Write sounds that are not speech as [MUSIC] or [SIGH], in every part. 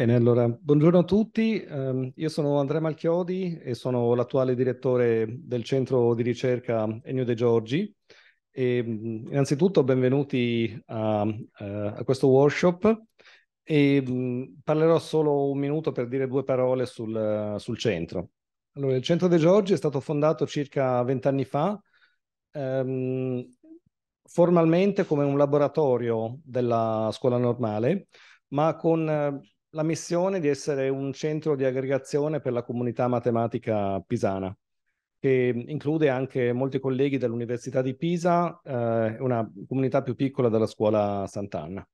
Bene, allora, buongiorno a tutti. Um, io sono Andrea Malchiodi e sono l'attuale direttore del centro di ricerca Ennio De Giorgi. E, innanzitutto benvenuti a, eh, a questo workshop e parlerò solo un minuto per dire due parole sul, sul centro. Allora, il centro De Giorgi è stato fondato circa vent'anni fa ehm, formalmente come un laboratorio della scuola normale, ma con eh, la missione di essere un centro di aggregazione per la comunità matematica pisana, che include anche molti colleghi dell'Università di Pisa, eh, una comunità più piccola della scuola Sant'Anna.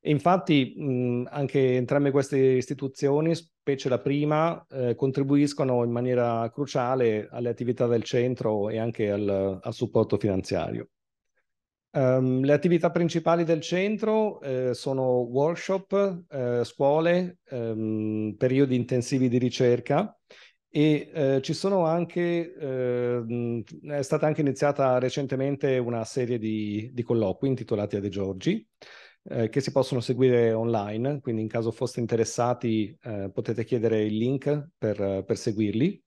E infatti mh, anche entrambe queste istituzioni, specie la prima, eh, contribuiscono in maniera cruciale alle attività del centro e anche al, al supporto finanziario. Um, le attività principali del centro eh, sono workshop, eh, scuole, ehm, periodi intensivi di ricerca e eh, ci sono anche, ehm, è stata anche iniziata recentemente una serie di, di colloqui intitolati a De Giorgi eh, che si possono seguire online, quindi in caso foste interessati eh, potete chiedere il link per, per seguirli.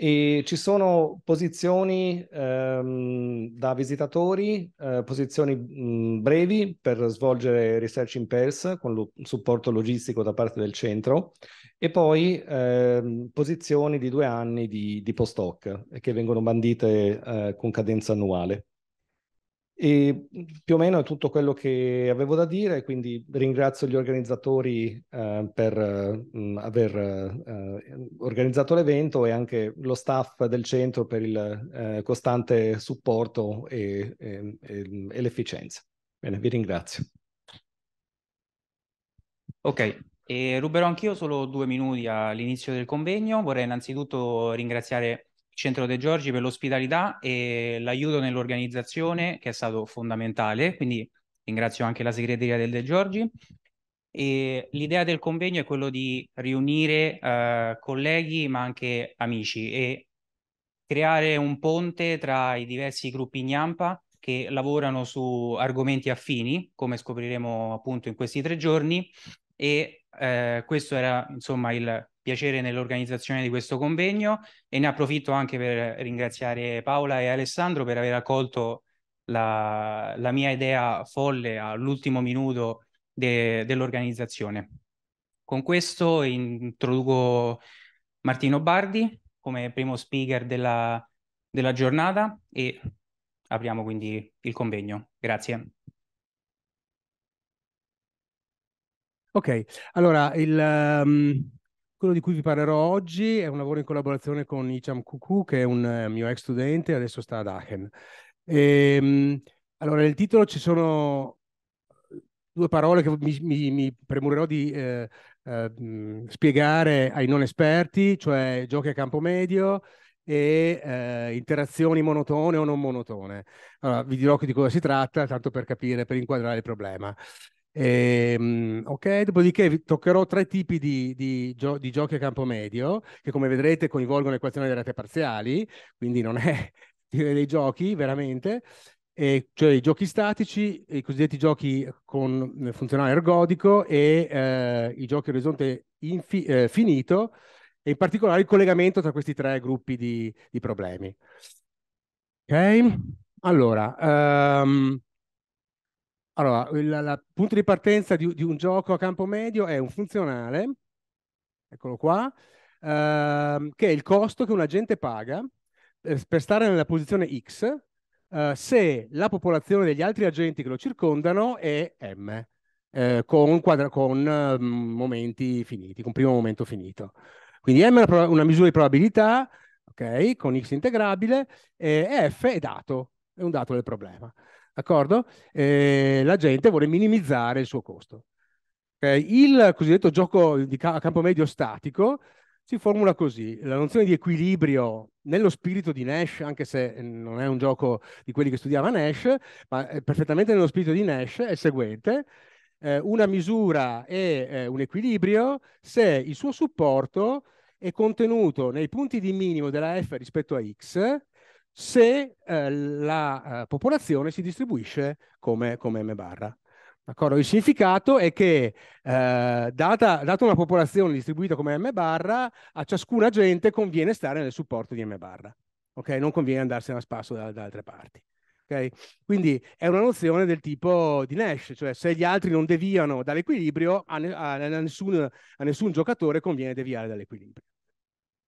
E ci sono posizioni ehm, da visitatori, eh, posizioni mh, brevi per svolgere research in pairs con lo, supporto logistico da parte del centro e poi ehm, posizioni di due anni di, di postdoc eh, che vengono bandite eh, con cadenza annuale. E più o meno è tutto quello che avevo da dire, quindi ringrazio gli organizzatori eh, per eh, aver eh, organizzato l'evento e anche lo staff del centro per il eh, costante supporto e, e, e l'efficienza. Bene, vi ringrazio. Ok, e ruberò anch'io solo due minuti all'inizio del convegno. Vorrei innanzitutto ringraziare Centro De Giorgi per l'ospitalità e l'aiuto nell'organizzazione che è stato fondamentale, quindi ringrazio anche la segreteria del De Giorgi. E l'idea del convegno è quello di riunire eh, colleghi ma anche amici e creare un ponte tra i diversi gruppi Gnampa che lavorano su argomenti affini, come scopriremo appunto in questi tre giorni, e eh, questo era insomma il piacere nell'organizzazione di questo convegno e ne approfitto anche per ringraziare Paola e Alessandro per aver accolto la, la mia idea folle all'ultimo minuto de, dell'organizzazione. Con questo introduco Martino Bardi come primo speaker della, della giornata e apriamo quindi il convegno. Grazie. Ok, allora il, um, quello di cui vi parlerò oggi è un lavoro in collaborazione con Icham Cucu, che è un eh, mio ex studente, adesso sta ad Aachen. E, ehm, allora, nel titolo ci sono eh, due parole che mi, mi, mi premurerò di eh, eh, spiegare ai non esperti, cioè giochi a campo medio e eh, interazioni monotone o non monotone. Allora, vi dirò di cosa si tratta, tanto per capire, per inquadrare il problema. E, ehm, ok, dopodiché toccherò tre tipi di, di, gio- di, giochi a campo medio che come vedrete coinvolgono l'equazione delle rete parziali, quindi non è [LAUGHS] dei giochi veramente, e cioè i giochi statici, i cosiddetti giochi con eh, funzionale ergodico e eh, i giochi orizzonte infi- eh, finito e in particolare il collegamento tra questi tre gruppi di, di problemi. Ok, allora... Um, allora, il punto di partenza di, di, un gioco a campo medio è un funzionale, eccolo qua, ehm, che è il costo che un agente paga eh, per stare nella posizione X eh, se la popolazione degli altri agenti che lo circondano è M, eh, con, quadra, con mm, momenti finiti, con primo momento finito. Quindi M è una, una misura di probabilità, ok, con X integrabile, e F è dato, è un dato del problema d'accordo? Eh, la gente vuole minimizzare il suo costo. Okay? Il cosiddetto gioco di ca- campo medio statico si formula così, la nozione di equilibrio nello spirito di Nash, anche se non è un gioco di quelli che studiava Nash, ma perfettamente nello spirito di Nash è il seguente, eh, una misura è eh, un equilibrio se il suo supporto è contenuto nei punti di minimo della f rispetto a x se eh, la eh, popolazione si distribuisce come, come M barra. D'accordo? Il significato è che, eh, data, data, una popolazione distribuita come M barra, a ciascun agente conviene stare nel supporto di M barra. Okay? Non conviene andarsene a spasso da, da altre parti. Okay? Quindi è una nozione del tipo di Nash, cioè se gli altri non deviano dall'equilibrio, a, ne, a, a, nessun, a nessun giocatore conviene deviare dall'equilibrio.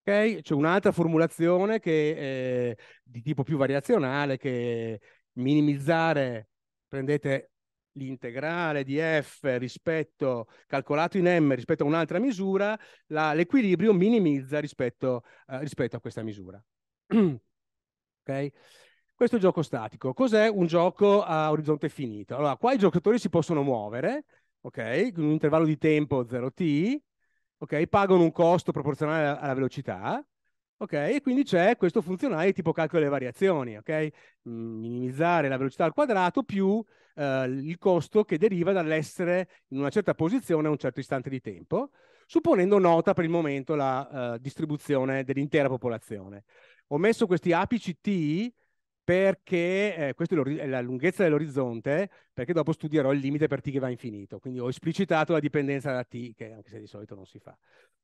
Okay? C'è un'altra formulazione che, eh, di tipo più variazionale che minimizzare, prendete l'integrale di f rispetto, calcolato in m rispetto a un'altra misura, la, l'equilibrio minimizza rispetto, eh, rispetto a questa misura. [CLEARS THROAT] okay? Questo è il gioco statico. Cos'è un gioco a orizzonte finito? Allora, qua i giocatori si possono muovere, ok? In un intervallo di tempo 0t, ok? Pagano un costo proporzionale alla, velocità, ok? E quindi c'è questo funzionale tipo calcolo delle variazioni, ok? Mm, minimizzare la velocità al quadrato più eh, il costo che deriva dall'essere in una certa posizione a un certo istante di tempo, supponendo nota per il momento la eh, distribuzione dell'intera popolazione. Ho messo questi apici T perché eh, questa è la lunghezza dell'orizzonte, perché dopo studierò il limite per t che va infinito. Quindi ho esplicitato la dipendenza da t, che anche se di solito non si fa.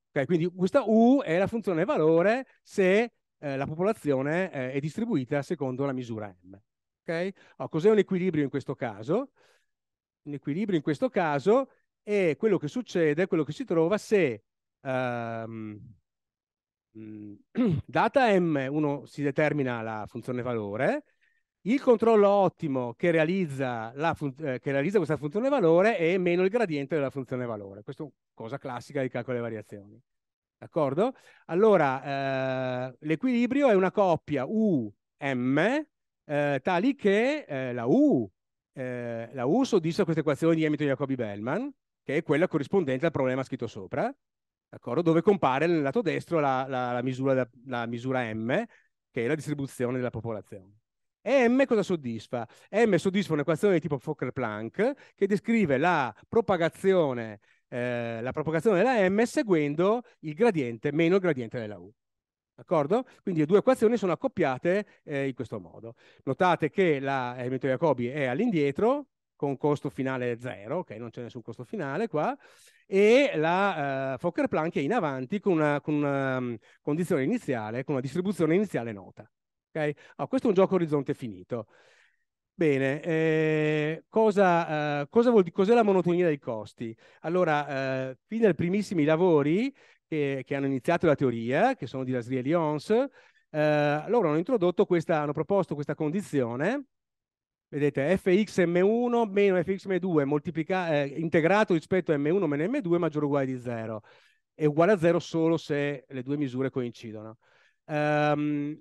Okay, quindi questa u è la funzione valore se eh, la popolazione eh, è distribuita secondo la misura m. Okay? Allora, cos'è un equilibrio in questo caso? Un equilibrio in questo caso è quello che succede, quello che si trova se... Um, [CLEARS THROAT] data M uno si determina la funzione valore, il controllo ottimo che realizza, fun- eh, che realizza questa funzione valore è meno il gradiente della funzione valore. Questa è una cosa classica di calcolo delle variazioni. D'accordo? Allora, eh, l'equilibrio è una coppia UM eh, tali che eh, la U, eh, la U soddisfa questa equazione di Hamilton-Jacobi-Bellman, che è quella corrispondente al problema scritto sopra, d'accordo? dove compare nel lato destro la, la, la, misura, la, misura, M, che è la distribuzione della popolazione. E M cosa soddisfa? M soddisfa un'equazione di tipo Fokker-Planck che descrive la propagazione, eh, la propagazione della M seguendo il gradiente meno il gradiente della U. D'accordo? Quindi le due equazioni sono accoppiate eh, in questo modo. Notate che la Hamilton-Jacobi è all'indietro con costo finale zero, ok? Non c'è nessun costo finale qua e la eh, Fokker Planck è in avanti con una, con una um, condizione iniziale, con una distribuzione iniziale nota. Okay? Ah, questo è un gioco orizzonte finito. Bene, eh, cosa, eh, cosa, vuol dire? Cos'è la monotonia dei costi? Allora, eh, fin dai primissimi lavori che, che, hanno iniziato la teoria, che sono di Lasri e Lyons, eh, loro hanno introdotto questa, hanno proposto questa condizione Vedete, fxm 1 meno fx 2 eh, integrato rispetto a m1 meno m2 maggiore o uguale di 0. È uguale a 0 solo se le due misure coincidono. Um,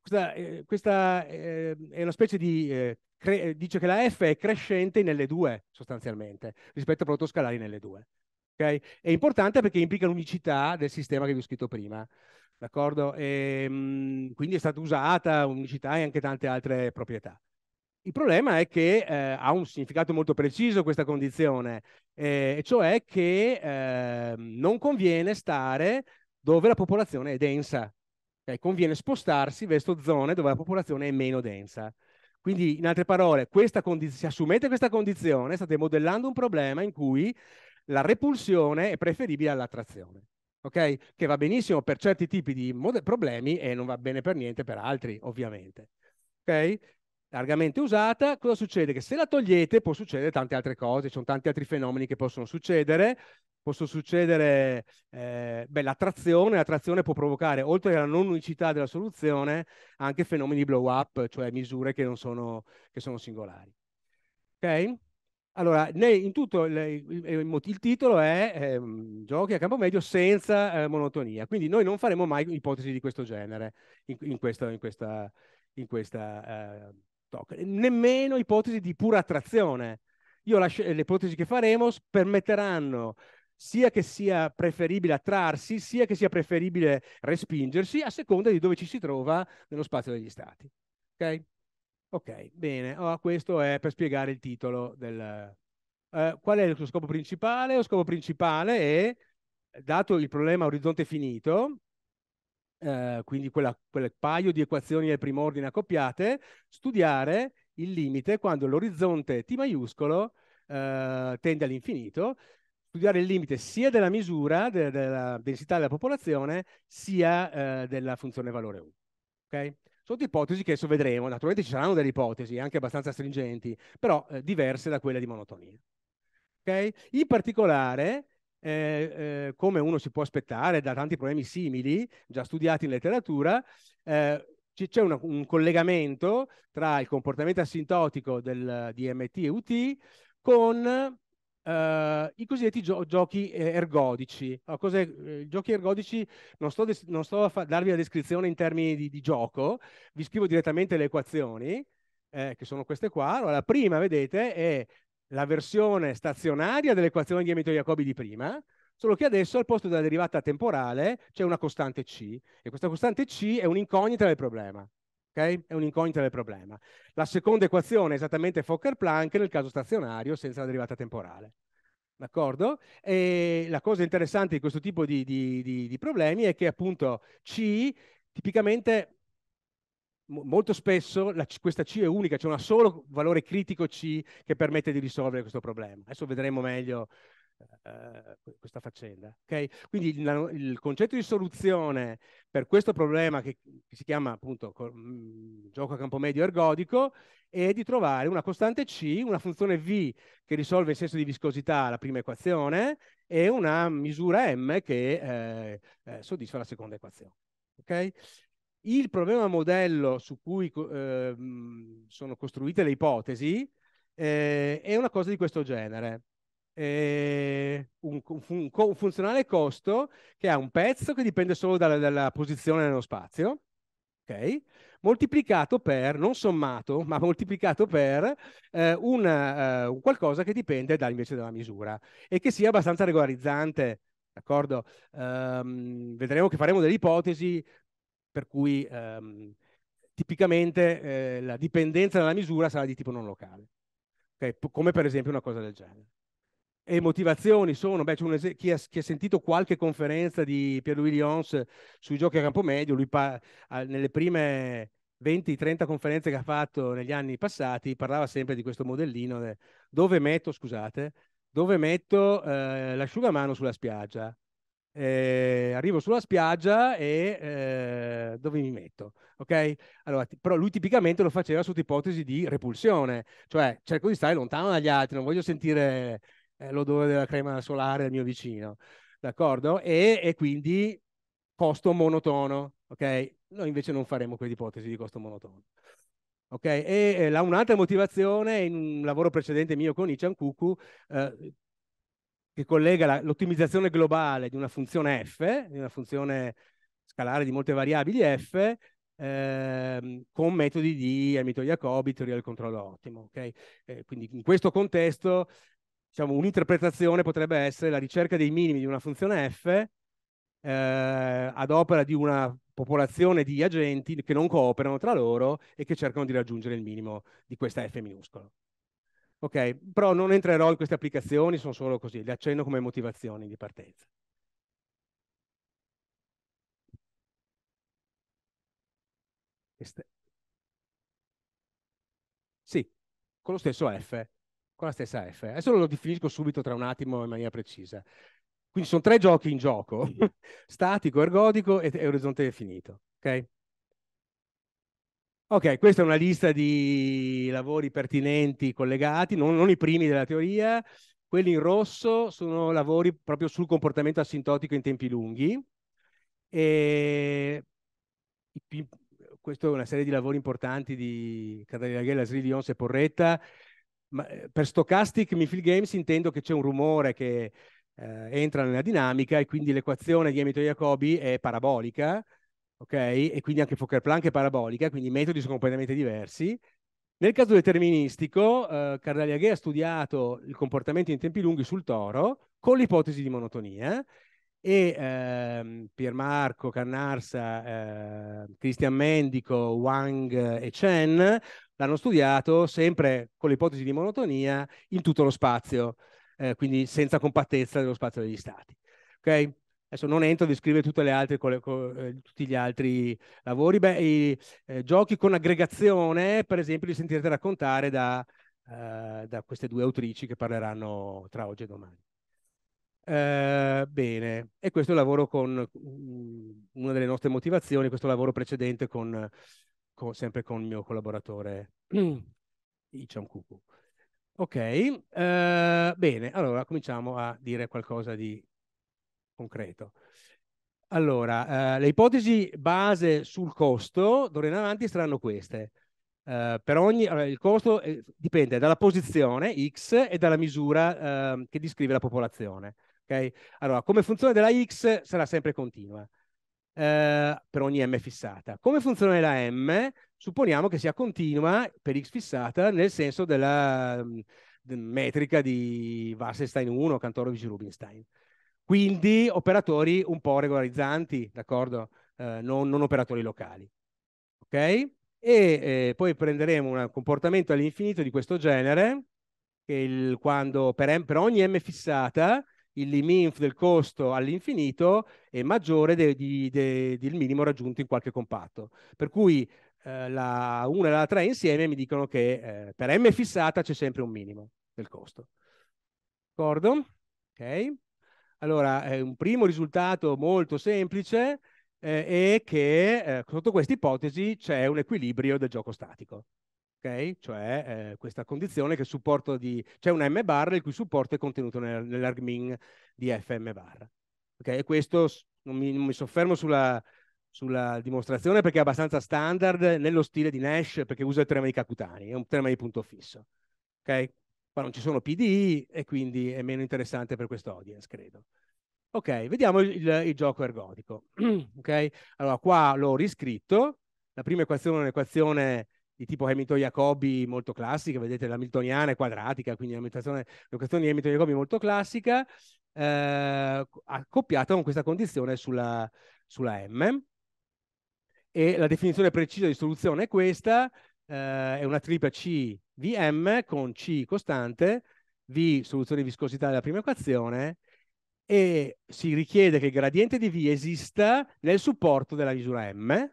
questa, eh, questa eh, è una specie di... Eh, eh, dice che la f è crescente nelle due, sostanzialmente, rispetto a prodotto scalare nelle due. Okay? È importante perché implica l'unicità del sistema che vi ho scritto prima. D'accordo? Ehm, quindi è stata usata unicità e anche tante altre proprietà. Il problema è che eh, ha un significato molto preciso questa condizione, eh, cioè che eh, non conviene stare dove la popolazione è densa, okay? Cioè, conviene spostarsi verso zone dove la popolazione è meno densa. Quindi, in altre parole, condiz- se assumete questa condizione, state modellando un problema in cui la repulsione è preferibile all'attrazione. Okay? Che va benissimo per certi tipi di mod- problemi e non va bene per niente per altri, ovviamente. Okay? largamente usata, cosa succede? Che se la togliete può succedere tante altre cose, ci sono tanti altri fenomeni che possono succedere, possono succedere eh, beh, l'attrazione, l'attrazione può provocare, oltre alla non unicità della soluzione, anche fenomeni di blow up, cioè misure che, non sono, che sono singolari. Ok? Allora, in tutto il, titolo è ehm, giochi a campo medio senza eh, monotonia, quindi noi non faremo mai ipotesi di questo genere in questa, in questa, in questa eh, TikTok, nemmeno ipotesi di pura attrazione. Io la, le ipotesi che faremo permetteranno sia che sia preferibile attrarsi, sia che sia preferibile respingersi, a seconda di dove ci si trova nello spazio degli stati. Ok? Ok, bene. Oh, questo è per spiegare il titolo del... Eh, qual è il suo scopo principale? Lo scopo principale è, dato il problema orizzonte finito, eh, quindi quella, quel paio di equazioni del primo ordine accoppiate, studiare il limite quando l'orizzonte T maiuscolo eh, tende all'infinito, studiare il limite sia della misura de della densità della popolazione sia eh, della funzione valore 1. Okay? Sono ipotesi che adesso vedremo, naturalmente ci saranno delle ipotesi, anche abbastanza stringenti, però eh, diverse da quelle di monotonia. Okay? In particolare, eh, eh, come uno si può aspettare da tanti problemi simili, già studiati in letteratura, eh, c'è un, un, collegamento tra il comportamento asintotico del DMT e UT con Uh, i cosiddetti gio giochi eh, ergodici. Allora, ah, eh, giochi ergodici non sto, non sto a darvi la descrizione in termini di, di gioco, vi scrivo direttamente le equazioni, eh, che sono queste qua. Allora, la prima, vedete, è la versione stazionaria dell'equazione di Hamilton-Jacobi di prima, solo che adesso al posto della derivata temporale c'è una costante C e questa costante C è un'incognita del problema. Okay? È un'incognita del problema. La seconda equazione è esattamente Fokker-Planck nel caso stazionario senza la derivata temporale. D'accordo? E la cosa interessante di questo tipo di, di, di, di problemi è che appunto C tipicamente molto spesso la, questa C è unica, c'è un solo valore critico C che permette di risolvere questo problema. Adesso vedremo meglio eh, questa faccenda. Okay? Quindi il, il, concetto di soluzione per questo problema che, si chiama appunto mh, mm, gioco a campo medio ergodico è di trovare una costante C, una funzione V che risolve in senso di viscosità la prima equazione e una misura M che eh, eh soddisfa la seconda equazione. Okay? Il problema modello su cui eh, sono costruite le ipotesi eh, è una cosa di questo genere. Eh, un, un, un, funzionale costo che ha un pezzo che dipende solo dalla, dalla posizione nello spazio, okay? moltiplicato per, non sommato, [LAUGHS] ma moltiplicato per eh, una, eh, uh, qualcosa che dipende da, invece dalla misura e che sia abbastanza regolarizzante. D'accordo? Um, vedremo che faremo delle ipotesi per cui ehm, tipicamente eh, la dipendenza dalla misura sarà di tipo non locale, okay? come per esempio una cosa del genere. E motivazioni sono, beh, chi, ha, chi, ha, sentito qualche conferenza di Pierre-Louis Lyons sui giochi a campo medio, lui nelle prime 20-30 conferenze che ha fatto negli anni passati parlava sempre di questo modellino de, dove metto, scusate, dove metto eh, l'asciugamano sulla spiaggia, eh, arrivo sulla spiaggia e eh, dove mi metto? Ok? Allora, però lui tipicamente lo faceva sotto ipotesi di repulsione, cioè cerco di stare lontano dagli altri, non voglio sentire eh, l'odore della crema solare del mio vicino, d'accordo? E, e quindi costo monotono, ok? Noi invece non faremo quell'ipotesi di costo monotono. Ok, e eh, la, un'altra motivazione in un lavoro precedente mio con Ichan Cucu, eh, che collega l'ottimizzazione globale di una funzione f, di una funzione scalare di molte variabili f, ehm, con metodi di Hamilton-Jacobi, teoria del controllo ottimo. Okay? Eh, quindi in questo contesto diciamo, un'interpretazione potrebbe essere la ricerca dei minimi di una funzione f eh, ad opera di una popolazione di agenti che non cooperano tra loro e che cercano di raggiungere il minimo di questa f minuscola. Ok, però non entrerò in queste applicazioni, sono solo così, le accenno come motivazioni di partenza. Sì, con lo stesso F, con la stessa F. Adesso lo definisco subito tra un attimo in maniera precisa. Quindi sono tre giochi in gioco, [LAUGHS] statico, ergodico e, e orizzonte definito. Okay? Ok, questa è una lista di lavori pertinenti collegati, non, non, i primi della teoria. Quelli in rosso sono lavori proprio sul comportamento asintotico in tempi lunghi. E questa è una serie di lavori importanti di Catarina Ghella, Sri Lyons e Porretta. Ma eh, per stochastic Mifil Games intendo che c'è un rumore che eh, entra nella dinamica e quindi l'equazione di Emito Jacobi è parabolica ok? E quindi anche Fokker Planck è parabolica, quindi i metodi sono completamente diversi. Nel caso deterministico, eh, Cardagliaghe ha studiato il comportamento in tempi lunghi sul toro con l'ipotesi di monotonia e ehm, Piermarco, Cannarsa, eh, Christian Mendico, Wang eh, e Chen l'hanno studiato sempre con l'ipotesi di monotonia in tutto lo spazio, eh, quindi senza compattezza dello spazio degli stati. Okay? adesso non entro a descrivere tutte le altre, co, eh, tutti gli altri lavori, beh, i eh, giochi con aggregazione, per esempio, li sentirete raccontare da, eh, da queste due autrici che parleranno tra oggi e domani. Eh, bene, e questo è il lavoro con mm, una delle nostre motivazioni, questo lavoro precedente con, con, sempre con il mio collaboratore [CLEARS THROAT] Ichan Kuku. Ok, eh, bene, allora cominciamo a dire qualcosa di concreto. Allora, eh, le ipotesi base sul costo d'ora in avanti saranno queste. Eh, per ogni, allora, il costo eh, dipende dalla posizione X e dalla misura ehm, che descrive la popolazione. Okay? Allora, come funzione della X sarà sempre continua eh, per ogni M fissata. Come funzione della M supponiamo che sia continua per X fissata nel senso della mm, metrica di Wasserstein 1, Kantorovich-Rubinstein. Quindi operatori un po' regolarizzanti, d'accordo? Eh, non, non, operatori locali. Ok? E eh, poi prenderemo un comportamento all'infinito di questo genere, che il, quando per, per ogni m fissata il liminf del costo all'infinito è maggiore de, de, de, del minimo raggiunto in qualche compatto. Per cui eh, la 1 e la 3 insieme mi dicono che eh, per m fissata c'è sempre un minimo del costo. D'accordo? Ok. Allora, eh, un primo risultato molto semplice eh, è che eh, sotto questa ipotesi c'è un equilibrio del gioco statico. Okay? Cioè eh, questa condizione che supporto di c'è un M bar il cui supporto è contenuto nel, nell'argmin di FM bar. Okay? E questo non mi, non mi soffermo sulla, sulla dimostrazione perché è abbastanza standard nello stile di Nash perché usa il teorema di Cacutani, è un teorema di punto fisso. Okay? ma non ci sono PD e quindi è meno interessante per questo audience, credo. Ok, vediamo il, il gioco ergodico. [CLEARS THROAT] ok, allora qua l'ho riscritto. La prima equazione è un'equazione di tipo Hamilton-Jacobi molto classica, vedete l'hamiltoniana è quadratica, quindi l'equazione di Hamilton-Jacobi molto classica, eh, accoppiata con questa condizione sulla, sulla M. E la definizione precisa di soluzione è questa, eh, è una tripla CVM con C costante, V soluzione di viscosità della prima equazione e si richiede che il gradiente di V esista nel supporto della misura M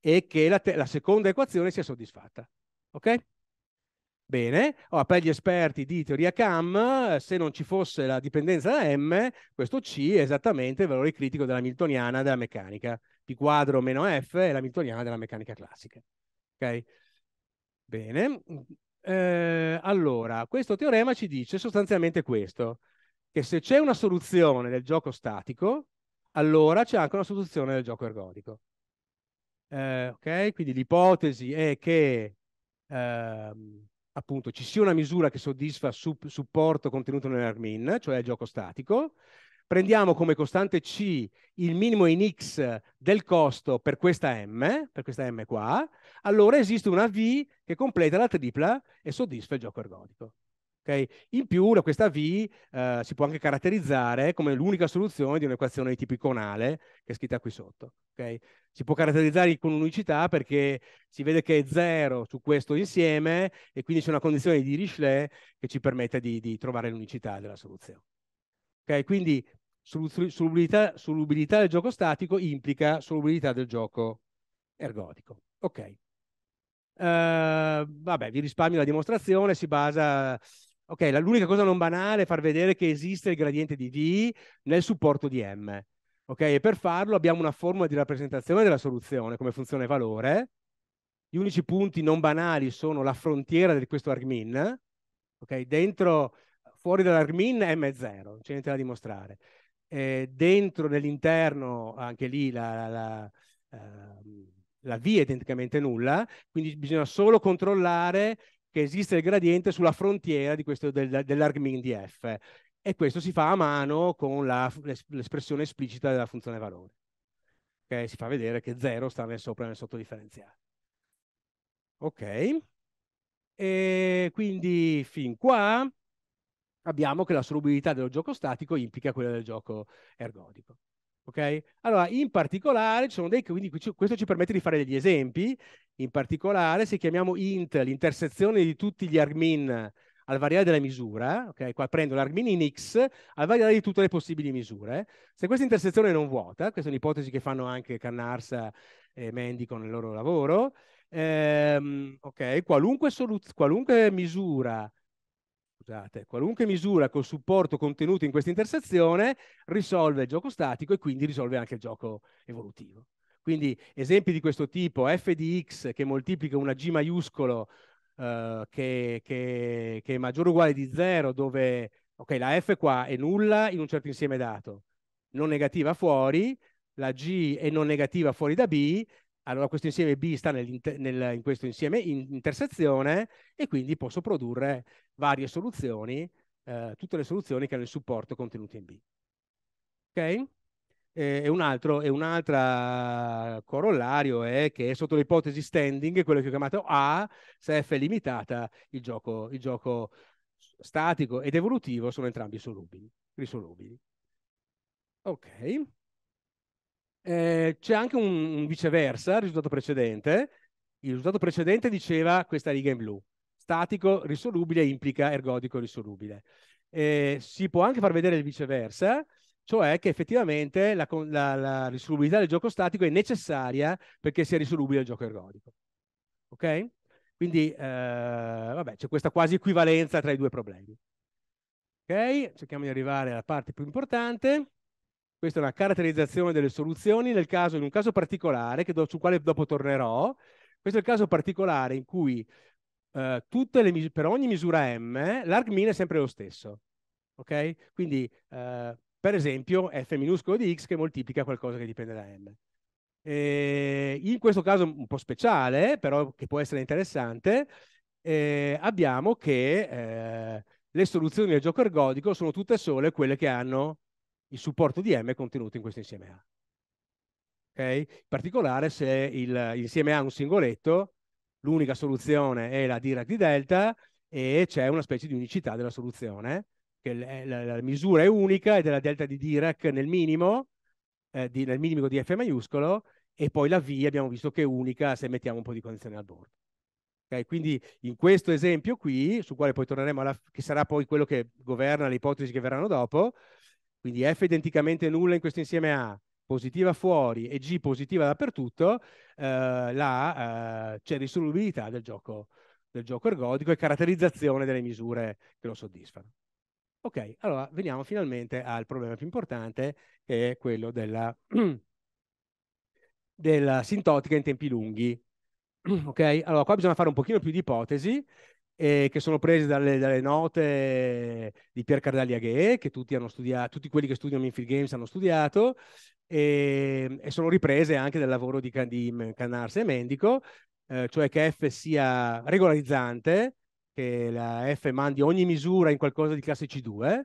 e che la, la seconda equazione sia soddisfatta. Ok? Bene, allora, per gli esperti di teoria CAM, se non ci fosse la dipendenza da M, questo C è esattamente il valore critico della Miltoniana della meccanica. P quadro meno F è la Miltoniana della meccanica classica. Okay? Bene, mm, eh, allora, questo teorema ci dice sostanzialmente questo, che se c'è una soluzione del gioco statico, allora c'è anche una soluzione del gioco ergodico. Eh, ok, quindi l'ipotesi è che eh, appunto ci sia una misura che soddisfa su supporto contenuto nell'Armin, cioè il gioco statico, prendiamo come costante C il minimo in X del costo per questa M, per questa M qua, allora esiste una V che completa la tripla e soddisfa il gioco ergodico. Okay? In più questa V eh, si può anche caratterizzare come l'unica soluzione di un'equazione di tipo iconale che è scritta qui sotto. Okay? Si può caratterizzare con unicità perché si vede che è zero su questo insieme e quindi c'è una condizione di Dirichlet che ci permette di, di trovare l'unicità della soluzione. Okay? Quindi solubilità, solubilità del gioco statico implica solubilità del gioco ergodico. Ok. Uh, vabbè, vi risparmio la dimostrazione, si basa... Ok, l'unica cosa non banale è far vedere che esiste il gradiente di V nel supporto di M. Ok, e per farlo abbiamo una formula di rappresentazione della soluzione come funzione valore. Gli unici punti non banali sono la frontiera di questo argmin. Ok, dentro fuori dall'Armin M0, non c'è niente da dimostrare. Eh, dentro, nell'interno, anche lì la, la, la, ehm, la via è identicamente nulla, quindi bisogna solo controllare che esiste il gradiente sulla frontiera di questo, del, dell'argmin di f e questo si fa a mano con l'espressione esplicita della funzione valore. Okay? Si fa vedere che 0 sta nel sopra e nel sottodifferenziale. Ok, e quindi fin qua abbiamo che la solubilità dello gioco statico implica quella del gioco ergodico. Okay? Allora, in particolare, dei, quindi, questo ci permette di fare degli esempi, in particolare se chiamiamo int l'intersezione di tutti gli argmin al variare della misura, okay? qua prendo l'argmin in x al variare di tutte le possibili misure, se questa intersezione non vuota, questa è un'ipotesi che fanno anche Cannarsa e Mendy con il loro lavoro, ehm, okay, qualunque, qualunque misura Scusate, qualunque misura col supporto contenuto in questa intersezione risolve il gioco statico e quindi risolve anche il gioco evolutivo. Quindi esempi di questo tipo, f di x che moltiplica una g maiuscolo eh, che, che, che, è maggiore o uguale di 0, dove okay, la f qua è nulla in un certo insieme dato, non negativa fuori, la g è non negativa fuori da b, allora questo insieme B sta nel, in questo insieme in intersezione e quindi posso produrre varie soluzioni, eh, tutte le soluzioni che hanno il supporto contenute in B. Ok? E un altro, e un corollario è che sotto l'ipotesi standing, quello che ho chiamato A, se F è limitata, il gioco, il gioco statico ed evolutivo sono entrambi solubili, risolubili. Ok. Eh, c'è anche un, un viceversa, il risultato precedente. Il risultato precedente diceva questa riga in blu. Statico risolubile implica ergodico risolubile. Eh, si può anche far vedere il viceversa, cioè che effettivamente la, la, la, risolubilità del gioco statico è necessaria perché sia risolubile il gioco ergodico. Ok? Quindi, eh, vabbè, c'è questa quasi equivalenza tra i due problemi. Ok? Cerchiamo di arrivare alla parte più importante. Questa è una caratterizzazione delle soluzioni nel caso, in un caso particolare, do, sul quale dopo tornerò. Questo è il caso particolare in cui eh, le, per ogni misura m l'arg min è sempre lo stesso. Okay? Quindi, eh, per esempio, f minuscolo di x che moltiplica qualcosa che dipende da m. E eh, in questo caso un po' speciale, però che può essere interessante, eh, abbiamo che eh, le soluzioni del gioco ergodico sono tutte sole quelle che hanno il supporto di M è contenuto in questo insieme A. Okay? In particolare se il, insieme A è un singoletto, l'unica soluzione è la Dirac di delta e c'è una specie di unicità della soluzione, che la, la, la misura è unica ed è la delta di Dirac nel minimo, eh, di, nel minimo di F maiuscolo, e poi la V abbiamo visto che è unica se mettiamo un po' di condizioni al bordo. Okay? Quindi in questo esempio qui, su quale poi torneremo, alla, che sarà poi quello che governa le ipotesi che verranno dopo, quindi F identicamente nulla in questo insieme A, positiva fuori e G positiva dappertutto, eh, la, eh, c'è risolubilità del gioco, del gioco ergodico e caratterizzazione delle misure che lo soddisfano. Ok, allora veniamo finalmente al problema più importante, che è quello della, [CLEARS THROAT] della sintotica in tempi lunghi. [CLEARS THROAT] Ok, allora qua bisogna fare un pochino più di ipotesi, eh, che sono prese dalle, dalle, note di Pier Cardelli Aghe, che tutti, hanno studiato, tutti quelli che studiano Minfield Games hanno studiato, e, ehm, e sono riprese anche dal lavoro di, di Canarse e Mendico, eh, cioè che F sia regolarizzante, che la F mandi ogni misura in qualcosa di classe C2,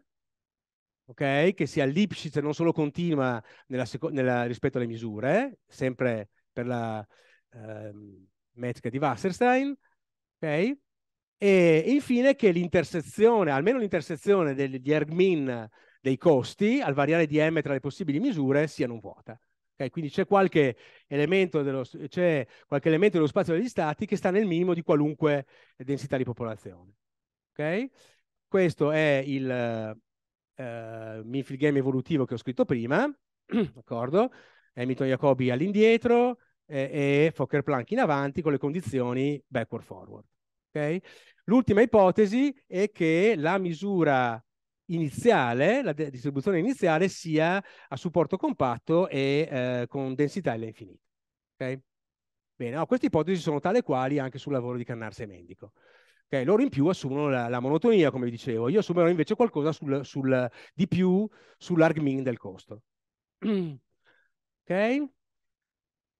okay? che sia e non solo continua nella, nella, rispetto alle misure, sempre per la eh, metrica di Wasserstein, okay? E infine che l'intersezione, almeno l'intersezione del, di Ergmin dei costi al variare di m tra le possibili misure sia non vuota. Okay? Quindi c'è qualche, elemento dello, c'è qualche elemento dello spazio degli stati che sta nel minimo di qualunque densità di popolazione. Okay? Questo è il eh, Minfield Game evolutivo che ho scritto prima, [CLEARS THROAT] d'accordo? Hamilton Jacobi all'indietro eh, e Fokker Planck in avanti con le condizioni backward forward. Okay? L'ultima ipotesi è che la misura iniziale, la distribuzione iniziale sia a supporto compatto e eh, con densità L infinita. Okay? Bene, no, queste ipotesi sono tale quali anche sul lavoro di Cannarse e Mendico. Okay? Loro in più assumono la, la, monotonia, come vi dicevo, io assumerò invece qualcosa sul, sul, di più sull'argmin del costo. [CLEARS THROAT] ok?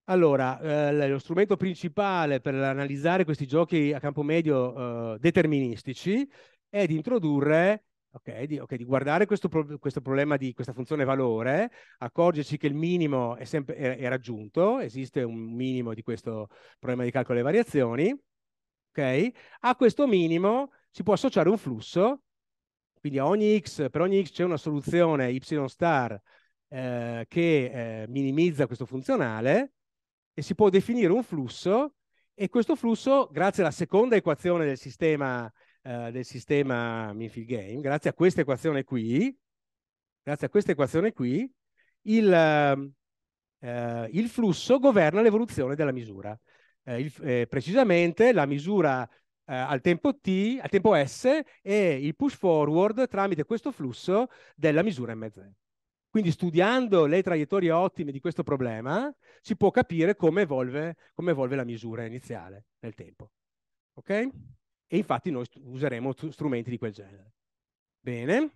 Allora, eh, lo strumento principale per analizzare questi giochi a campo medio eh, deterministici è di introdurre, okay, di, okay, di, guardare questo, pro- questo, problema di questa funzione valore, accorgerci che il minimo è, sempre, è, è raggiunto, esiste un minimo di questo problema di calcolo delle variazioni, okay? a questo minimo si può associare un flusso, quindi a ogni x, per ogni x c'è una soluzione y star eh, che eh, minimizza questo funzionale, e si può definire un flusso e questo flusso, grazie alla seconda equazione del sistema, eh, sistema Minfield Game, grazie a questa equazione qui, grazie a questa equazione qui, il, eh, eh il flusso governa l'evoluzione della misura. Eh, il, eh, precisamente la misura eh, al tempo t, al tempo s, e il push forward tramite questo flusso della misura m0. MZ. Quindi studiando le traiettorie ottime di questo problema si può capire come evolve, come evolve la misura iniziale nel tempo. Ok? E infatti noi useremo strumenti di quel genere. Bene.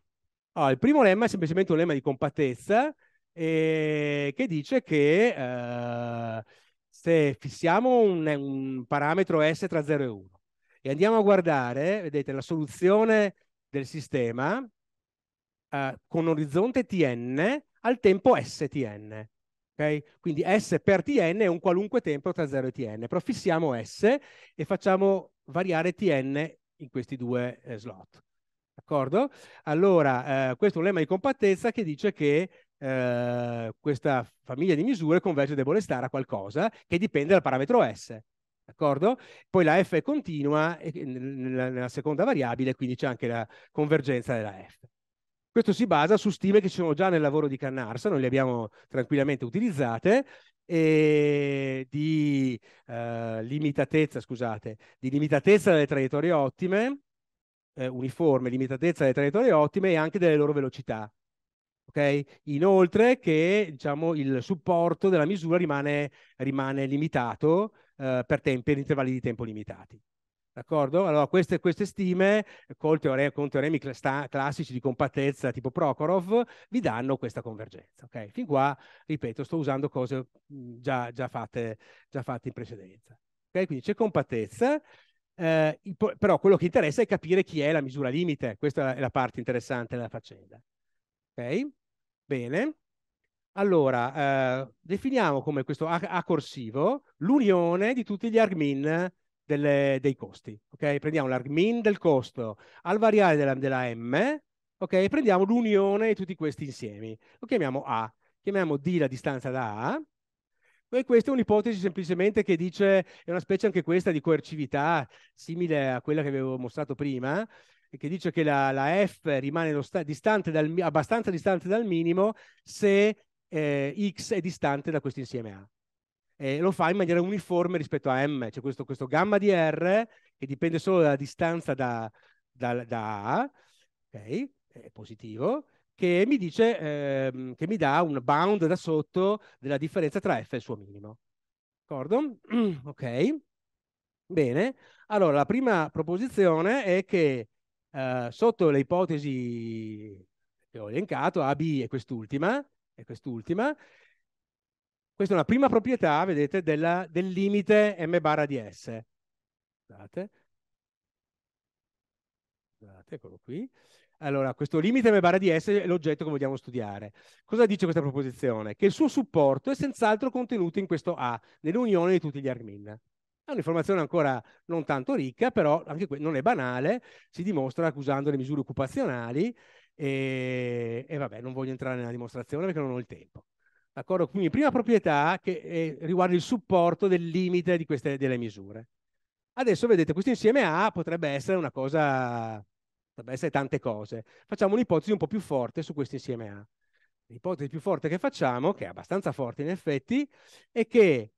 Allora, il primo lemma è semplicemente un lemma di compattezza eh, che dice che eh, se fissiamo un, un parametro S tra 0 e 1 e andiamo a guardare, vedete, la soluzione del sistema, eh, con orizzonte Tn al tempo STn. Okay? Quindi S per Tn è un qualunque tempo tra 0 e Tn, però fissiamo S e facciamo variare Tn in questi due eh, slot. D'accordo? Allora, eh, questo è un lemma di compattezza che dice che eh, questa famiglia di misure converge debole stare a qualcosa che dipende dal parametro S. D'accordo? Poi la F è continua nella seconda variabile, quindi c'è anche la convergenza della F. Questo si basa su stime che ci sono già nel lavoro di Cannarsa, noi le abbiamo tranquillamente utilizzate, di, eh, limitatezza, scusate, di limitatezza delle traiettorie ottime, eh, uniforme, limitatezza delle traiettorie ottime e anche delle loro velocità. Okay? Inoltre che diciamo, il supporto della misura rimane, rimane limitato eh, per tempi e intervalli di tempo limitati. D'accordo? Allora, queste, queste stime con teoremi, con teoremi cl classici di compattezza tipo Prokhorov vi danno questa convergenza. Okay? Fin qua, ripeto, sto usando cose mhmm, già, già, fatte, già fatte, in precedenza. Okay? Quindi c'è compattezza, eh, però quello che interessa è capire chi è la misura limite. Questa è la parte interessante della faccenda. Ok? Bene. Allora, eh, definiamo come questo A, A corsivo l'unione di tutti gli argmin delle, dei costi. Okay? Prendiamo l'argmin del costo al variare della, della m okay? prendiamo l'unione di tutti questi insiemi. Lo chiamiamo A, chiamiamo D la distanza da A, e questa è un'ipotesi semplicemente che dice, è una specie anche questa di coercività simile a quella che avevo mostrato prima, che dice che la, la F rimane distante dal, abbastanza distante dal minimo se eh, X è distante da questo insieme A e lo fa in maniera uniforme rispetto a M, c'è questo, questo gamma di R che dipende solo dalla distanza da, da, da A, ok, è positivo, che mi dice, eh, che mi dà un bound da sotto della differenza tra F e il suo minimo. D'accordo? [CLEARS THROAT] Ok. Bene. Allora, la prima proposizione è che eh, sotto le ipotesi che ho elencato, AB è quest'ultima, è quest'ultima, questa è una prima proprietà, vedete, della, del limite m barra di S. Guardate. Guardate, eccolo qui. Allora, questo limite m barra di S è l'oggetto che vogliamo studiare. Cosa dice questa proposizione? Che il suo supporto è senz'altro contenuto in questo A, nell'unione di tutti gli Armin. È un'informazione ancora non tanto ricca, però anche non è banale, si dimostra accusando le misure occupazionali e, e vabbè, non voglio entrare nella dimostrazione perché non ho il tempo. D'accordo? Quindi prima proprietà che eh, riguarda il supporto del limite di queste, delle misure. Adesso vedete, questo insieme A potrebbe essere una cosa, potrebbe essere tante cose. Facciamo un'ipotesi un po' più forte su questo insieme A. L'ipotesi più forte che facciamo, che è abbastanza forte in effetti, è che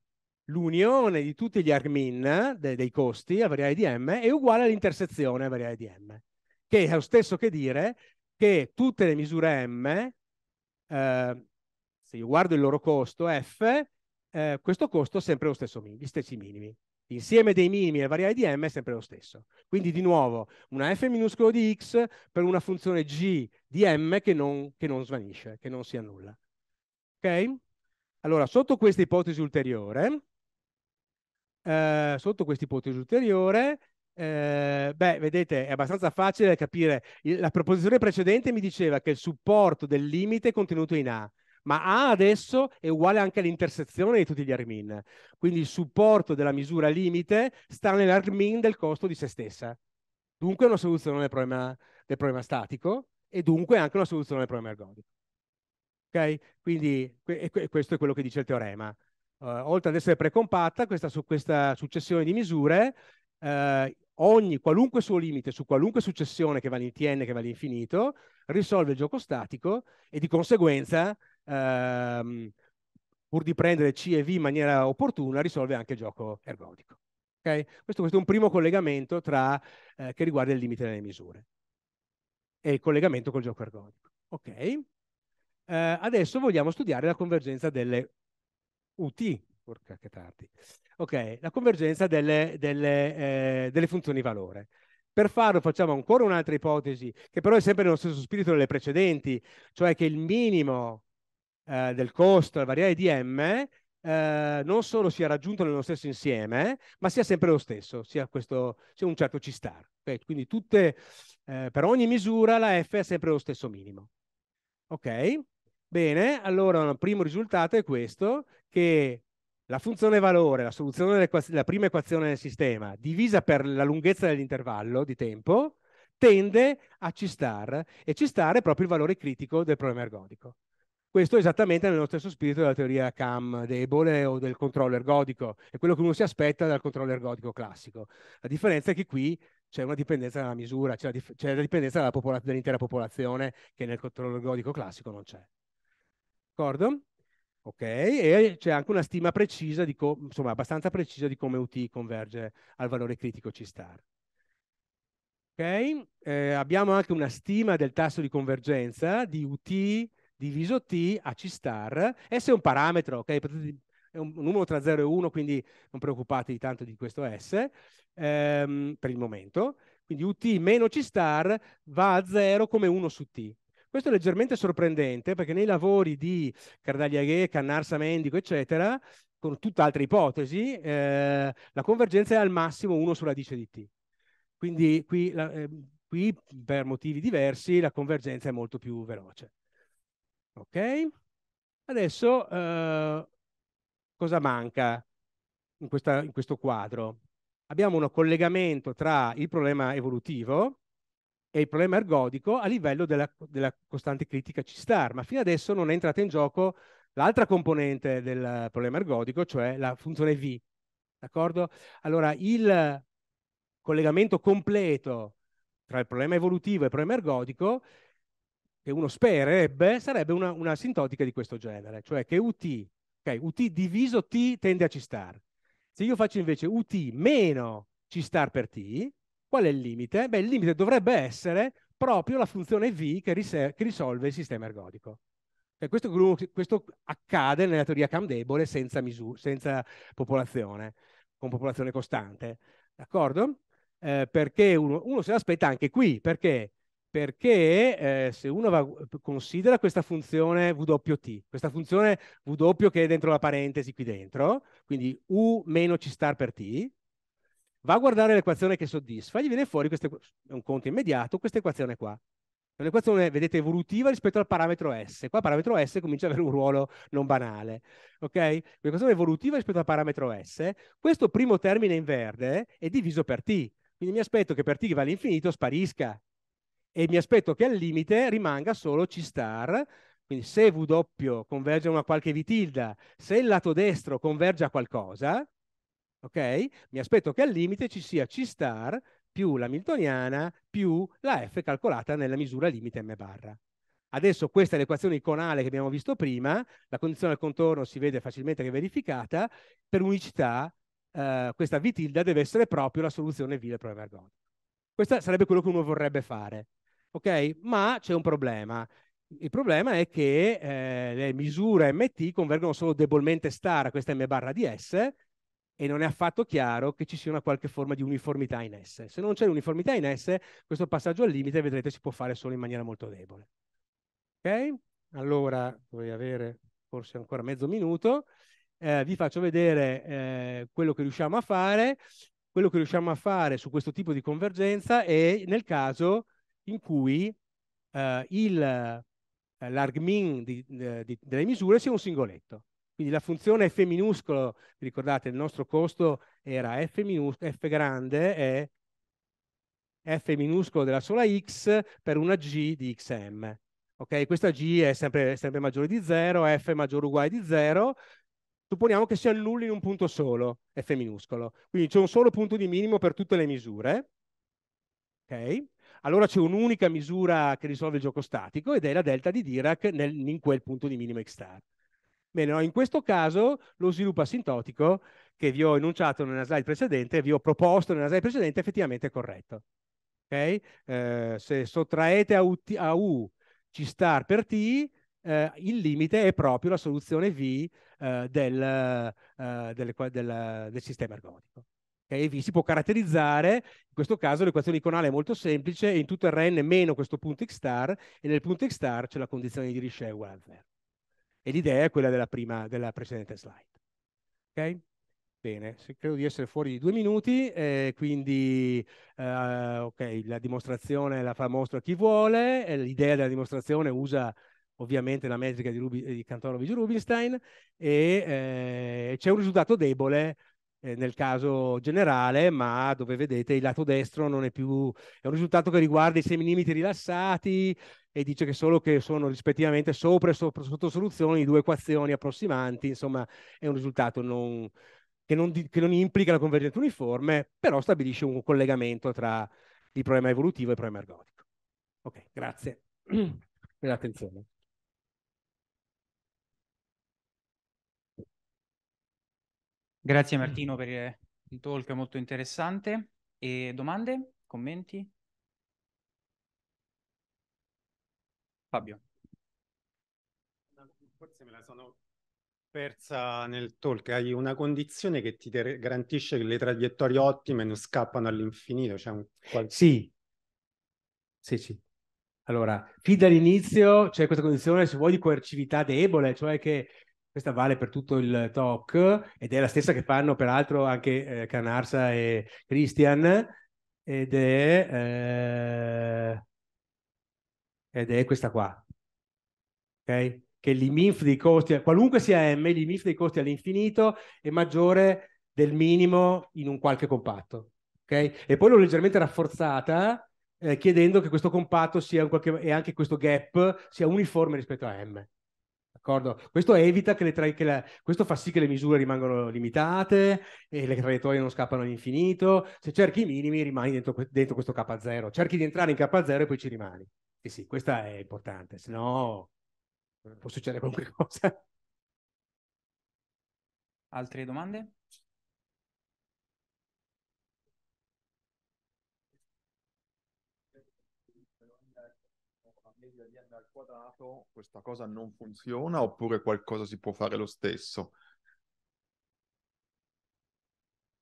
l'unione di tutti gli armin de dei costi a variare di m è uguale all'intersezione a variare di m, che è lo stesso che dire che tutte le misure m eh, se io guardo il loro costo F, eh, questo costo è sempre lo stesso, gli stessi minimi. L'insieme dei minimi e la variabile di m è sempre lo stesso. Quindi di nuovo una f minuscolo di x per una funzione g di m che non, che non svanisce, che non si annulla. Ok? Allora, sotto questa ipotesi ulteriore, eh, sotto questa ipotesi ulteriore, eh, beh, vedete, è abbastanza facile capire. La proposizione precedente mi diceva che il supporto del limite è contenuto in A ma A adesso è uguale anche all'intersezione di tutti gli armin. Quindi il supporto della misura limite sta nell'armin del costo di se stessa. Dunque è una soluzione del problema, del problema statico e dunque anche una soluzione del problema ergodico. Ok? Quindi questo è quello che dice il teorema. Uh, oltre ad essere precompatta, questa, su questa successione di misure, uh, ogni, qualunque suo limite su qualunque successione che vale in che va all'infinito, risolve il gioco statico e di conseguenza ehm, pur di prendere C e V in maniera opportuna, risolve anche il gioco ergodico. Okay? Questo, questo, è un primo collegamento tra, eh, che riguarda il limite delle misure e il collegamento col gioco ergodico. Ok? Eh, adesso vogliamo studiare la convergenza delle UT. Porca che tardi. Ok, la convergenza delle, delle, eh, delle funzioni valore. Per farlo facciamo ancora un'altra ipotesi, che però è sempre nello stesso spirito delle precedenti, cioè che il minimo eh, del costo, la variabile di m, eh, non solo sia raggiunto nello stesso insieme, ma sia sempre lo stesso, sia, questo, sia un certo C-star. Okay? Quindi tutte, eh, per ogni misura la f è sempre lo stesso minimo. Ok? Bene, allora il primo risultato è questo, che la funzione valore, la soluzione della prima equazione del sistema, divisa per la lunghezza dell'intervallo di tempo, tende a C star, e C star è proprio il valore critico del problema ergodico. Questo esattamente nello stesso spirito della teoria CAM debole o del controllo ergodico, è quello che uno si aspetta dal controllo ergodico classico. La differenza è che qui c'è una dipendenza dalla misura, c'è la, c'è la dipendenza dalla popola dell'intera popolazione che nel controllo ergodico classico non c'è. D'accordo? Ok, e c'è anche una stima precisa, di insomma abbastanza precisa di come UT converge al valore critico C-star. Ok, eh, abbiamo anche una stima del tasso di convergenza di UT diviso t a C star. S è un parametro, ok? È un numero tra 0 e 1, quindi non preoccupatevi tanto di questo S ehm, per il momento. Quindi ut meno C star va a 0 come 1 su t. Questo è leggermente sorprendente perché nei lavori di Cardagliaghe, Cannarsa, Mendico, eccetera, con altre ipotesi, eh, la convergenza è al massimo 1 sulla radice di t. Quindi qui, la, eh, qui, per motivi diversi la convergenza è molto più veloce. Ok? Adesso eh, cosa manca in, questa, in questo quadro? Abbiamo un collegamento tra il problema evolutivo e il problema ergodico a livello della, della costante critica C-star, ma fino adesso non è entrata in gioco l'altra componente del problema ergodico, cioè la funzione V. D'accordo? Allora, il collegamento completo tra il problema evolutivo e il problema ergodico che uno spererebbe sarebbe una, una sintotica di questo genere, cioè che ut, okay, ut diviso t tende a c star. Se io faccio invece ut meno c star per t, qual è il limite? Beh, il limite dovrebbe essere proprio la funzione v che, che risolve il sistema ergodico. Cioè, questo, questo, accade nella teoria Camdebole senza, senza popolazione, con popolazione costante. D'accordo? Eh, perché uno, uno se l'aspetta anche qui, perché perché eh, se uno va, eh, considera questa funzione WT, questa funzione W che è dentro la parentesi qui dentro, quindi U meno C star per T, va a guardare l'equazione che soddisfa, gli viene fuori questo, un conto immediato, questa equazione qua. È un'equazione, vedete, evolutiva rispetto al parametro S. Qua il parametro S comincia ad avere un ruolo non banale. Ok? Un'equazione evolutiva rispetto al parametro S. Questo primo termine in verde è diviso per T. Quindi mi aspetto che per T che vale all'infinito sparisca e mi aspetto che al limite rimanga solo C star, quindi se W converge a una qualche vitilda, se il lato destro converge a qualcosa, ok? Mi aspetto che al limite ci sia C star più la Miltoniana più la F calcolata nella misura limite M barra. Adesso questa è l'equazione iconale che abbiamo visto prima, la condizione al contorno si vede facilmente che è verificata, per unicità eh, questa tilde deve essere proprio la soluzione vile pro Evergold. Questo sarebbe quello che uno vorrebbe fare ok? Ma c'è un problema. Il problema è che eh, le misure MT convergono solo debolmente star a questa M barra di S e non è affatto chiaro che ci sia una qualche forma di uniformità in S. Se non c'è uniformità in S, questo passaggio al limite, vedrete, si può fare solo in maniera molto debole. Ok? Allora, dovrei avere forse ancora mezzo minuto. Eh, vi faccio vedere eh, quello che riusciamo a fare, quello che riusciamo a fare su questo tipo di convergenza e nel caso in cui eh, il eh, l'argmin di, eh, di, delle misure sia un singoletto. Quindi la funzione f minuscolo, vi ricordate, il nostro costo era f, minuscolo, f grande e f minuscolo della sola x per una g di xm. Okay? Questa g è sempre, sempre maggiore di 0, f è maggiore o uguale di 0. Supponiamo che si annulli in un punto solo, f minuscolo. Quindi c'è un solo punto di minimo per tutte le misure. Okay? allora c'è un'unica misura che risolve il gioco statico ed è la delta di Dirac nel, in quel punto di minimo x star. Bene, no? in questo caso lo sviluppo asintotico che vi ho enunciato nella slide precedente, vi ho proposto nella slide precedente, effettivamente è corretto. Okay? Eh, se sottraete a U, a U C star per T, eh, il limite è proprio la soluzione V eh, del, eh, del, del, del sistema ergodico. Okay? Vi si può caratterizzare, in questo caso l'equazione iconale è molto semplice, in tutto Rn meno questo punto x star e nel punto x star c'è la condizione di Richer uguale a 0. E l'idea è quella della, prima, della precedente slide. Okay? Bene, credo di essere fuori di due minuti, eh, quindi eh, okay, la dimostrazione la fa mostro a chi vuole, eh, l'idea della dimostrazione usa ovviamente la metrica di, Rubi, di Rubinstein e eh, c'è un risultato debole eh, nel caso generale, ma dove vedete il lato destro non è più... è un risultato che riguarda i semilimiti rilassati e dice che solo che sono rispettivamente sopra e sopra, sotto soluzioni due equazioni approssimanti, insomma è un risultato non, che, non, che non implica la convergenza uniforme, però stabilisce un collegamento tra il problema evolutivo e il problema ergodico. Ok, grazie per [CLEARS THROAT] l'attenzione. Grazie mm. Martino per eh, il talk molto interessante. E domande? Commenti? Fabio. Forse me la sono persa nel talk. Hai una condizione che ti garantisce che le traiettorie ottime non scappano all'infinito. Cioè qualche... Sì. Sì, sì. Allora, fin dall'inizio c'è questa condizione, se vuoi, di coercività debole, cioè che questa vale per tutto il talk ed è la stessa che fanno peraltro anche eh, Canarsa e Christian ed è, eh, ed è questa qua. Okay? Che l'IMIF dei costi, qualunque sia M, l'IMIF dei costi all'infinito è maggiore del minimo in un qualche compatto. Okay? E poi l'ho leggermente rafforzata eh, chiedendo che questo compatto sia un qualche, e anche questo gap sia uniforme rispetto a M. D'accordo? Questo evita che le tra... che la... questo fa sì che le misure rimangano limitate e le traiettorie non scappano all'infinito. Se cerchi i minimi rimani dentro, dentro questo K0. Cerchi di entrare in K0 e poi ci rimani. E sì, questa è importante, se no può succedere qualunque [LAUGHS] cosa. Altre domande? quadrato questa cosa non funziona oppure qualcosa si può fare lo stesso?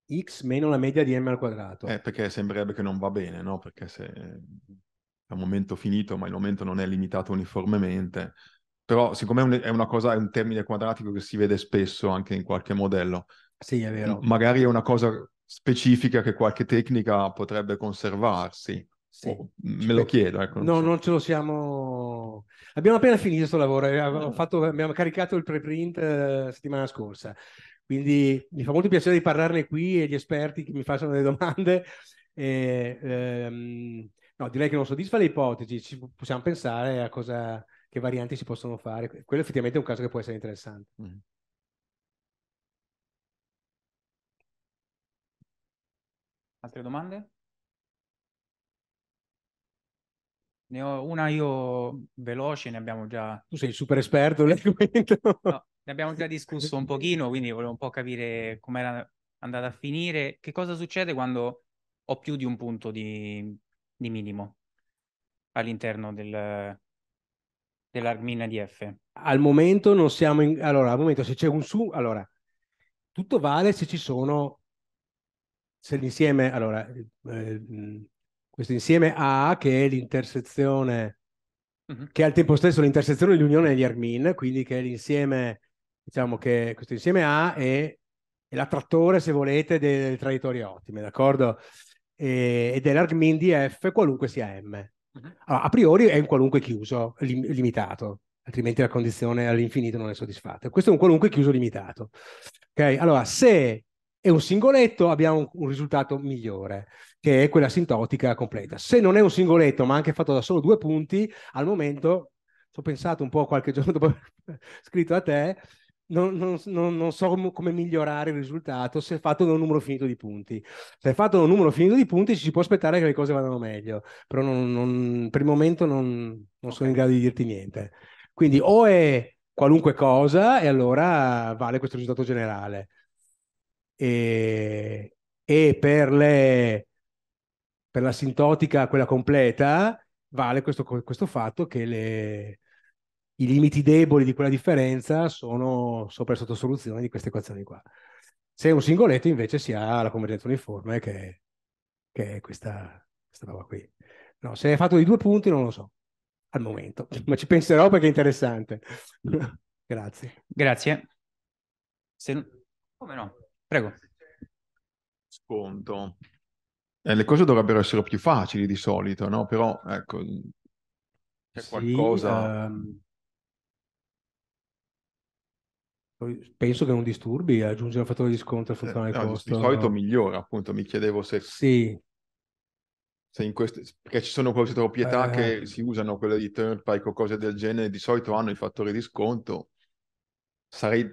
x meno la media di m al quadrato. Eh, perché sembrerebbe che non va bene, no? Perché se è un momento finito, ma il momento non è limitato uniformemente. Però siccome è una cosa, è un termine quadratico che si vede spesso anche in qualche modello. Sì, è vero. Magari è una cosa specifica che qualche tecnica potrebbe conservarsi. Sì. Oh, me lo chiedo. Ecco. No, non ce lo siamo. Abbiamo appena finito questo lavoro, eh, abbiamo, mm. fatto, abbiamo caricato il preprint eh, settimana scorsa, quindi mi fa molto piacere di parlarne qui e gli esperti che mi facciano delle domande. [LAUGHS] E, ehm, no, direi che non soddisfa le ipotesi, ci possiamo pensare a cosa, che varianti si possono fare. Quello effettivamente è un caso che può essere interessante. Mm. Altre domande? Ne ho una io veloce, ne abbiamo già... Tu sei super esperto dell'argomento. No, ne abbiamo già discusso un pochino, quindi volevo un po' capire come era andata a finire. Che cosa succede quando ho più di un punto di, di minimo all'interno del, dell'Armin DF? Al momento non siamo in... Allora, al momento se c'è un su... Allora, tutto vale se ci sono... Se l'insieme... Allora, eh, questo insieme A che è l'intersezione, uh-huh. che è al tempo stesso l'intersezione dell'unione degli Armin, quindi che è l'insieme, diciamo che questo insieme A è, è l'attrattore, se volete, delle traiettorie ottime, d'accordo? E, ed è l'argmin di F qualunque sia M. Uh-huh. Allora, a priori è un qualunque chiuso, lim- limitato altrimenti la condizione all'infinito non è soddisfatta. Questo è un qualunque chiuso limitato. Okay? Allora, se è un singoletto abbiamo un risultato migliore, che è quella sintotica completa. Se non è un singoletto, ma anche fatto da solo due punti, al momento, ci ho pensato un po' qualche [LAUGHS] giorno dopo scritto a te, non, non, non, so come migliorare il risultato se è fatto da un numero finito di punti. Se è fatto da un numero finito di punti ci si può aspettare che le cose vadano meglio, però non, non, per il momento non, okay. sono in grado di dirti niente. Quindi o è qualunque cosa e allora vale questo risultato generale. E, e per le per l'asintotica, quella completa, vale questo, questo fatto che le, i limiti deboli di quella differenza sono sopra e sotto soluzione di queste equazioni qua. Se è un singoletto invece si ha la convergenza uniforme che, che è questa, questa roba qui. No, se è fatto di due punti non lo so al momento, ma ci penserò perché è interessante. [LAUGHS] Grazie. Grazie. Se... Come no? Prego. Sconto eh, le cose dovrebbero essere più facili di solito, no? Però, ecco, c'è sì, qualcosa... Ehm, penso che non disturbi aggiungere il fattore di sconto al eh, funzionale eh, no, costo. Di solito no? migliora, appunto, mi chiedevo se... Sì. Se in queste... Perché ci sono queste proprietà eh... che si usano, quelle di Turnpike o cose del genere, di solito hanno il fattore di sconto. Sarei...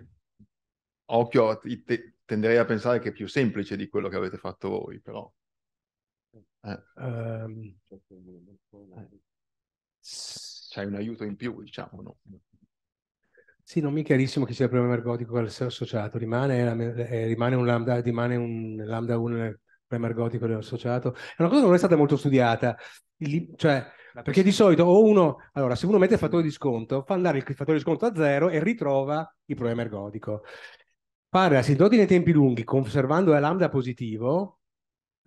Occhio, te... tenderei a pensare che è più semplice di quello che avete fatto voi, però... Um, c'è un aiuto in più, diciamo, no? Sì, non mi è chiarissimo che sia il problema ergotico associato, rimane, eh, eh, rimane, un lambda, rimane un lambda 1 nel problema ergotico dell'associato. È una cosa che non è stata molto studiata, cioè, perché di solito o uno, allora se uno mette il fattore di sconto, fa andare il fattore di sconto a zero e ritrova il problema ergotico. Pare asintotico in tempi lunghi, conservando la lambda positivo,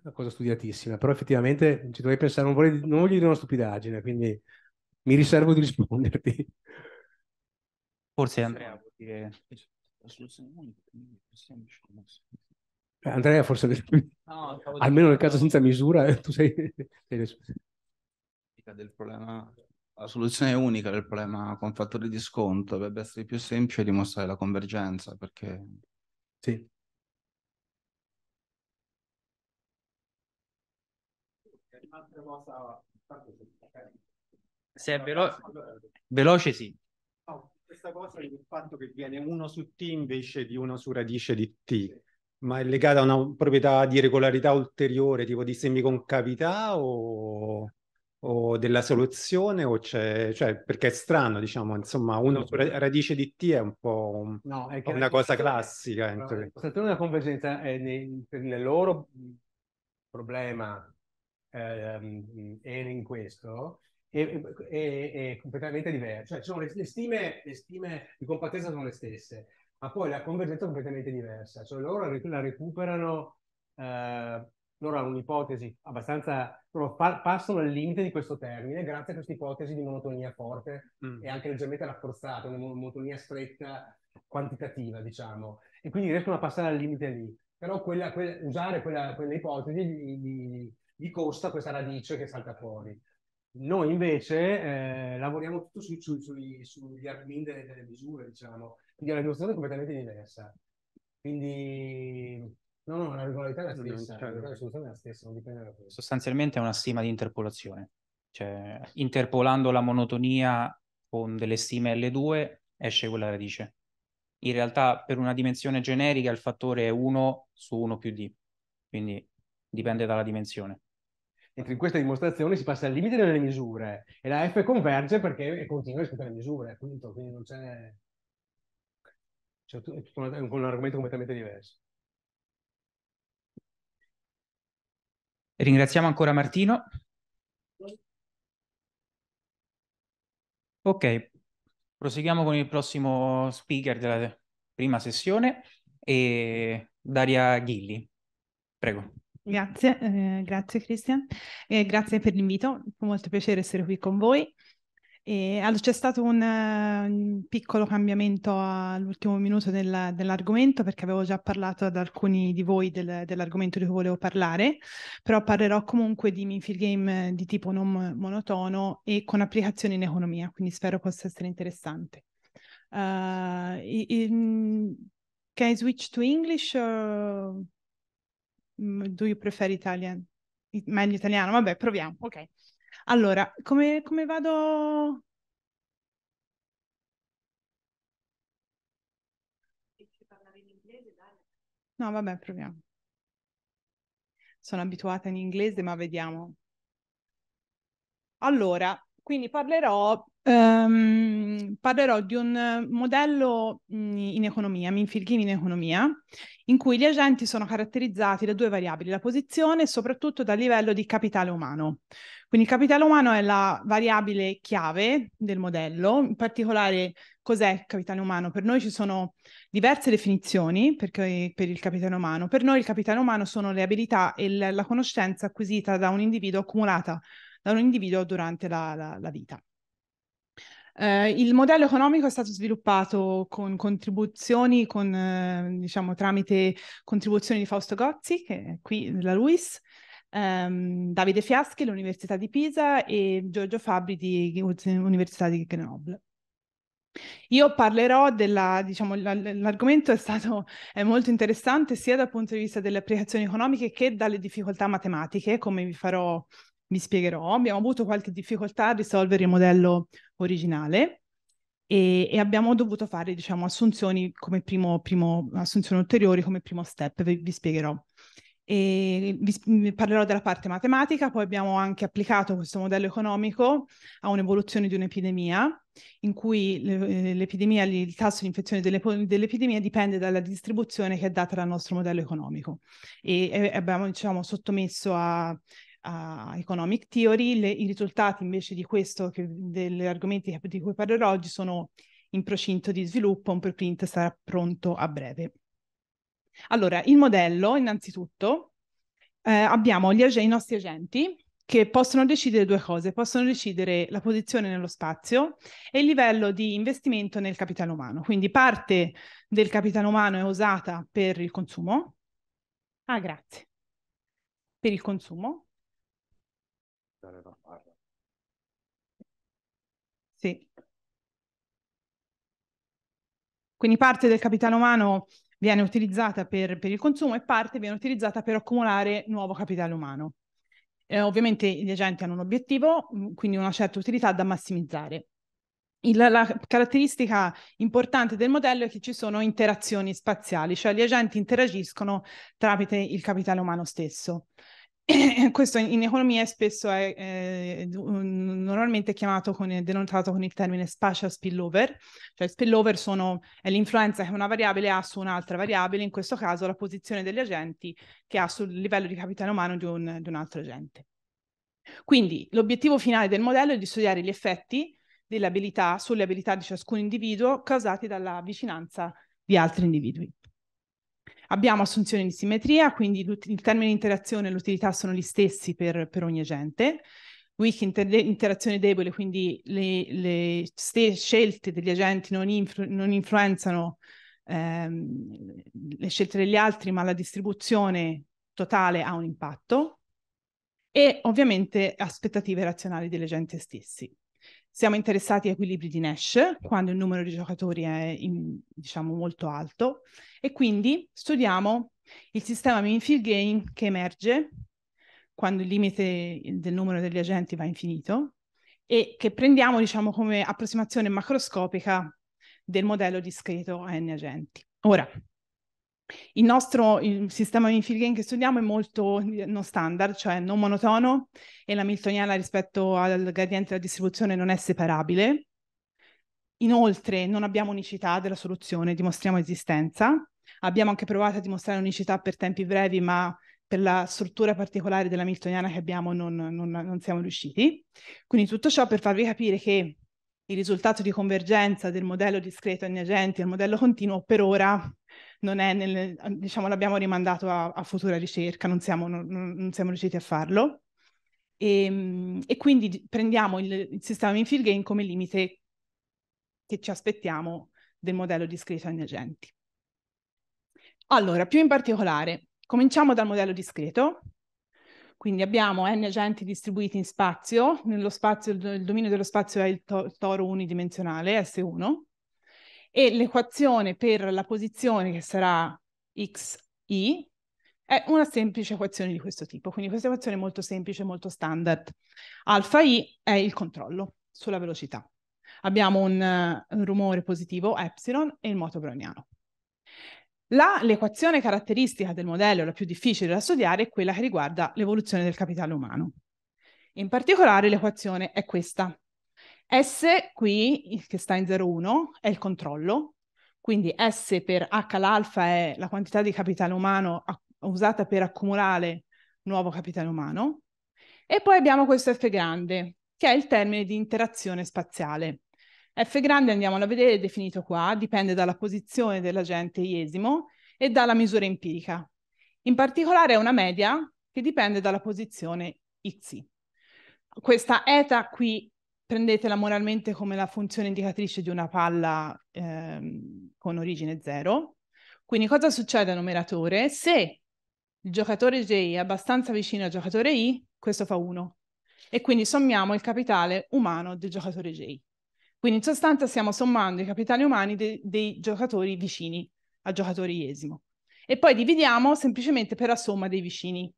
una cosa studiatissima, però effettivamente ci dovrei pensare, non, vorrei, non voglio dire una stupidaggine, quindi mi riservo di risponderti. Forse Andrea vuol dire... Eh, Andrea forse no, [LAUGHS] almeno nel caso senza misura eh, tu sei del problema la soluzione unica del problema con fattori di sconto dovrebbe essere più semplice dimostrare la convergenza perché sì. un'altra cosa. Se è velo- veloce, sì. Oh, questa cosa del fatto che viene uno su t invece di uno su radice di t, ma è legata a una proprietà di regolarità ulteriore, tipo di semiconcavità o, o della soluzione? O c'è, cioè, perché è strano, diciamo, insomma, uno su radice di t è un po' un, no, è una cosa classica. Eh, è stata una convergenza eh, nel, nel loro problema ehm, era in questo, è, è, è completamente diverso. Cioè, sono le, le, stime, le stime di compattezza sono le stesse, ma poi la convergenza è completamente diversa. Cioè, loro la recuperano, eh, loro hanno un'ipotesi abbastanza, loro pa- passano al limite di questo termine grazie a questa ipotesi di monotonia forte mm. e anche leggermente rafforzata, una monotonia stretta quantitativa, diciamo, e quindi riescono a passare al limite lì. Però quella, quella, usare quella, quella ipotesi gli, gli, gli costa questa radice che salta fuori. Noi invece eh, lavoriamo tutto su, su, sugli, sugli admin delle, delle, misure, diciamo, quindi la dimostrazione è completamente diversa. Quindi, no, no, la regolarità è la stessa, la regolarità è la stessa, non dipende da questo. Sostanzialmente è una stima di interpolazione, cioè interpolando la monotonia con delle stime L2 esce quella radice. In realtà per una dimensione generica il fattore è 1 su 1 più D, quindi dipende dalla dimensione. Mentre in questa dimostrazione si passa al limite delle misure e la F converge perché è continua rispetto alle misure, appunto, quindi non c'è... Cioè, è un, un argomento completamente diverso. Ringraziamo ancora Martino. Ok, proseguiamo con il prossimo speaker della prima sessione, e Daria Ghilli. Prego. Grazie, eh, grazie Cristian, eh, grazie per l'invito, È molto piacere essere qui con voi. E, allora, c'è stato un, eh, un, piccolo cambiamento all'ultimo minuto del, dell'argomento perché avevo già parlato ad alcuni di voi del, dell'argomento di cui volevo parlare, però parlerò comunque di Minfield Game eh, di tipo non monotono e con applicazioni in economia, quindi spero possa essere interessante. Uh, eh, in, mm, can I switch to English? Or... Mm, do you prefer Italian? I- meglio italiano? Vabbè, proviamo. Ok. Allora, come, come vado? No, vabbè, proviamo. Sono abituata in inglese, ma vediamo. Allora, quindi parlerò, ehm, parlerò, di un modello mm, in economia, mi infilchino in economia, in cui gli agenti sono caratterizzati da due variabili, la posizione e soprattutto dal livello di capitale umano. Quindi il capitale umano è la variabile chiave del modello, in particolare cos'è il capitale umano? Per noi ci sono diverse definizioni perché, per il capitale umano. Per noi il capitale umano sono le abilità e la conoscenza acquisita da un individuo accumulata da un individuo durante la, la, la vita. Eh, il modello economico è stato sviluppato con contribuzioni, con, eh, diciamo, tramite contribuzioni di Fausto Gozzi, che è qui nella LUIS, ehm, Davide Fiaschi dell'Università di Pisa e Giorgio Fabri dell'Università di Grenoble. Io parlerò della, diciamo, l'argomento è stato è molto interessante sia dal punto di vista delle applicazioni economiche che dalle difficoltà matematiche, come vi farò vi spiegherò, abbiamo avuto qualche difficoltà a risolvere il modello originale e, e abbiamo dovuto fare diciamo, assunzioni, come primo, primo, assunzioni ulteriori come primo step, vi, vi spiegherò. E vi, vi parlerò della parte matematica, poi abbiamo anche applicato questo modello economico a un'evoluzione di un'epidemia, in cui eh, l'epidemia, il tasso di infezione delle, dell'epidemia dipende dalla distribuzione che è data dal nostro modello economico e, e abbiamo diciamo, sottomesso a a Economic Theory. Le, I risultati invece di questo, che, degli argomenti di cui parlerò oggi, sono in procinto di sviluppo, un preprint sarà pronto a breve. Allora, il modello, innanzitutto, eh, abbiamo gli, i nostri agenti che possono decidere due cose, possono decidere la posizione nello spazio e il livello di investimento nel capitale umano. Quindi parte del capitale umano è usata per il consumo. Ah, grazie. Per il consumo, stare da farla. Sì. Quindi parte del capitale umano viene utilizzata per, per, il consumo e parte viene utilizzata per accumulare nuovo capitale umano. Eh, ovviamente gli agenti hanno un obiettivo, mm, quindi una certa utilità da massimizzare. Il, la caratteristica importante del modello è che ci sono interazioni spaziali, cioè gli agenti interagiscono tramite il capitale umano stesso. [COUGHS] questo in economia spesso è eh, normalmente chiamato, con, denotato con il termine spatial spillover, cioè spillover sono, è l'influenza che una variabile ha su un'altra variabile, in questo caso la posizione degli agenti che ha sul livello di capitale umano di un, di un altro agente. Quindi l'obiettivo finale del modello è di studiare gli effetti delle abilità sulle abilità di ciascun individuo causati dalla vicinanza di altri individui. Abbiamo assunzione di simmetria, quindi il termine interazione e l'utilità sono gli stessi per, per ogni agente. Weak inter- interazione debole, quindi le, le scelte degli agenti non, influ- non influenzano ehm, le scelte degli altri, ma la distribuzione totale ha un impatto. E ovviamente aspettative razionali degli agenti stessi. Siamo interessati a equilibri di Nash, certo. quando il numero di giocatori è in, diciamo, molto alto, e quindi studiamo il sistema mean-field gain che emerge quando il limite del numero degli agenti va infinito e che prendiamo diciamo, come approssimazione macroscopica del modello discreto a n agenti. Ora, il nostro il sistema Minfield Gain che studiamo è molto non standard, cioè non monotono e la Miltoniana rispetto al gradiente della distribuzione non è separabile. Inoltre non abbiamo unicità della soluzione, dimostriamo esistenza. Abbiamo anche provato a dimostrare unicità per tempi brevi, ma per la struttura particolare della Miltoniana che abbiamo non, non, non siamo riusciti. Quindi tutto ciò per farvi capire che il risultato di convergenza del modello discreto agli agenti al modello continuo per ora non è nel, diciamo l'abbiamo rimandato a, a futura ricerca, non siamo, non, non siamo, riusciti a farlo. E, ehm, e quindi prendiamo il, il sistema Minfield Gain come limite che ci aspettiamo del modello discreto agli agenti. Allora, più in particolare, cominciamo dal modello discreto, quindi abbiamo N agenti distribuiti in spazio, nello spazio, il dominio dello spazio è il, to- il toro unidimensionale, S1, e l'equazione per la posizione che sarà xi è una semplice equazione di questo tipo. Quindi questa equazione è molto semplice, molto standard. Alfa i è il controllo sulla velocità. Abbiamo un, un rumore positivo, epsilon, e il moto browniano. La, l'equazione caratteristica del modello, la più difficile da studiare, è quella che riguarda l'evoluzione del capitale umano. In particolare l'equazione è questa. S qui, che sta in 0,1, è il controllo, quindi S per H l'alfa è la quantità di capitale umano usata per accumulare nuovo capitale umano. E poi abbiamo questo F grande, che è il termine di interazione spaziale. F grande andiamolo a vedere è definito qua, dipende dalla posizione dell'agente iesimo e dalla misura empirica. In particolare è una media che dipende dalla posizione x. Questa eta qui prendetela moralmente come la funzione indicatrice di una palla ehm, con origine 0. Quindi cosa succede al numeratore? Se il giocatore J è abbastanza vicino al giocatore I, questo fa 1. E quindi sommiamo il capitale umano del giocatore J. Quindi in sostanza stiamo sommando i capitali umani de dei giocatori vicini al giocatore iesimo. E poi dividiamo semplicemente per la somma dei vicini.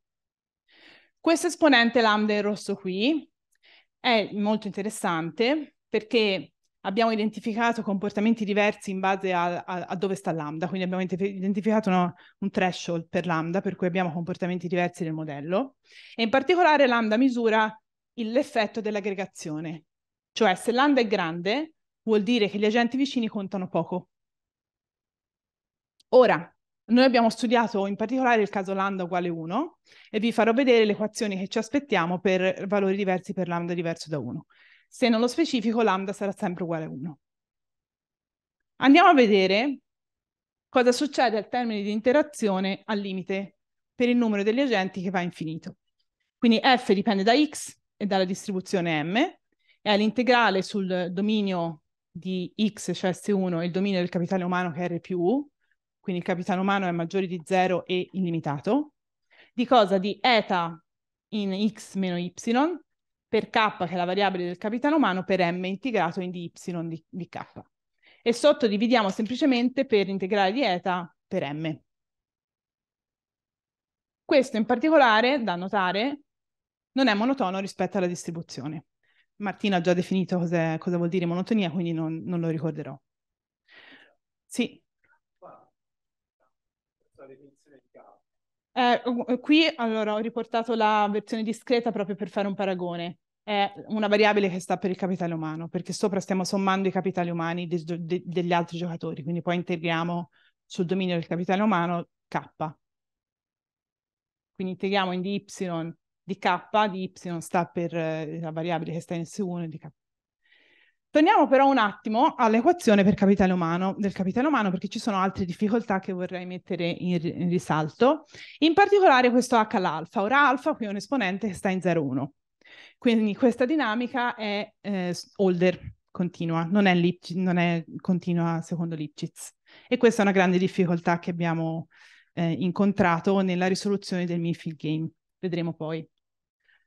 Questo esponente lambda in rosso qui è molto interessante perché abbiamo identificato comportamenti diversi in base a, a, a dove sta lambda, quindi abbiamo identificato una, un threshold per lambda, per cui abbiamo comportamenti diversi nel modello, e in particolare lambda misura l'effetto dell'aggregazione, cioè, se l'anda è grande, vuol dire che gli agenti vicini contano poco. Ora, noi abbiamo studiato in particolare il caso lambda uguale 1 e vi farò vedere le equazioni che ci aspettiamo per valori diversi per lambda diverso da 1. Se non lo specifico, lambda sarà sempre uguale a 1. Andiamo a vedere cosa succede al termine di interazione al limite per il numero degli agenti che va a infinito. Quindi f dipende da x e dalla distribuzione m, e hai l'integrale sul dominio di x, cioè S1, il dominio del capitale umano che è R+, più u, quindi il capitale umano è maggiore di 0 e illimitato, di cosa? Di eta in x meno y per k che è la variabile del capitale umano per m integrato in dy di, di k. E sotto dividiamo semplicemente per integrale di eta per m. Questo in particolare, da notare, non è monotono rispetto alla distribuzione. Martina ha già definito cosa vuol dire monotonia, quindi non, non lo ricorderò. Sì. Eh, qui allora ho riportato la versione discreta proprio per fare un paragone. È una variabile che sta per il capitale umano, perché sopra stiamo sommando i capitali umani de de degli altri giocatori, quindi poi integriamo sul dominio del capitale umano K. Quindi integriamo in dy di K di Y sta per eh, la variabile che sta in S1 di K. Torniamo però un attimo all'equazione per capitale umano, del capitale umano perché ci sono altre difficoltà che vorrei mettere in, in risalto, in particolare questo H all'alfa. Ora alfa qui è un esponente che sta in 0,1, quindi questa dinamica è eh, older, continua, non è, Lipsch non è continua secondo Lipschitz e questa è una grande difficoltà che abbiamo eh, incontrato nella risoluzione del Mifid Game vedremo poi.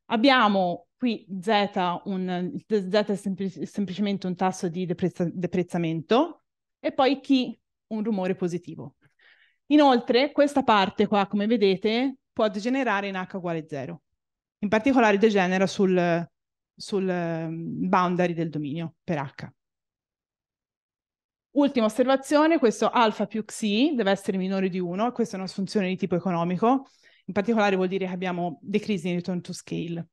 Abbiamo qui Z, un, Z è sempl semplicemente un tasso di deprezza deprezzamento e poi chi un rumore positivo. Inoltre questa parte qua, come vedete, può degenerare in H uguale 0. In particolare degenera sul, sul ehm, boundary del dominio per H. Ultima osservazione, questo alfa più xi deve essere minore di 1, questa è una funzione di tipo economico, in particolare vuol dire che abbiamo dei crisi return to scale.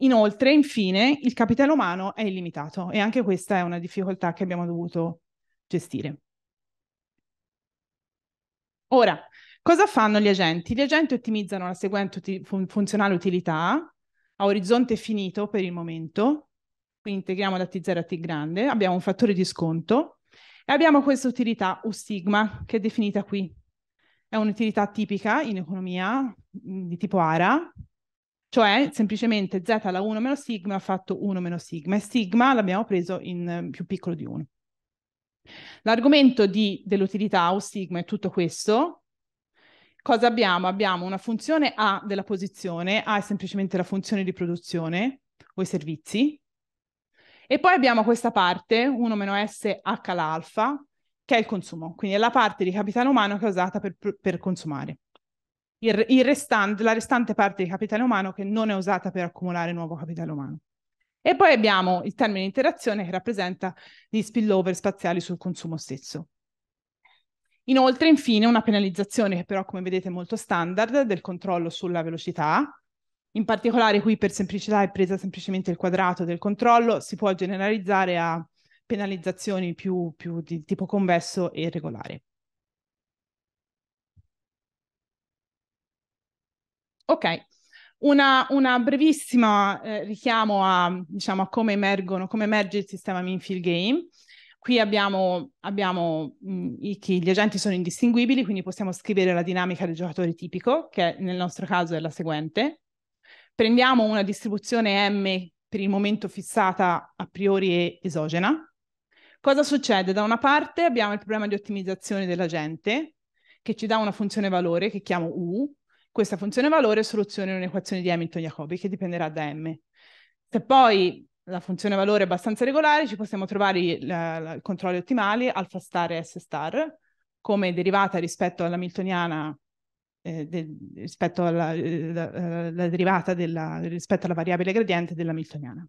Inoltre, infine, il capitale umano è illimitato e anche questa è una difficoltà che abbiamo dovuto gestire. Ora, cosa fanno gli agenti? Gli agenti ottimizzano la seguente uti fun funzionale utilità a orizzonte finito per il momento, quindi integriamo da T0 a T grande, abbiamo un fattore di sconto e abbiamo questa utilità U sigma che è definita qui. È un'utilità tipica in economia mm, di tipo ARA, cioè semplicemente z alla 1 meno sigma ha fatto 1 meno sigma e sigma l'abbiamo preso in eh, più piccolo di 1. L'argomento dell'utilità o sigma è tutto questo. Cosa abbiamo? Abbiamo una funzione A della posizione, A è semplicemente la funzione di produzione o i servizi, e poi abbiamo questa parte, 1 meno s h l'alfa, che è il consumo, quindi è la parte di capitale umano che è usata per, per consumare. Il, il restant, la restante parte di capitale umano che non è usata per accumulare nuovo capitale umano. E poi abbiamo il termine interazione che rappresenta gli spillover spaziali sul consumo stesso. Inoltre, infine, una penalizzazione che però, come vedete, è molto standard del controllo sulla velocità. In particolare qui per semplicità è presa semplicemente il quadrato del controllo, si può generalizzare a penalizzazioni più, più di tipo convesso e regolare. Ok, una, una brevissima eh, richiamo a, diciamo, a come, emergono, come emerge il sistema Minfield Game. Qui abbiamo, abbiamo mh, i, gli agenti sono indistinguibili, quindi possiamo scrivere la dinamica del giocatore tipico, che nel nostro caso è la seguente. Prendiamo una distribuzione M per il momento fissata a priori esogena, Cosa succede? Da una parte abbiamo il problema di ottimizzazione della gente che ci dà una funzione valore che chiamo U. Questa funzione valore soluziona un'equazione di Hamilton-Jacobi che dipenderà da M. Se poi la funzione valore è abbastanza regolare, ci possiamo trovare i controlli ottimali alfa star e S star come derivata rispetto all'hamiltoniana eh, del, rispetto alla eh, la, eh, la derivata della, rispetto alla variabile gradiente dell'hamiltoniana.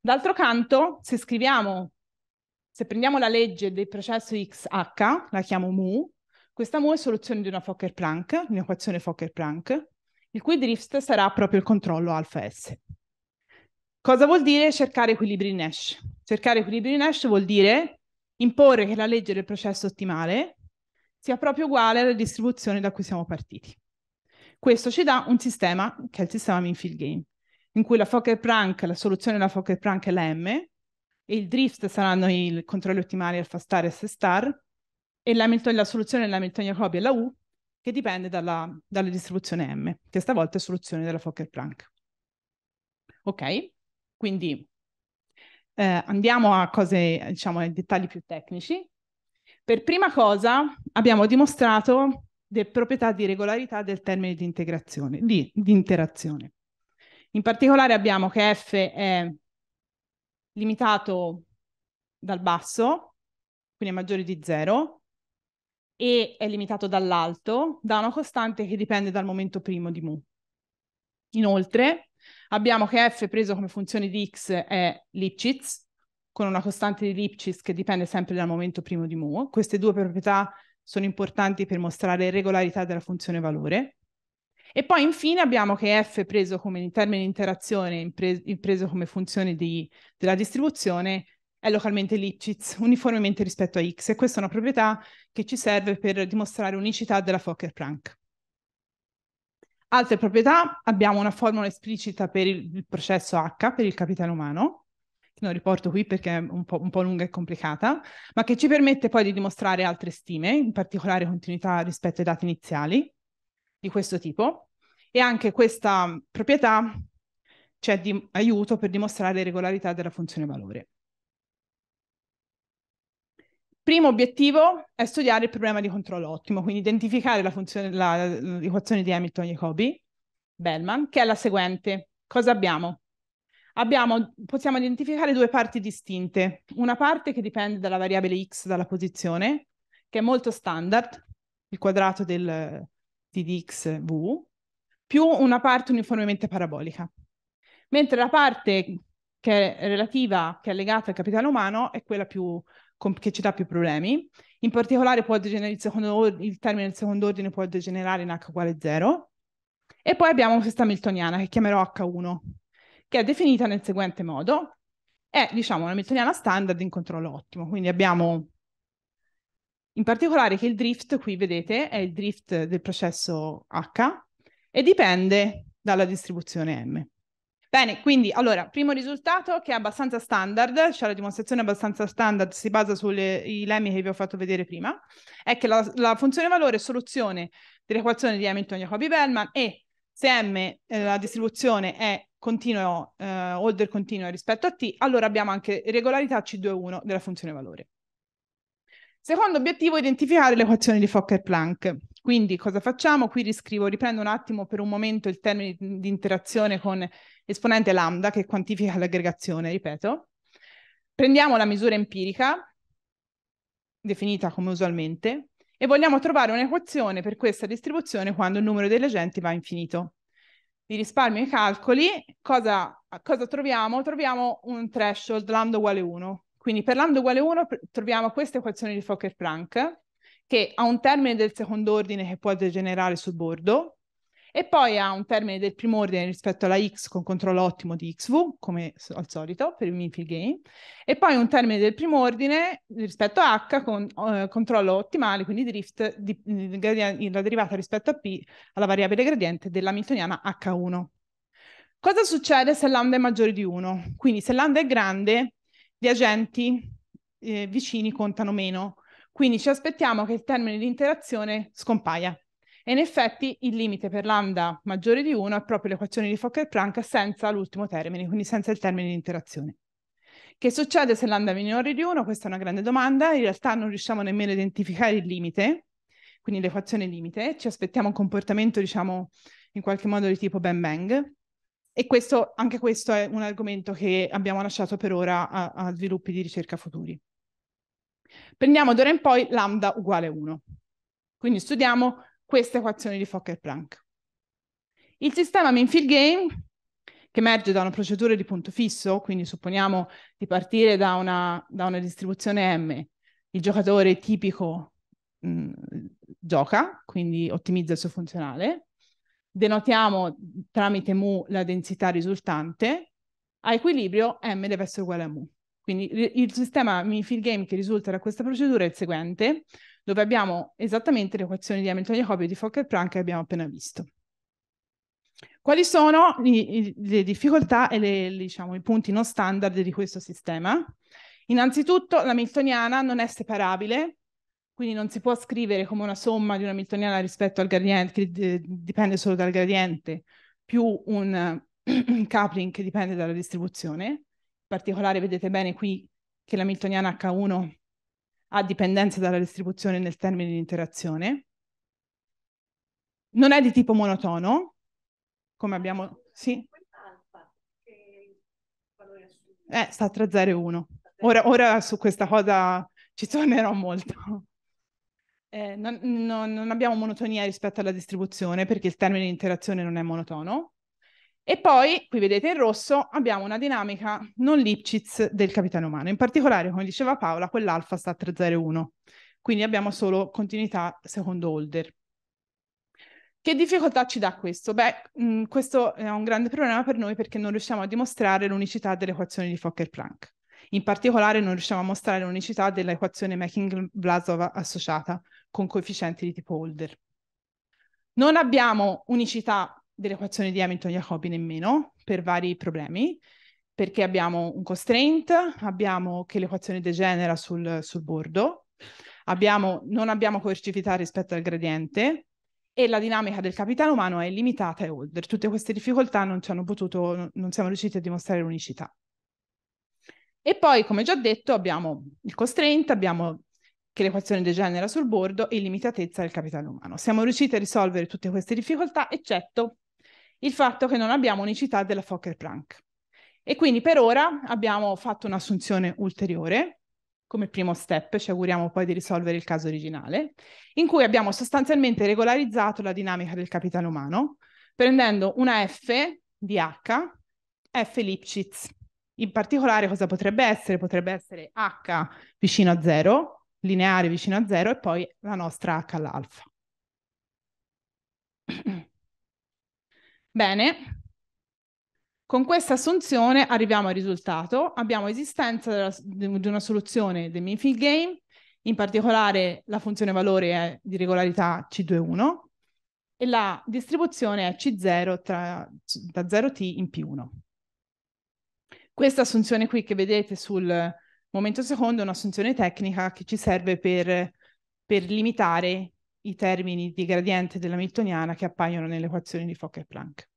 D'altro canto, se scriviamo se prendiamo la legge del processo XH, la chiamo mu, questa mu è soluzione di una Fokker-Planck, un'equazione Fokker-Planck, il cui drift sarà proprio il controllo alfa S. Cosa vuol dire cercare equilibri Nash? Cercare equilibri Nash vuol dire imporre che la legge del processo ottimale sia proprio uguale alla distribuzione da cui siamo partiti. Questo ci dà un sistema, che è il sistema Minfield Game, in cui la Fokker-Planck, la soluzione della Fokker-Planck è la M, e il drift saranno il controllo ottimale alfa star e S star e la soluzione è l'Hamilton-Jacobi è la U che dipende dalla, dalla distribuzione M, che stavolta è soluzione della Fokker-Planck. Ok, quindi eh, andiamo a cose, diciamo, ai dettagli più tecnici. Per prima cosa abbiamo dimostrato le proprietà di regolarità del termine di integrazione, di, di interazione. In particolare abbiamo che F è limitato dal basso, quindi è maggiore di zero, e è limitato dall'alto da una costante che dipende dal momento primo di mu. Inoltre abbiamo che f preso come funzione di x è Lipschitz, con una costante di Lipschitz che dipende sempre dal momento primo di mu. Queste due proprietà sono importanti per mostrare regolarità della funzione valore. E poi infine abbiamo che F preso come in termini di interazione, pre- preso come funzione di, della distribuzione, è localmente Lipschitz, [LAUGHS] uniformemente rispetto a X, e questa è una proprietà che ci serve per dimostrare unicità della Fokker-Planck. Altre proprietà, abbiamo una formula esplicita per il, processo H, per il capitale umano, che non riporto qui perché è un po', un po', lunga e complicata, ma che ci permette poi di dimostrare altre stime, in particolare continuità rispetto ai dati iniziali di questo tipo e anche questa proprietà c'è di aiuto per dimostrare regolarità della funzione valore. Primo obiettivo è studiare il problema di controllo ottimo, quindi identificare l'equazione di Hamilton-Jacobi, Bellman, che è la seguente. Cosa abbiamo? Abbiamo, possiamo identificare due parti distinte. Una parte che dipende dalla variabile x, dalla posizione, che è molto standard, il quadrato del, di dxv, più una parte uniformemente parabolica. Mentre la parte che è relativa, che è legata al capitale umano, è quella più, che ci dà più problemi. In particolare può degenerare il, secondo, il termine del secondo ordine può degenerare in h uguale 0. E poi abbiamo questa Hamiltoniana che chiamerò H1, che è definita nel seguente modo. È, diciamo, una Hamiltoniana standard in controllo ottimo. Quindi abbiamo in particolare che il drift, qui vedete, è il drift del processo H, e dipende dalla distribuzione M. Bene, quindi allora, primo risultato che è abbastanza standard, cioè la dimostrazione abbastanza standard, si basa sui lemmi che vi ho fatto vedere prima, è che la, la funzione valore è soluzione dell'equazione di Hamilton-Jacobi-Bellman e se M, eh, la distribuzione è continuo, eh, holder continua rispetto a T, allora abbiamo anche regolarità C2.1 della funzione valore. Secondo obiettivo, identificare l'equazione di Fokker-Planck, quindi cosa facciamo? Qui riscrivo, riprendo un attimo per un momento il termine di interazione con esponente lambda che quantifica l'aggregazione, ripeto. Prendiamo la misura empirica, definita come usualmente, e vogliamo trovare un'equazione per questa distribuzione quando il numero degli agenti va a infinito. Vi risparmio i calcoli, cosa, cosa troviamo? Troviamo un threshold lambda uguale 1. Quindi per lambda uguale 1 troviamo questa equazione di Fokker-Planck, che ha un termine del secondo ordine che può degenerare sul bordo e poi ha un termine del primo ordine rispetto alla X con controllo ottimo di XV, come al solito per il Minfield gain, e poi un termine del primo ordine rispetto a H con eh, controllo ottimale, quindi drift, di, di, la derivata rispetto a P alla variabile gradiente dell'hamiltoniana H1. Cosa succede se lambda è maggiore di 1? Quindi se lambda è grande, gli agenti eh, vicini contano meno, quindi ci aspettiamo che il termine di interazione scompaia. E in effetti il limite per lambda maggiore di 1 è proprio l'equazione di Fokker-Planck senza l'ultimo termine, quindi senza il termine di interazione. Che succede se lambda è minore di 1? Questa è una grande domanda. In realtà non riusciamo nemmeno a identificare il limite, quindi l'equazione limite. Ci aspettiamo un comportamento, diciamo, in qualche modo di tipo bang bang. E questo, anche questo è un argomento che abbiamo lasciato per ora a, a sviluppi di ricerca futuri. Prendiamo d'ora in poi lambda uguale 1. Quindi studiamo questa equazione di Fokker-Planck. Il sistema Minfield-Game, che emerge da una procedura di punto fisso, quindi supponiamo di partire da una, da una distribuzione M, il giocatore tipico mh, mm, gioca, quindi ottimizza il suo funzionale, denotiamo tramite mu la densità risultante, a equilibrio M deve essere uguale a mu. Quindi il sistema Minifil Game che risulta da questa procedura è il seguente, dove abbiamo esattamente le equazioni di Hamilton Jacobi e di Fokker-Planck che abbiamo appena visto. Quali sono i, i, le difficoltà e le, diciamo, i punti non standard di questo sistema? Innanzitutto la Hamiltoniana non è separabile, quindi non si può scrivere come una somma di una Hamiltoniana rispetto al gradiente, che eh, dipende solo dal gradiente, più un [CLEARS THROAT] coupling che dipende dalla distribuzione particolare vedete bene qui che la Miltoniana H1 ha dipendenza dalla distribuzione nel termine di interazione. Non è di tipo monotono, come abbiamo... Sì? Eh, sta tra 0 e 1. Ora, ora su questa cosa ci tornerò molto. Eh, non, non, non abbiamo monotonia rispetto alla distribuzione perché il termine di interazione non è monotono. E poi, qui vedete in rosso, abbiamo una dinamica non Lipschitz del capitano umano. In particolare, come diceva Paola, quell'alfa sta a 301. Quindi abbiamo solo continuità secondo holder. Che difficoltà ci dà questo? Beh, mh, mm, questo è un grande problema per noi perché non riusciamo a dimostrare l'unicità delle equazioni di Fokker-Planck. In particolare non riusciamo a mostrare l'unicità dell'equazione Making-Vlasov associata con coefficienti di tipo holder. Non abbiamo unicità dell'equazione di Hamilton-Jacobi nemmeno per vari problemi, perché abbiamo un constraint, abbiamo che l'equazione degenera sul, sul bordo, abbiamo, non abbiamo coercività rispetto al gradiente e la dinamica del capitale umano è limitata e oltre. Tutte queste difficoltà non ci hanno potuto, non siamo riusciti a dimostrare l'unicità. E poi, come già detto, abbiamo il constraint, abbiamo che l'equazione degenera sul bordo e limitatezza del capitale umano. Siamo riusciti a risolvere tutte queste difficoltà, eccetto il fatto che non abbiamo unicità della Fokker-Planck. E quindi per ora abbiamo fatto un'assunzione ulteriore, come primo step, ci auguriamo poi di risolvere il caso originale, in cui abbiamo sostanzialmente regolarizzato la dinamica del capitale umano, prendendo una F di H, F Lipschitz. In particolare cosa potrebbe essere? Potrebbe essere H vicino a 0, lineare vicino a 0 e poi la nostra H all'alfa. [CLEARS THROAT] Bene, con questa assunzione arriviamo al risultato, abbiamo esistenza della, di una soluzione del mean game, in particolare la funzione valore è di regolarità C21 e la distribuzione è C0 tra, da 0t in P1. Questa assunzione qui che vedete sul momento secondo è un'assunzione tecnica che ci serve per, per limitare i termini di gradiente dell'hamiltoniana che appaiono nelle equazioni di fokker Planck.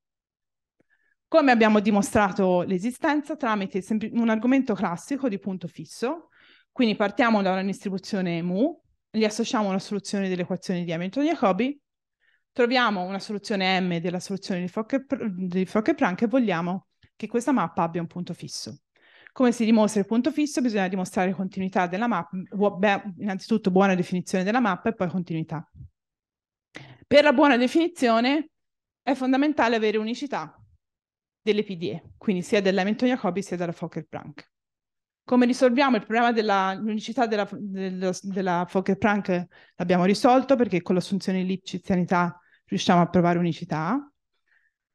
Come abbiamo dimostrato l'esistenza tramite un argomento classico di punto fisso, quindi partiamo da una distribuzione mu, gli associamo una soluzione dell'equazione di Hamilton-Jacobi, troviamo una soluzione m della soluzione di fokker Planck e vogliamo che questa mappa abbia un punto fisso. Come si dimostra il punto fisso? Bisogna dimostrare continuità della mappa, beh, innanzitutto buona definizione della mappa e poi continuità. Per la buona definizione è fondamentale avere unicità delle PDE, quindi sia dell'elemento Jacobi sia della Fokker-Planck. Come risolviamo il problema dell'unicità della, della, della Fokker-Planck? L'abbiamo risolto perché con l'assunzione di Lipschitzianità riusciamo a provare unicità.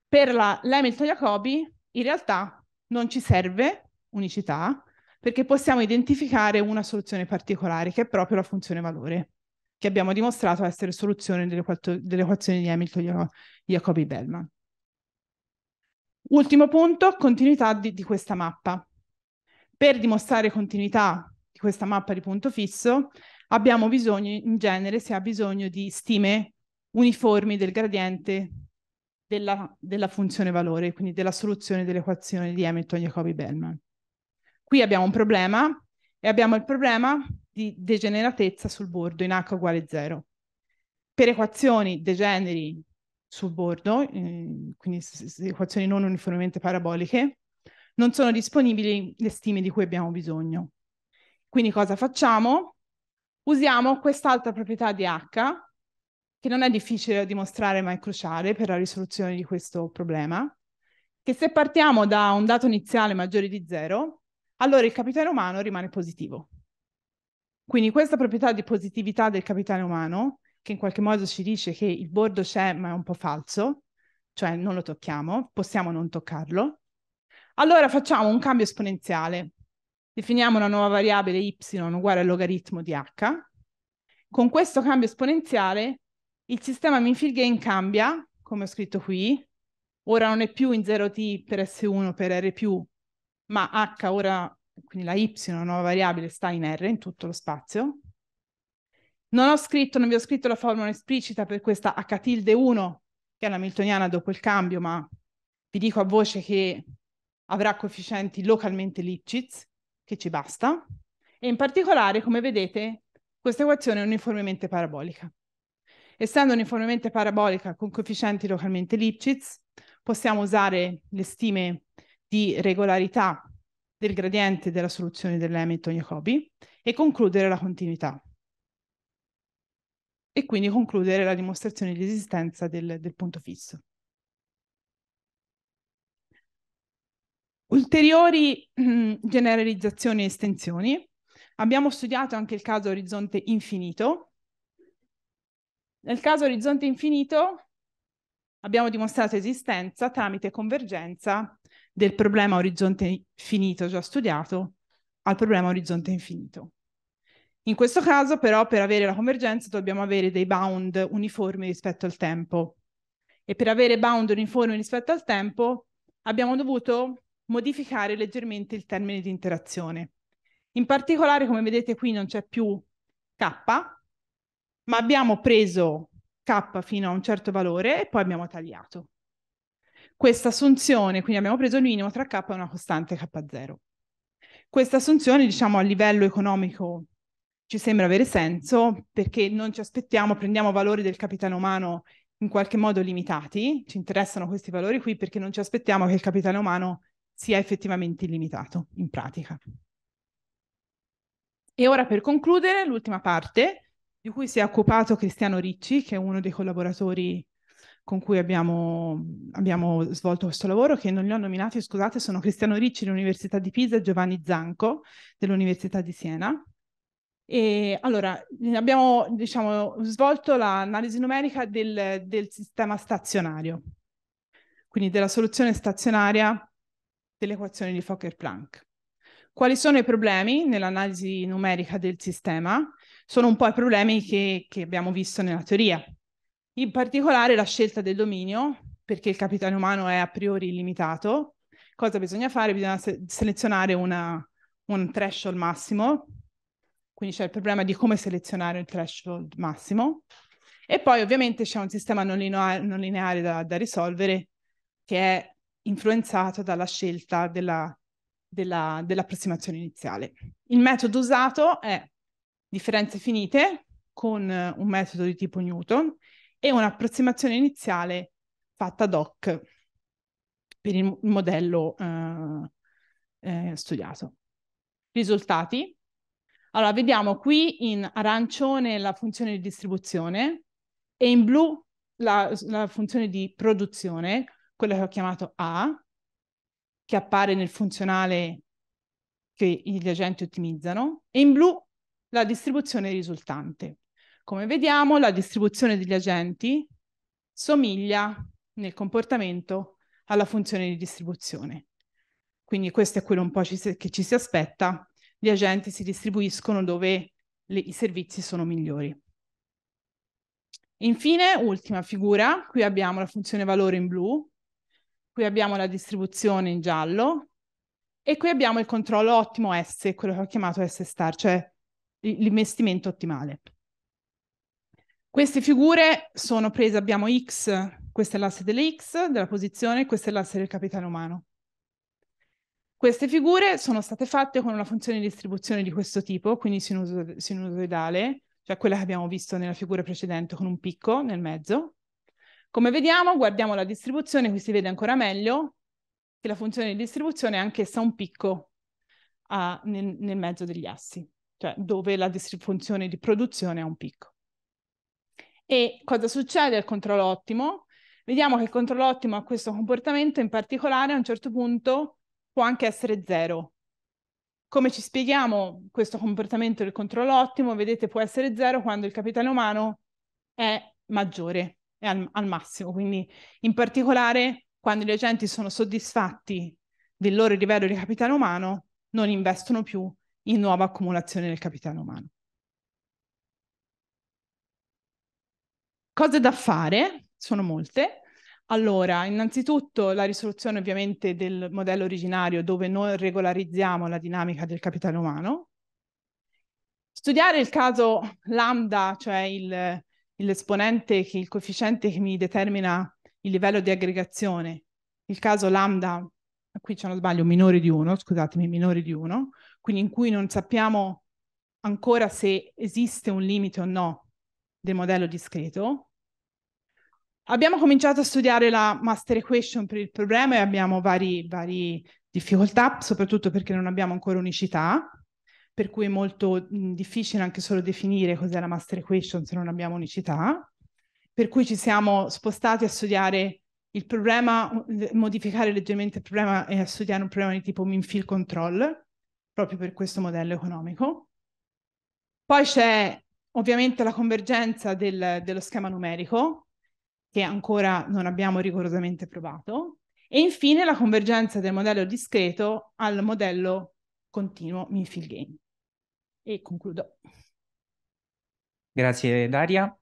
Per l'Hamilton Jacobi in realtà non ci serve unicità, perché possiamo identificare una soluzione particolare, che è proprio la funzione valore, che abbiamo dimostrato essere soluzione delle, equazioni di Hamilton-Jacobi-Bellman. Ultimo punto, continuità di, di questa mappa. Per dimostrare continuità di questa mappa di punto fisso, abbiamo bisogno, in genere si ha bisogno di stime uniformi del gradiente della, della funzione valore, quindi della soluzione dell'equazione di Hamilton-Jacobi-Bellman. Qui abbiamo un problema e abbiamo il problema di degeneratezza sul bordo in h uguale 0. Per equazioni degeneri sul bordo, eh, quindi equazioni non uniformemente paraboliche, non sono disponibili le stime di cui abbiamo bisogno. Quindi cosa facciamo? Usiamo quest'altra proprietà di H, che non è difficile da dimostrare ma è cruciale per la risoluzione di questo problema, che se partiamo da un dato iniziale maggiore di 0, allora il capitale umano rimane positivo. Quindi questa proprietà di positività del capitale umano, che in qualche modo ci dice che il bordo c'è ma è un po' falso, cioè non lo tocchiamo, possiamo non toccarlo, allora facciamo un cambio esponenziale. Definiamo una nuova variabile y uguale al logaritmo di h. Con questo cambio esponenziale il sistema Minfield cambia, come ho scritto qui, ora non è più in 0t per s1 per r più ma H ora, quindi la Y, una nuova variabile, sta in R in tutto lo spazio. Non ho scritto, non vi ho scritto la formula esplicita per questa H tilde 1, che è la Miltoniana dopo il cambio, ma vi dico a voce che avrà coefficienti localmente Lipschitz, che ci basta. E in particolare, come vedete, questa equazione è uniformemente parabolica. Essendo uniformemente parabolica con coefficienti localmente Lipschitz, possiamo usare le stime di regolarità del gradiente della soluzione dell'Hamilton-Jacobi e concludere la continuità. E quindi concludere la dimostrazione di esistenza del, del punto fisso. Ulteriori [CLEARS THROAT] generalizzazioni e estensioni. Abbiamo studiato anche il caso orizzonte infinito. Nel caso orizzonte infinito abbiamo dimostrato esistenza tramite convergenza del problema orizzonte finito già studiato al problema orizzonte infinito. In questo caso però per avere la convergenza dobbiamo avere dei bound uniformi rispetto al tempo e per avere bound uniformi rispetto al tempo abbiamo dovuto modificare leggermente il termine di interazione. In particolare come vedete qui non c'è più k ma abbiamo preso k fino a un certo valore e poi abbiamo tagliato. Questa assunzione, quindi abbiamo preso il minimo tra K e una costante K0. Questa assunzione, diciamo, a livello economico ci sembra avere senso perché non ci aspettiamo, prendiamo valori del capitale umano in qualche modo limitati, ci interessano questi valori qui perché non ci aspettiamo che il capitale umano sia effettivamente illimitato in pratica. E ora per concludere l'ultima parte di cui si è occupato Cristiano Ricci, che è uno dei collaboratori con cui abbiamo, abbiamo, svolto questo lavoro, che non li ho nominati, scusate, sono Cristiano Ricci dell'Università di Pisa e Giovanni Zanco dell'Università di Siena. E allora, abbiamo diciamo, svolto l'analisi numerica del, del sistema stazionario, quindi della soluzione stazionaria dell'equazione di Fokker-Planck. Quali sono i problemi nell'analisi numerica del sistema? Sono un po' i problemi che, che abbiamo visto nella teoria, in particolare la scelta del dominio, perché il capitale umano è a priori illimitato. Cosa bisogna fare? Bisogna se- selezionare una, un threshold massimo, quindi c'è il problema di come selezionare il threshold massimo. E poi ovviamente c'è un sistema non lineare, non lineare da, da, risolvere che è influenzato dalla scelta della, della, dell'approssimazione iniziale. Il metodo usato è differenze finite con un metodo di tipo Newton e un'approssimazione iniziale fatta ad hoc per il modello eh, eh, studiato. Risultati. Allora, vediamo qui in arancione la funzione di distribuzione e in blu la, la funzione di produzione, quella che ho chiamato A, che appare nel funzionale che gli agenti ottimizzano, e in blu la distribuzione risultante. Come vediamo, la distribuzione degli agenti somiglia nel comportamento alla funzione di distribuzione. Quindi questo è quello un po' ci si, che ci si aspetta. Gli agenti si distribuiscono dove le, i servizi sono migliori. Infine, ultima figura, qui abbiamo la funzione valore in blu, qui abbiamo la distribuzione in giallo e qui abbiamo il controllo ottimo S, quello che ho chiamato S star, cioè l'investimento ottimale. Queste figure sono prese, abbiamo X, questa è l'asse delle X, della posizione, questa è l'asse del capitale umano. Queste figure sono state fatte con una funzione di distribuzione di questo tipo, quindi sinuso sinusoidale, cioè quella che abbiamo visto nella figura precedente con un picco nel mezzo. Come vediamo, guardiamo la distribuzione, qui si vede ancora meglio che la funzione di distribuzione è anch'essa un picco a, nel, nel mezzo degli assi, cioè dove la funzione di produzione ha un picco. E cosa succede al controllo ottimo? Vediamo che il controllo ottimo ha questo comportamento in particolare a un certo punto può anche essere zero. Come ci spieghiamo questo comportamento del controllo ottimo? Vedete, può essere zero quando il capitale umano è maggiore, è al, al massimo. Quindi, in particolare, quando gli agenti sono soddisfatti del loro livello di capitale umano, non investono più in nuova accumulazione del capitale umano. Cose da fare, sono molte. Allora, innanzitutto la risoluzione ovviamente del modello originario dove noi regolarizziamo la dinamica del capitale umano. Studiare il caso lambda, cioè il, l'esponente, che, il coefficiente che mi determina il livello di aggregazione, il caso lambda, qui c'è uno sbaglio, minore di 1, scusatemi, minore di 1, quindi in cui non sappiamo ancora se esiste un limite o no del modello discreto, Abbiamo cominciato a studiare la master equation per il problema e abbiamo varie vari difficoltà, soprattutto perché non abbiamo ancora unicità, per cui è molto difficile anche solo definire cos'è la master equation se non abbiamo unicità, per cui ci siamo spostati a studiare il problema, modificare leggermente il problema e a studiare un problema di tipo min field control, proprio per questo modello economico. Poi c'è ovviamente la convergenza del, dello schema numerico, che ancora non abbiamo rigorosamente provato, e infine la convergenza del modello discreto al modello continuo Minfield Game. E concludo. Grazie Daria.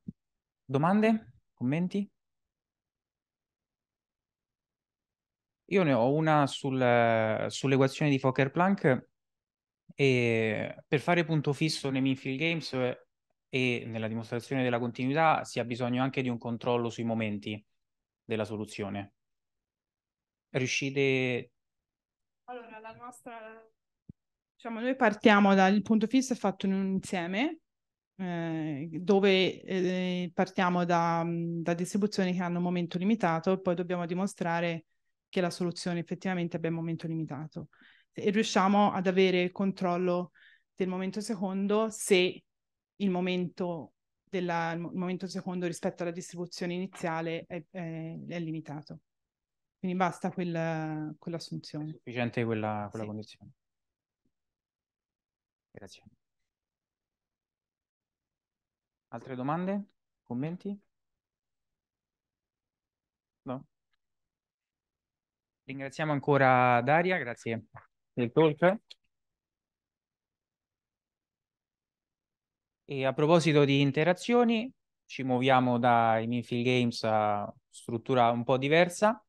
Domande? Commenti? Io ne ho una sul, sull'equazione di Fokker-Planck e per fare punto fisso nei Minfield Games e nella dimostrazione della continuità si ha bisogno anche di un controllo sui momenti della soluzione. Riuscite... Allora, la nostra... Diciamo, noi partiamo dal punto fisso è fatto in un insieme, eh, dove eh, partiamo da, da, distribuzioni che hanno un momento limitato, poi dobbiamo dimostrare che la soluzione effettivamente abbia un momento limitato e riusciamo ad avere controllo del momento secondo se il momento, della, il momento secondo rispetto alla distribuzione iniziale è, è, è limitato. Quindi basta quella, quell'assunzione. È sufficiente quella, quella sì. condizione. Grazie. Altre domande? Commenti? No? Ringraziamo ancora Daria, grazie del talk. E a proposito di interazioni, ci muoviamo dai Minfield Games a struttura un po' diversa.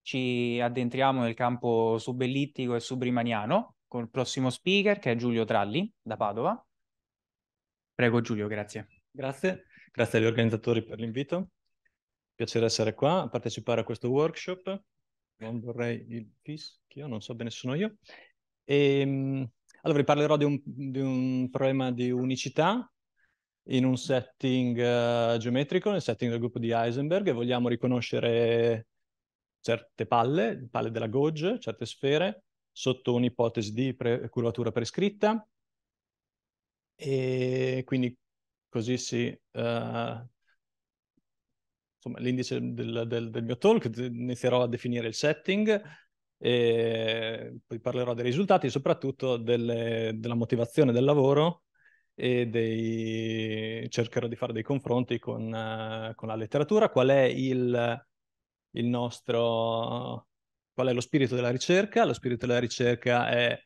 Ci addentriamo nel campo subellittico e subrimaniano con il prossimo speaker che è Giulio Tralli da Padova. Prego Giulio, grazie. Grazie, grazie agli organizzatori per l'invito. Piacere essere qua a partecipare a questo workshop. Non vorrei il fischio, non so bene se sono io. E, ehm, allora vi parlerò di un, di un problema di unicità in un setting uh, geometrico, nel setting del gruppo di Heisenberg, e vogliamo riconoscere certe palle, palle della gauge, certe sfere, sotto un'ipotesi di pre curvatura prescritta, e quindi così si... Uh, l'indice del, del, del mio talk, inizierò a definire il setting, e poi parlerò dei risultati, soprattutto delle, della motivazione del lavoro e dei... cercherò di fare dei confronti con, uh, con la letteratura, qual è il, il, nostro, qual è lo spirito della ricerca. Lo spirito della ricerca è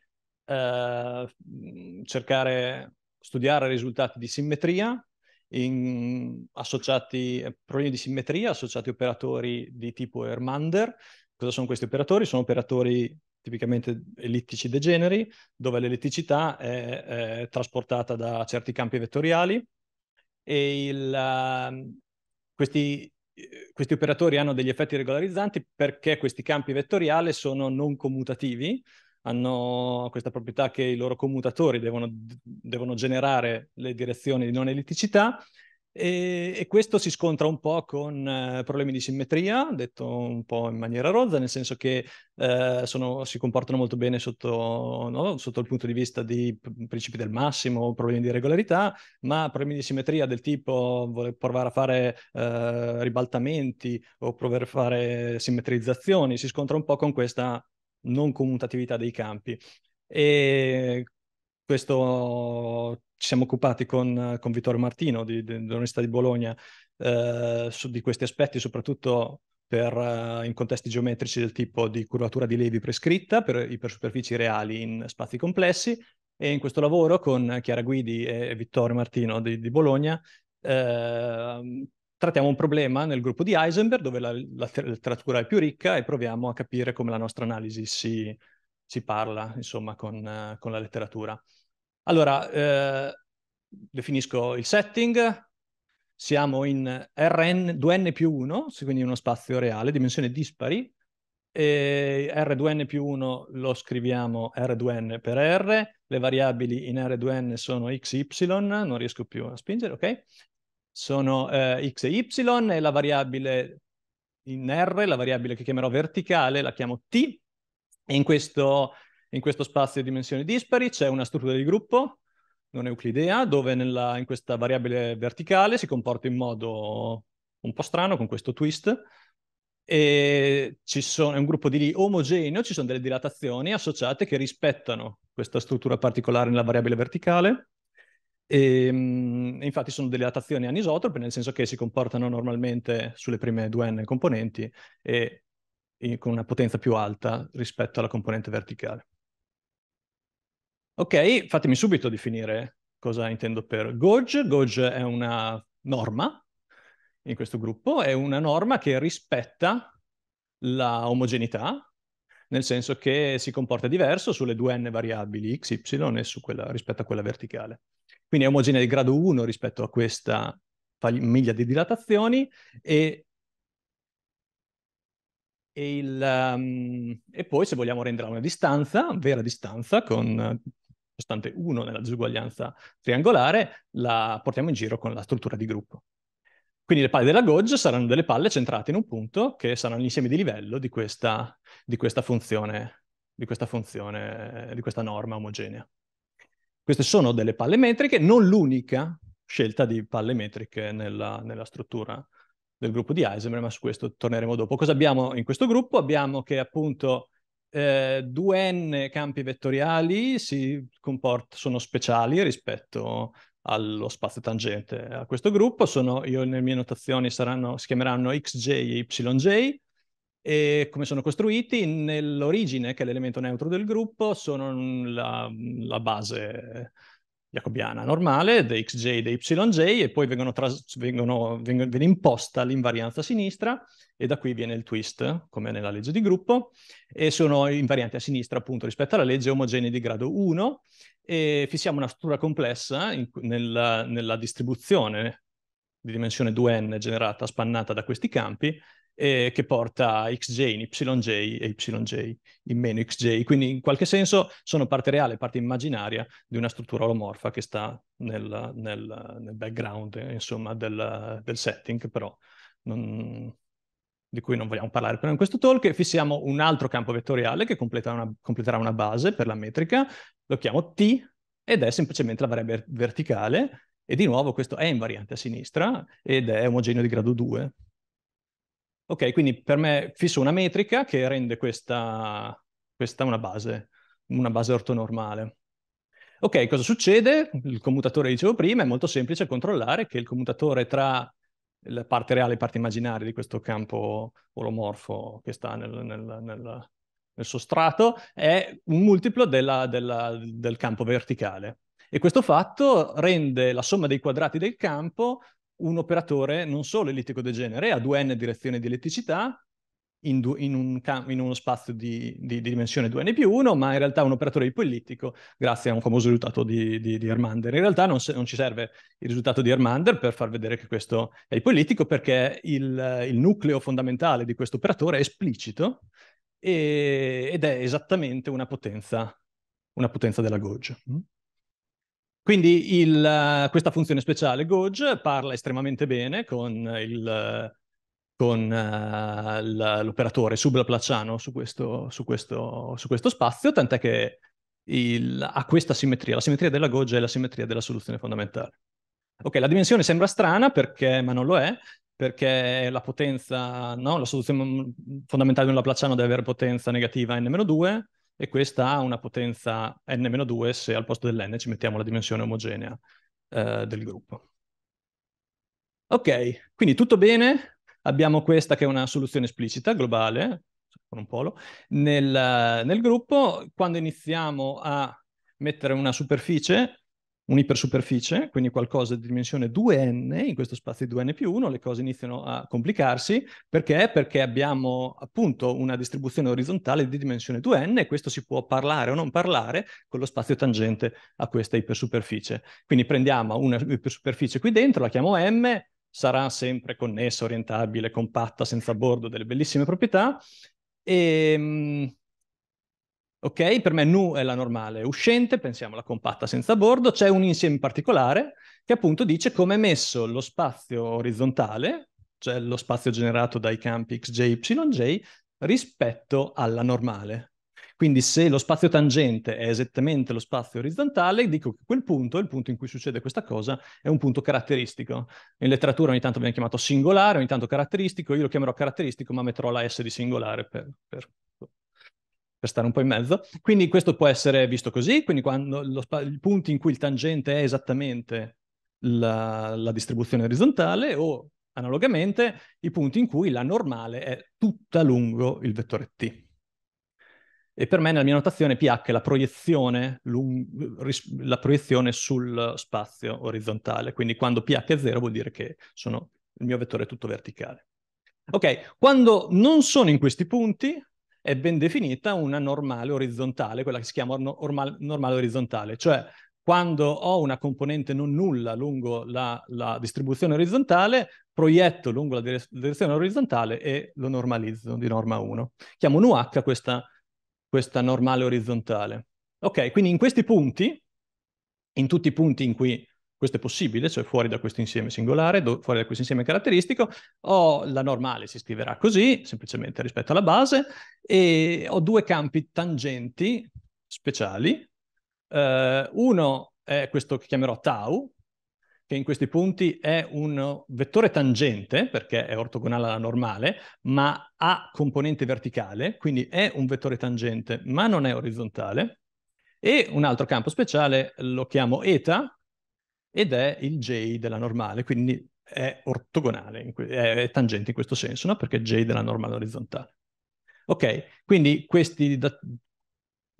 uh, cercare, studiare risultati di simmetria, in, associati, problemi di simmetria associati a operatori di tipo Ermander, Cosa sono questi operatori? Sono operatori tipicamente ellittici degeneri, dove l'ellitticità è, è trasportata da certi campi vettoriali e il, ehm, questi, questi operatori hanno degli effetti regolarizzanti perché questi campi vettoriali sono non commutativi, hanno questa proprietà che i loro commutatori devono, devono generare le direzioni di non ellitticità e, e, questo si scontra un po' con eh, problemi di simmetria, detto un po' in maniera rozza, nel senso che eh, sono, si comportano molto bene sotto, no? sotto, il punto di vista di principi del massimo, problemi di regolarità, ma problemi di simmetria del tipo voler provare a fare eh, ribaltamenti o provare a fare simmetrizzazioni, si scontra un po' con questa non commutatività dei campi. E questo ci siamo occupati con, con Vittorio Martino di, di, dell'Università di Bologna eh, su, di questi aspetti, soprattutto per, eh, in contesti geometrici del tipo di curvatura di Levi prescritta per ipersuperfici reali in spazi complessi e in questo lavoro con Chiara Guidi e Vittorio Martino di, di Bologna eh, trattiamo un problema nel gruppo di Heisenberg dove la, la, letteratura è più ricca e proviamo a capire come la nostra analisi si, si parla insomma con, con la letteratura. Allora, eh, definisco il setting, siamo in Rn 2n più 1, quindi uno spazio reale, dimensione dispari, e R2n più 1 lo scriviamo R2n per R, le variabili in R2n sono x, y, non riesco più a spingere, ok? Sono eh, x e y e la variabile in R, la variabile che chiamerò verticale, la chiamo t, e in questo in questo spazio di dimensioni dispari c'è una struttura di gruppo, non euclidea, dove nella, in questa variabile verticale si comporta in modo un po' strano con questo twist, e sono, è un gruppo di lì omogeneo, ci sono delle dilatazioni associate che rispettano questa struttura particolare nella variabile verticale. Ehm, e, infatti sono delle dilatazioni anisotrope, nel senso che si comportano normalmente sulle prime due n componenti e in, con una potenza più alta rispetto alla componente verticale. Ok, fatemi subito definire cosa intendo per GOGE. GOGE è una norma in questo gruppo, è una norma che rispetta la omogeneità, nel senso che si comporta diverso sulle due n variabili x, y e quella, rispetto a quella verticale. Quindi è omogenea di grado 1 rispetto a questa famiglia di dilatazioni e, e, il, um, e poi se vogliamo renderla una distanza, vera distanza, con costante 1 nella disuguaglianza triangolare, la portiamo in giro con la struttura di gruppo. Quindi le palle della gauge saranno delle palle centrate in un punto che saranno l'insieme di livello di questa, di questa, funzione, di questa funzione, di questa norma omogenea. Queste sono delle palle metriche, non l'unica scelta di palle metriche nella, nella struttura del gruppo di Eisenberg, ma su questo torneremo dopo. Cosa abbiamo in questo gruppo? Abbiamo che appunto eh, 2n campi vettoriali comport- sono speciali rispetto allo spazio tangente a questo gruppo. Sono, io, le mie notazioni saranno, si chiameranno xj e yj e come sono costruiti nell'origine, che è l'elemento neutro del gruppo, sono la, la base jacobiana normale, xj, e yj, e poi vengono tras- vengono, vengono, viene imposta l'invarianza a sinistra, e da qui viene il twist, come nella legge di gruppo, e sono invarianti a sinistra appunto rispetto alla legge omogenei di grado 1, e fissiamo una struttura complessa in, nella, nella distribuzione di dimensione 2n generata, spannata da questi campi, eh, che porta xj in yj e yj in meno xj. Quindi in qualche senso sono parte reale, parte immaginaria di una struttura olomorfa che sta nel, nel, nel background, eh, insomma, del, del setting, però non, di cui non vogliamo parlare però in questo talk, fissiamo un altro campo vettoriale che completa una, completerà una base per la metrica, lo chiamo T ed è semplicemente la variabile verticale e di nuovo questo è invariante a sinistra ed è omogeneo di grado 2 Ok, quindi per me fisso una metrica che rende questa, questa una base, una base ortonormale. Ok, cosa succede? Il commutatore, dicevo prima, è molto semplice controllare che il commutatore tra la parte reale e la parte immaginaria di questo campo olomorfo che sta nel, nel, nel, nel sostrato è un multiplo della, della, del campo verticale. E questo fatto rende la somma dei quadrati del campo un operatore non solo ellittico degenere, ha due n direzioni di elettricità in, du- in, un cam- in uno spazio di, di, di, dimensione 2n più 1, ma in realtà un operatore ipoellittico grazie a un famoso risultato di, di Ermander. In realtà non, se- non, ci serve il risultato di Ermander per far vedere che questo è ipoellittico perché il, il nucleo fondamentale di questo operatore è esplicito e- ed è esattamente una potenza, una potenza della goggia. Quindi il, eh, questa funzione speciale Goge parla estremamente bene con il, con uh, l'operatore sublaplaciano su questo, su, questo, su questo, spazio, tant'è che il, ha questa simmetria. La simmetria della Goge è la simmetria della soluzione fondamentale. Ok, la dimensione sembra strana perché, ma non lo è, perché la potenza, no? La soluzione fondamentale di un laplaciano deve avere potenza negativa n-2, e questa ha una potenza n-2 se al posto dell'n ci mettiamo la dimensione omogenea eh, del gruppo. Ok, quindi tutto bene, abbiamo questa che è una soluzione esplicita, globale, con un polo, nel, nel gruppo, quando iniziamo a mettere una superficie, un'ipersuperficie, quindi qualcosa di dimensione 2n, in questo spazio di 2n più 1 le cose iniziano a complicarsi, perché? Perché abbiamo appunto una distribuzione orizzontale di dimensione 2n e questo si può parlare o non parlare con lo spazio tangente a questa ipersuperficie. Quindi prendiamo un'ipersuperficie qui dentro, la chiamo M, sarà sempre connessa, orientabile, compatta, senza bordo, delle bellissime proprietà, e ehm, Ok, per me nu è la normale uscente, pensiamo alla compatta senza bordo, c'è un insieme particolare che appunto dice come è messo lo spazio orizzontale, cioè lo spazio generato dai campi xj, yj, rispetto alla normale. Quindi se lo spazio tangente è esattamente lo spazio orizzontale, dico che quel punto, il punto in cui succede questa cosa, è un punto caratteristico. In letteratura ogni tanto viene chiamato singolare, ogni tanto caratteristico, io lo chiamerò caratteristico ma metterò la S di singolare per, per per stare un po' in mezzo. Quindi questo può essere visto così, quindi quando lo, il punto in cui il tangente è esattamente la, la distribuzione orizzontale o analogamente i punti in cui la normale è tutta lungo il vettore t. E per me nella mia notazione ph è la proiezione, lungo, ris- la proiezione sul spazio orizzontale, quindi quando ph è 0 vuol dire che sono, il mio vettore è tutto verticale. Ok, quando non sono in questi punti, è ben definita una normale orizzontale, quella che si chiama normal, normale orizzontale, cioè quando ho una componente non nulla lungo la, la distribuzione orizzontale, proietto lungo la direzione orizzontale e lo normalizzo di norma 1. Chiamo un UH questa, questa normale orizzontale. Ok, quindi in questi punti, in tutti i punti in cui questo è possibile, cioè fuori da questo insieme singolare, do, fuori da questo insieme caratteristico, ho la normale, si scriverà così, semplicemente rispetto alla base, e ho due campi tangenti speciali. Eh, uno è questo che chiamerò tau, che in questi punti è un vettore tangente, perché è ortogonale alla normale, ma ha componente verticale, quindi è un vettore tangente, ma non è orizzontale. E un altro campo speciale lo chiamo eta, ed è il J della normale, quindi è ortogonale, è tangente in questo senso, no? perché J della normale orizzontale. Ok, quindi questi da,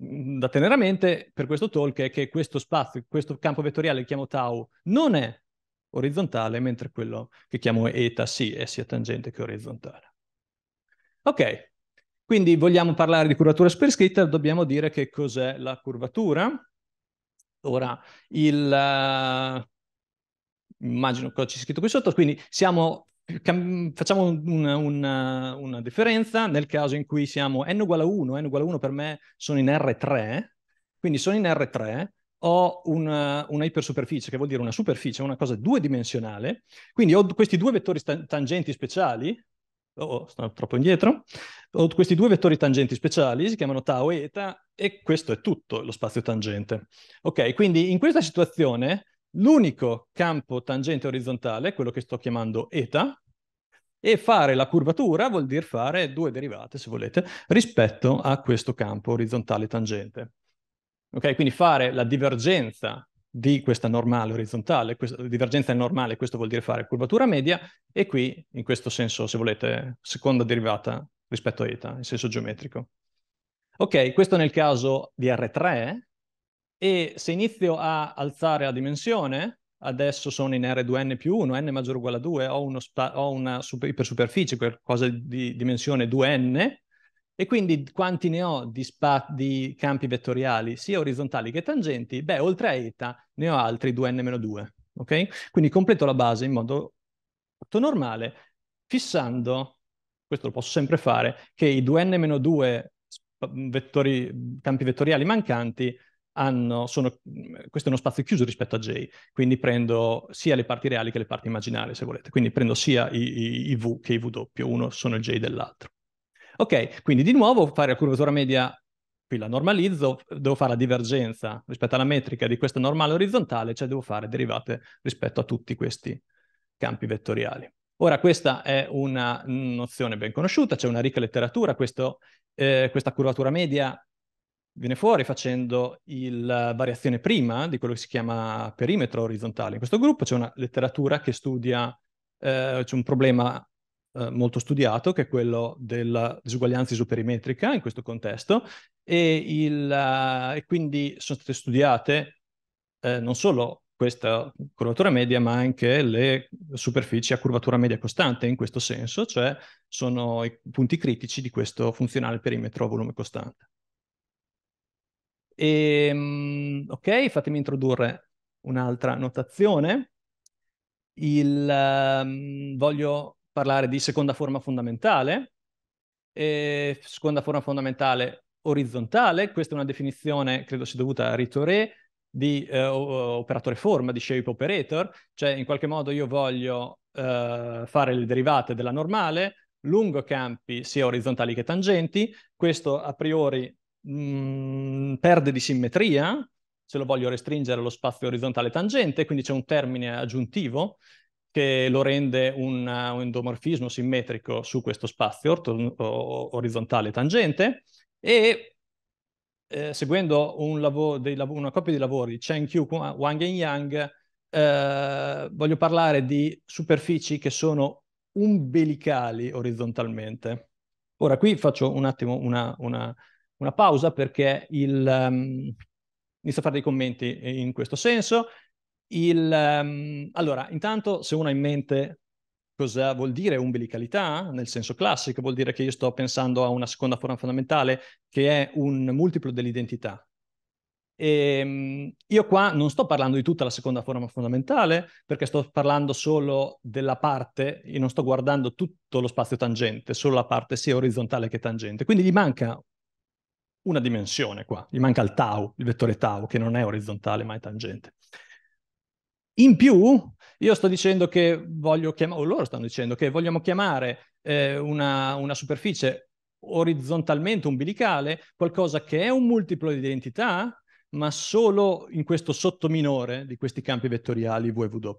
mm, da tenere a mente per questo talk è che questo spazio, questo campo vettoriale che chiamo tau non è orizzontale, mentre quello che chiamo eta sì, è sia tangente che orizzontale. Ok, quindi vogliamo parlare di curvatura per dobbiamo dire che cos'è la curvatura Ora, il, uh, immagino cosa c'è scritto qui sotto, quindi siamo, cam- facciamo un, un, una differenza nel caso in cui siamo n uguale a 1, n uguale a 1 per me sono in R3, quindi sono in R3, ho una, una, ipersuperficie, che vuol dire una superficie, una cosa due dimensionale, quindi ho questi due vettori tangenti speciali, oh, oh sto troppo indietro, ho questi due vettori tangenti speciali, si chiamano tau e eta, e questo è tutto lo spazio tangente. Ok, quindi in questa situazione l'unico campo tangente orizzontale è quello che sto chiamando eta, e fare la curvatura vuol dire fare due derivate, se volete, rispetto a questo campo orizzontale tangente. Ok, quindi fare la divergenza di questa normale orizzontale, questa divergenza è normale, questo vuol dire fare curvatura media, e qui in questo senso, se volete, seconda derivata rispetto a eta, in senso geometrico. Ok, questo nel caso di R3, e se inizio a alzare la dimensione, adesso sono in R2n più 1, n maggiore o uguale a 2, ho, uno ho una super ipersuperficie, qualcosa di dimensione 2n, e quindi quanti ne ho di, spa- di campi vettoriali, sia orizzontali che tangenti? Beh, oltre a eta ne ho altri 2n-2, ok? Quindi completo la base in modo normale, fissando, questo lo posso sempre fare, che i 2n-2 vettori, campi vettoriali mancanti hanno, sono, questo è uno spazio chiuso rispetto a J, quindi prendo sia le parti reali che le parti immaginarie, se volete. Quindi prendo sia i, i, i V che i W, uno sono il J dell'altro. Ok, quindi di nuovo fare la curvatura media, qui la normalizzo, devo fare la divergenza rispetto alla metrica di questa normale orizzontale, cioè devo fare derivate rispetto a tutti questi campi vettoriali. Ora questa è una nozione ben conosciuta, c'è una ricca letteratura, questo, eh, questa curvatura media viene fuori facendo la eh, variazione prima di quello che si chiama perimetro orizzontale. In questo gruppo c'è una letteratura che studia, eh, c'è un problema eh, molto studiato, che è quello della disuguaglianza isoperimetrica in questo contesto, e, il, uh, e quindi sono state studiate eh, non solo questa curvatura media, ma anche le superfici a curvatura media costante in questo senso, cioè sono i punti critici di questo funzionale perimetro a volume costante. E, ehm, ok, fatemi introdurre un'altra notazione. Il, um, voglio parlare di seconda forma fondamentale, eh, seconda forma fondamentale orizzontale, questa è una definizione, credo sia dovuta a Ritoré, di eh, operatore forma, di shape operator, cioè in qualche modo io voglio eh, fare le derivate della normale lungo campi sia orizzontali che tangenti, questo a priori mh, mm, perde di simmetria, se lo voglio restringere allo spazio orizzontale tangente, quindi c'è un termine aggiuntivo che lo rende un, un endomorfismo simmetrico su questo spazio orto, orizzontale tangente e eh, seguendo un lavoro, lav- una coppia di lavori di Chen Q, Wang e Yang, eh, voglio parlare di superfici che sono umbilicali orizzontalmente. Ora qui faccio un attimo una, una, una pausa perché il, um, inizio a fare dei commenti in questo senso. Il, um, allora, intanto se uno ha in mente cosa vuol dire umbilicalità, nel senso classico, vuol dire che io sto pensando a una seconda forma fondamentale che è un multiplo dell'identità. E, um, io qua non sto parlando di tutta la seconda forma fondamentale perché sto parlando solo della parte, e non sto guardando tutto lo spazio tangente, solo la parte sia orizzontale che tangente. Quindi gli manca una dimensione qua, gli manca il tau, il vettore tau, che non è orizzontale ma è tangente. In più, io sto dicendo che voglio chiamare, o loro stanno dicendo che vogliamo chiamare eh, una, una superficie orizzontalmente umbilicale qualcosa che è un multiplo di identità, ma solo in questo sottominore di questi campi vettoriali VW.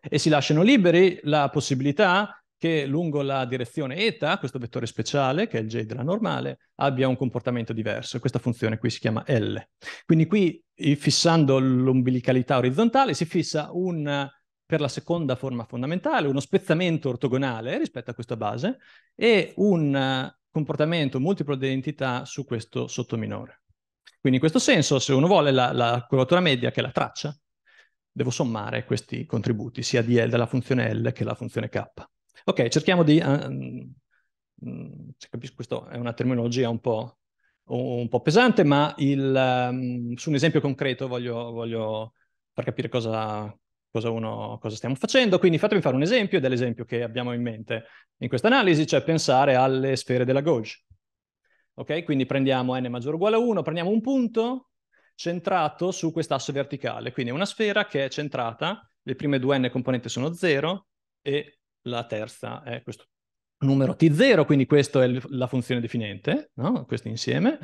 E si lasciano liberi la possibilità che lungo la direzione eta, questo vettore speciale, che è il J della normale, abbia un comportamento diverso. Questa funzione qui si chiama L. Quindi qui, fissando l'ombilicalità orizzontale, si fissa un, per la seconda forma fondamentale uno spezzamento ortogonale rispetto a questa base e un comportamento multiplo di identità su questo sottominore. Quindi in questo senso, se uno vuole la, la curvatura media, che è la traccia, devo sommare questi contributi, sia di L della funzione L che la funzione K. Ok, cerchiamo di... Um, capisco, questa è una terminologia un po', un po pesante, ma il, um, su un esempio concreto voglio, voglio far capire cosa, cosa, uno, cosa, stiamo facendo. Quindi fatemi fare un esempio, ed è l'esempio che abbiamo in mente in questa analisi, cioè pensare alle sfere della gauge. Ok, quindi prendiamo n maggiore o uguale a 1, prendiamo un punto centrato su quest'asse verticale, quindi è una sfera che è centrata, le prime due n componenti sono 0 e la terza è questo numero T0, quindi questa è la funzione definente, no? questo insieme.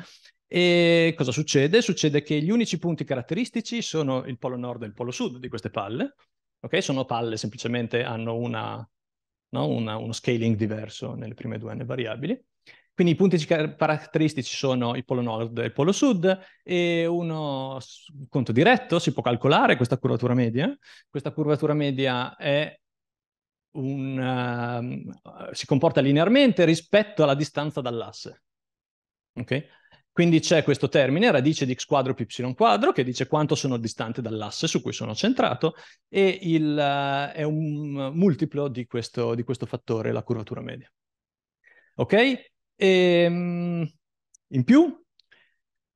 E cosa succede? Succede che gli unici punti caratteristici sono il polo nord e il polo sud di queste palle, ok? Sono palle, semplicemente hanno una, no? una, uno scaling diverso nelle prime due n variabili. Quindi i punti caratteristici sono il polo nord e il polo sud e uno conto diretto si può calcolare questa curvatura media. Questa curvatura media è un, uh, si comporta linearmente rispetto alla distanza dall'asse. Okay? Quindi c'è questo termine, radice di x quadro più y quadro, che dice quanto sono distante dall'asse su cui sono centrato, e il, uh, è un multiplo di questo, di questo, fattore, la curvatura media. Ok? E, um, in più,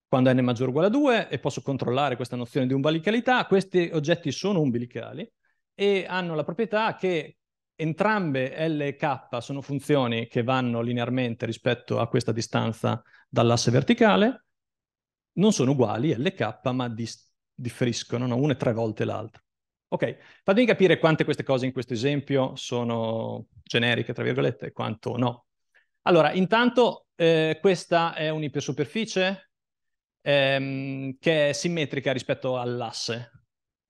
quando n è maggiore o uguale a 2, e posso controllare questa nozione di umbilicalità, questi oggetti sono umbilicali e hanno la proprietà che Entrambe L e K sono funzioni che vanno linearmente rispetto a questa distanza dall'asse verticale, non sono uguali L e K, ma dis- differiscono, no? una e tre volte l'altra. Ok, fatemi capire quante queste cose in questo esempio sono generiche, tra virgolette, e quanto no. Allora, intanto eh, questa è un'ipersuperficie ehm, che è simmetrica rispetto all'asse,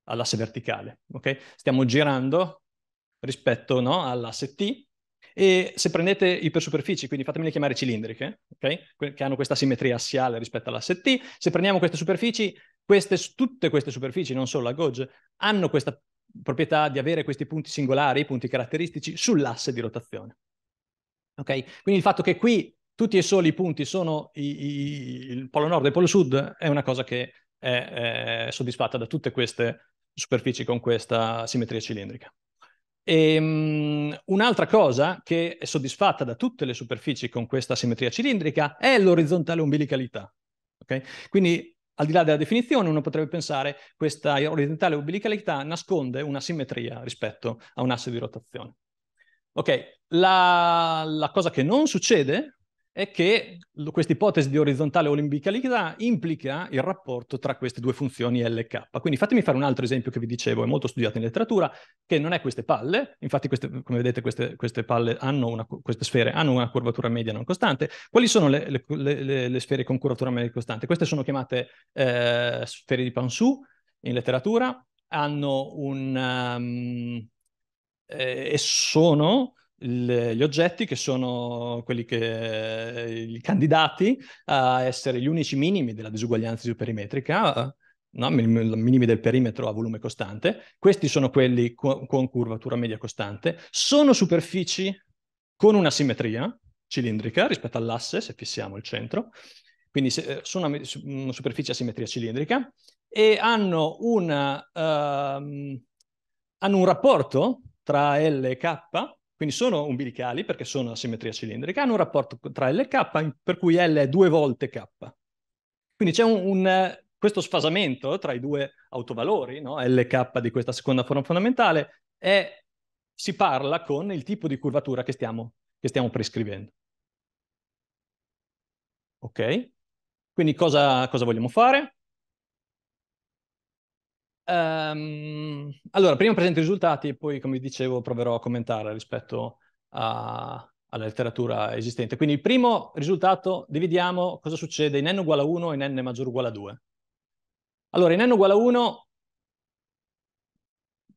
all'asse verticale. Okay? Stiamo girando rispetto no, all'asse T. E se prendete ipersuperfici, quindi fatemele chiamare cilindriche, okay? que- che hanno questa simmetria assiale rispetto all'asse T, se prendiamo queste superfici, queste, tutte queste superfici, non solo la Gauge, hanno questa proprietà di avere questi punti singolari, i punti caratteristici, sull'asse di rotazione. Okay? Quindi il fatto che qui tutti e soli i punti sono i, i, il polo nord e il polo sud è una cosa che è, è soddisfatta da tutte queste superfici con questa simmetria cilindrica. Ehm, un'altra cosa che è soddisfatta da tutte le superfici con questa simmetria cilindrica è l'orizzontale umbilicalità. Okay? Quindi al di là della definizione uno potrebbe pensare che questa orizzontale umbilicalità nasconde una simmetria rispetto a un asse di rotazione. Ok, la, la cosa che non succede è che questa ipotesi di orizzontale olimbicalità implica il rapporto tra queste due funzioni LK. Quindi fatemi fare un altro esempio che vi dicevo, è molto studiato in letteratura, che non è queste palle, infatti queste, come vedete queste, queste, una, queste, sfere hanno una curvatura media non costante. Quali sono le, le, le, le sfere con curvatura media costante? Queste sono chiamate eh, sfere di Pansou in letteratura, hanno un... Um, e sono gli oggetti che sono quelli che i candidati a essere gli unici minimi della disuguaglianza isoperimetrica, no? minimi del perimetro a volume costante, questi sono quelli co- con curvatura media costante, sono superfici con una simmetria cilindrica rispetto all'asse, se fissiamo il centro, quindi se, eh, sono una, una, superficie a simmetria cilindrica, e hanno, una, uh, hanno un rapporto tra L e K quindi sono umbilicali perché sono a simmetria cilindrica, hanno un rapporto tra L e K per cui L è due volte K. Quindi c'è un, un, questo sfasamento tra i due autovalori, no? L e K di questa seconda forma fondamentale, e si parla con il tipo di curvatura che stiamo, che stiamo prescrivendo. Ok? Quindi cosa, cosa vogliamo fare? Um, allora, prima presento i risultati e poi, come dicevo, proverò a commentare rispetto a, alla letteratura esistente. Quindi il primo risultato, dividiamo cosa succede in n uguale a 1 e in n maggiore uguale a 2. Allora, in n uguale a 1,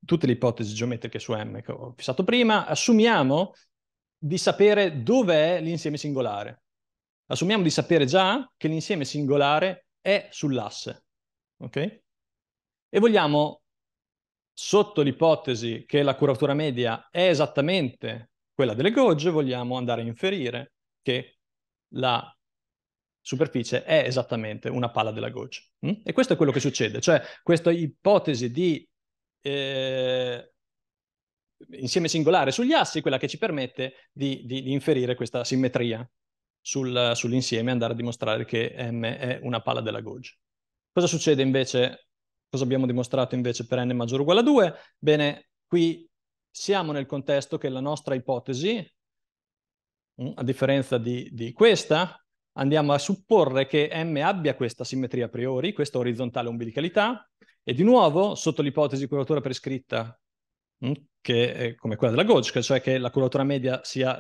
tutte le ipotesi geometriche su m che ho fissato prima, assumiamo di sapere dove è l'insieme singolare. Assumiamo di sapere già che l'insieme singolare è sull'asse. ok? e vogliamo, sotto l'ipotesi che la curvatura media è esattamente quella delle gogge, vogliamo andare a inferire che la superficie è esattamente una palla della goccia. Mm? E questo è quello che succede, cioè questa ipotesi di eh, insieme singolare sugli assi è quella che ci permette di, di, di inferire questa simmetria sul, sull'insieme e andare a dimostrare che M è una palla della goccia. Cosa succede invece Cosa abbiamo dimostrato invece per n maggiore o uguale a 2? Bene, qui siamo nel contesto che la nostra ipotesi, mm, a differenza di, di questa, andiamo a supporre che M abbia questa simmetria a priori, questa orizzontale ombilicalità, e di nuovo, sotto l'ipotesi di curvatura prescritta, mm, che è come quella della Gauge, cioè che la curvatura media sia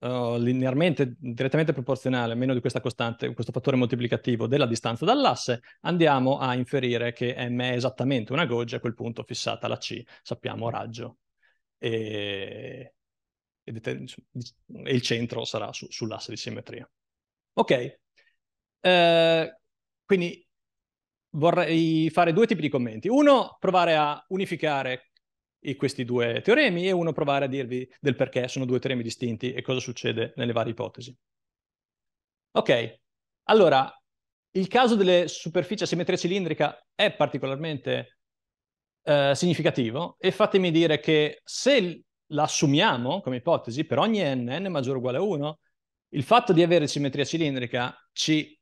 uh, linearmente, direttamente proporzionale, meno di questa costante, questo fattore moltiplicativo della distanza dall'asse, andiamo a inferire che M è esattamente una goggia, a quel punto fissata la C, sappiamo raggio. E, e, il centro sarà su, sull'asse di simmetria. Ok, eh, quindi vorrei fare due tipi di commenti. Uno, provare a unificare questi due teoremi e uno provare a dirvi del perché sono due teoremi distinti e cosa succede nelle varie ipotesi. Ok, allora, il caso delle superfici a simmetria cilindrica è particolarmente eh, significativo e fatemi dire che se l'assumiamo come ipotesi per ogni n, n maggiore o uguale a 1, il fatto di avere simmetria cilindrica ci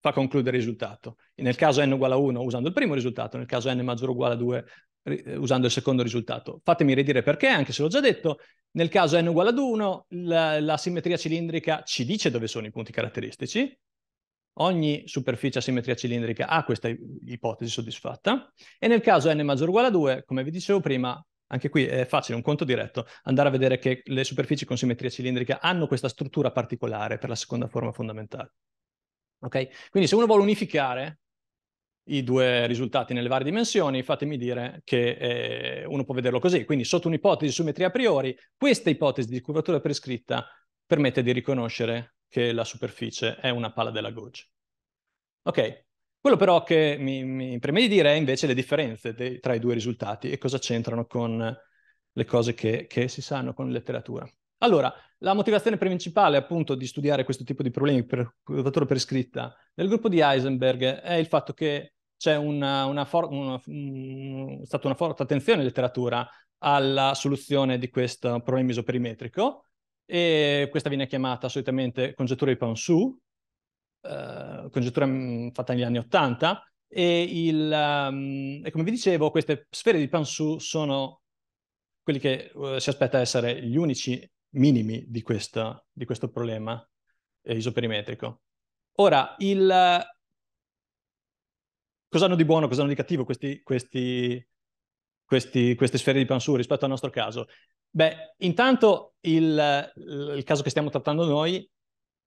fa concludere il risultato. nel caso n uguale a 1 usando il primo risultato, nel caso n maggiore o uguale a 2 usando il secondo risultato. Fatemi ridire perché, anche se l'ho già detto, nel caso n uguale ad 1, la, la, simmetria cilindrica ci dice dove sono i punti caratteristici. Ogni superficie a simmetria cilindrica ha questa ipotesi soddisfatta. E nel caso n maggiore o uguale a 2, come vi dicevo prima, anche qui è facile, un conto diretto, andare a vedere che le superfici con simmetria cilindrica hanno questa struttura particolare per la seconda forma fondamentale. Okay? Quindi se uno vuole unificare i due risultati nelle varie dimensioni, fatemi dire che eh, uno può vederlo così. Quindi sotto un'ipotesi di simmetria a priori, questa ipotesi di curvatura prescritta permette di riconoscere che la superficie è una palla della goccia. Ok, quello però che mi, mi preme di dire è invece le differenze dei, tra i due risultati e cosa c'entrano con le cose che, che si sanno con letteratura. Allora, la motivazione principale appunto di studiare questo tipo di problemi per curvatura prescritta nel gruppo di Heisenberg è il fatto che c'è una, una for- una, mh, stata una forte attenzione in letteratura alla soluzione di questo problema isoperimetrico e questa viene chiamata solitamente congettura di Ponsou, eh, congettura mm, fatta negli anni Ottanta, e, um, e, come vi dicevo queste sfere di Ponsou sono quelli che uh, si aspetta essere gli unici minimi di, questa, di questo problema eh, isoperimetrico. Ora, il, cosa hanno di buono, cosa hanno di cattivo questi, questi, questi, queste sfere di Pansù rispetto al nostro caso? Beh, intanto il, il, caso che stiamo trattando noi,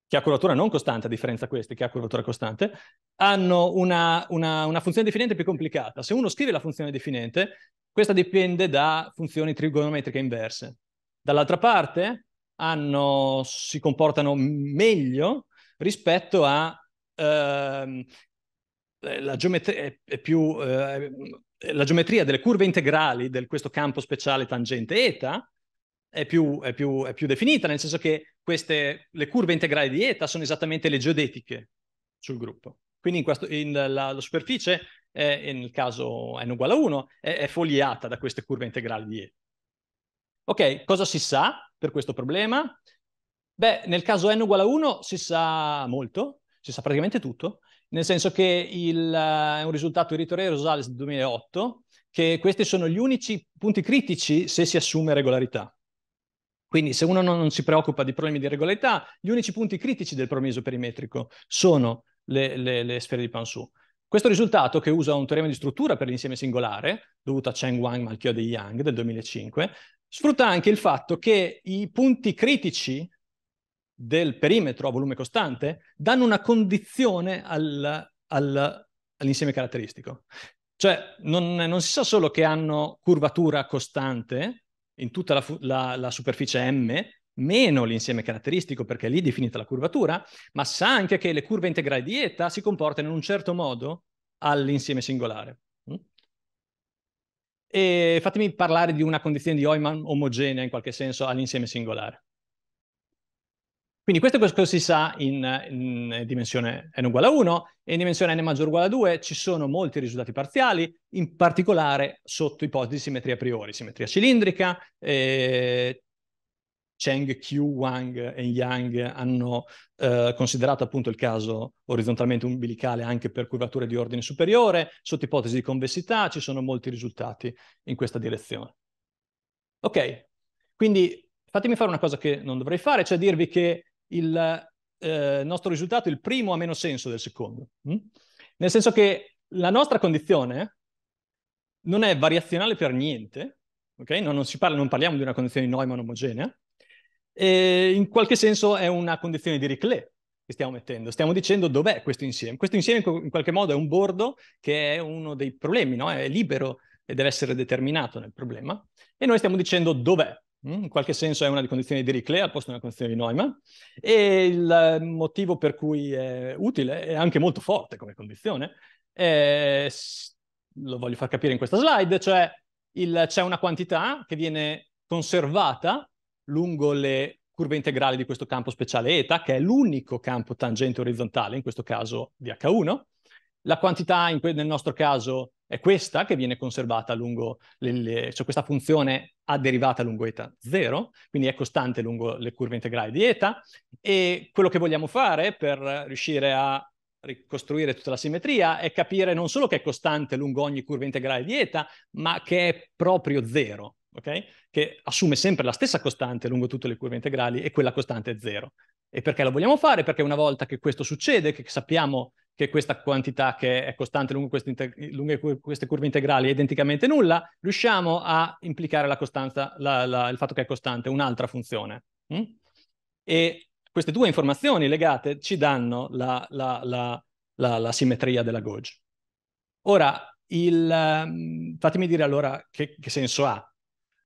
che ha curvatura non costante, a differenza di questi, che ha curvatura costante, hanno una, una, una funzione definente più complicata. Se uno scrive la funzione definente, questa dipende da funzioni trigonometriche inverse. Dall'altra parte, hanno, si comportano meglio rispetto a ehm, eh, la geometria, è più, eh, la geometria delle curve integrali di questo campo speciale tangente eta è più, è, più, è più, definita, nel senso che queste, le curve integrali di eta sono esattamente le geodetiche sul gruppo. Quindi in questo, in la, la, superficie, è, nel caso n uguale a 1, è, è fogliata da queste curve integrali di eta. Ok, cosa si sa per questo problema? Beh, nel caso n uguale a 1 si sa molto, si sa praticamente tutto, nel senso che il, eh, è un risultato di irritoreo Rosales del 2008, che questi sono gli unici punti critici se si assume regolarità. Quindi se uno non, si preoccupa di problemi di regolarità, gli unici punti critici del promeso perimetrico sono le, le, le sfere di Pansu. Questo risultato, che usa un teorema di struttura per l'insieme singolare, dovuto a Cheng Wang, Malchio e Yang del 2005, sfrutta anche il fatto che i punti critici del perimetro a volume costante danno una condizione al, al, all'insieme caratteristico. Cioè non, non, si sa solo che hanno curvatura costante in tutta la, la, la superficie M, meno l'insieme caratteristico perché è lì definita la curvatura, ma sa anche che le curve integrali di eta si comportano in un certo modo all'insieme singolare. Mm? E fatemi parlare di una condizione di Heumann omogenea in qualche senso all'insieme singolare. Quindi questo è quello che si sa in, in dimensione n uguale a 1 e in dimensione n maggiore uguale a 2 ci sono molti risultati parziali, in particolare sotto ipotesi di simmetria a priori, simmetria cilindrica, eh, Cheng, Q, Wang e Yang hanno eh, considerato appunto il caso orizzontalmente umbilicale anche per curvature di ordine superiore, sotto ipotesi di convessità ci sono molti risultati in questa direzione. Ok, quindi fatemi fare una cosa che non dovrei fare, cioè dirvi che il eh, nostro risultato, il primo ha meno senso del secondo. Mh? Mm? Nel senso che la nostra condizione non è variazionale per niente, okay? no, non, parla, non, parliamo di una condizione di Neumann omogenea, e in qualche senso è una condizione di Riclet che stiamo mettendo, stiamo dicendo dov'è questo insieme. Questo insieme in qualche modo è un bordo che è uno dei problemi, no? è libero e deve essere determinato nel problema, e noi stiamo dicendo dov'è Mm, in qualche senso è una condizione di Riclea al posto di una condizione di Neumann e il eh, motivo per cui è utile e anche molto forte come condizione è, lo voglio far capire in questa slide, cioè il, c'è una quantità che viene conservata lungo le curve integrali di questo campo speciale eta, che è l'unico campo tangente orizzontale, in questo caso di H1. La quantità que- nel nostro caso è questa che viene conservata lungo, le, le, cioè questa funzione a derivata lungo eta 0, quindi è costante lungo le curve integrali di eta, e quello che vogliamo fare per riuscire a ricostruire tutta la simmetria è capire non solo che è costante lungo ogni curva integrale di eta, ma che è proprio 0, Okay? che assume sempre la stessa costante lungo tutte le curve integrali e quella costante è 0. E perché lo vogliamo fare? Perché una volta che questo succede, che sappiamo che questa quantità che è costante lungo queste, lungo queste curve integrali è identicamente nulla, riusciamo a implicare la costanza, la, la, il fatto che è costante un'altra funzione. Mm? E queste due informazioni legate ci danno la, la simmetria della gauge. Ora, il, ehm, fatemi dire allora che, che senso ha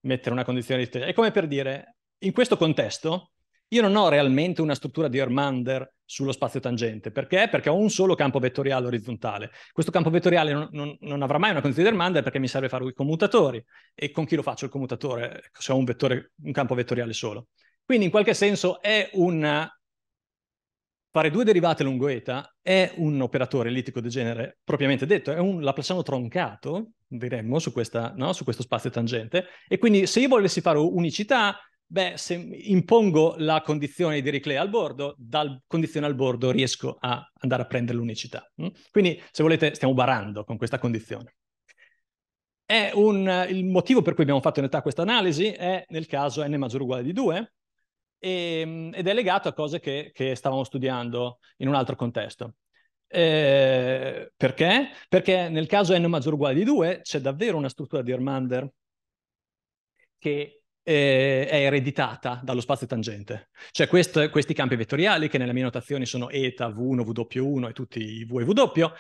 mettere una condizione di stessa. È come per dire, in questo contesto, io non ho realmente una struttura di Ermander sullo spazio tangente. Perché? Perché ho un solo campo vettoriale orizzontale. Questo campo vettoriale non, non, non avrà mai una condizione di Ermander perché mi serve fare i commutatori. E con chi lo faccio il commutatore se ho un, vettore, un campo vettoriale solo? Quindi in qualche senso è un... Fare due derivate lungo eta è un operatore ellittico di genere propriamente detto, è un laplaciano troncato, diremmo, su, questa, no? su questo spazio tangente. E quindi se io volessi fare unicità, Beh, se impongo la condizione di Riclea al bordo, dal condizione al bordo riesco a andare a prendere l'unicità. Mm? Quindi, se volete, stiamo barando con questa condizione. Un, il motivo per cui abbiamo fatto in realtà questa analisi è nel caso n maggiore o uguale di 2 e, ehm, ed è legato a cose che, che stavamo studiando in un altro contesto. Eh, perché? Perché nel caso n maggiore o uguale di 2 c'è davvero una struttura di Ermander che eh, è ereditata dallo spazio tangente. Cioè quest- questi campi vettoriali, che nelle mie notazioni sono eta, v1, w1 e tutti i v e w,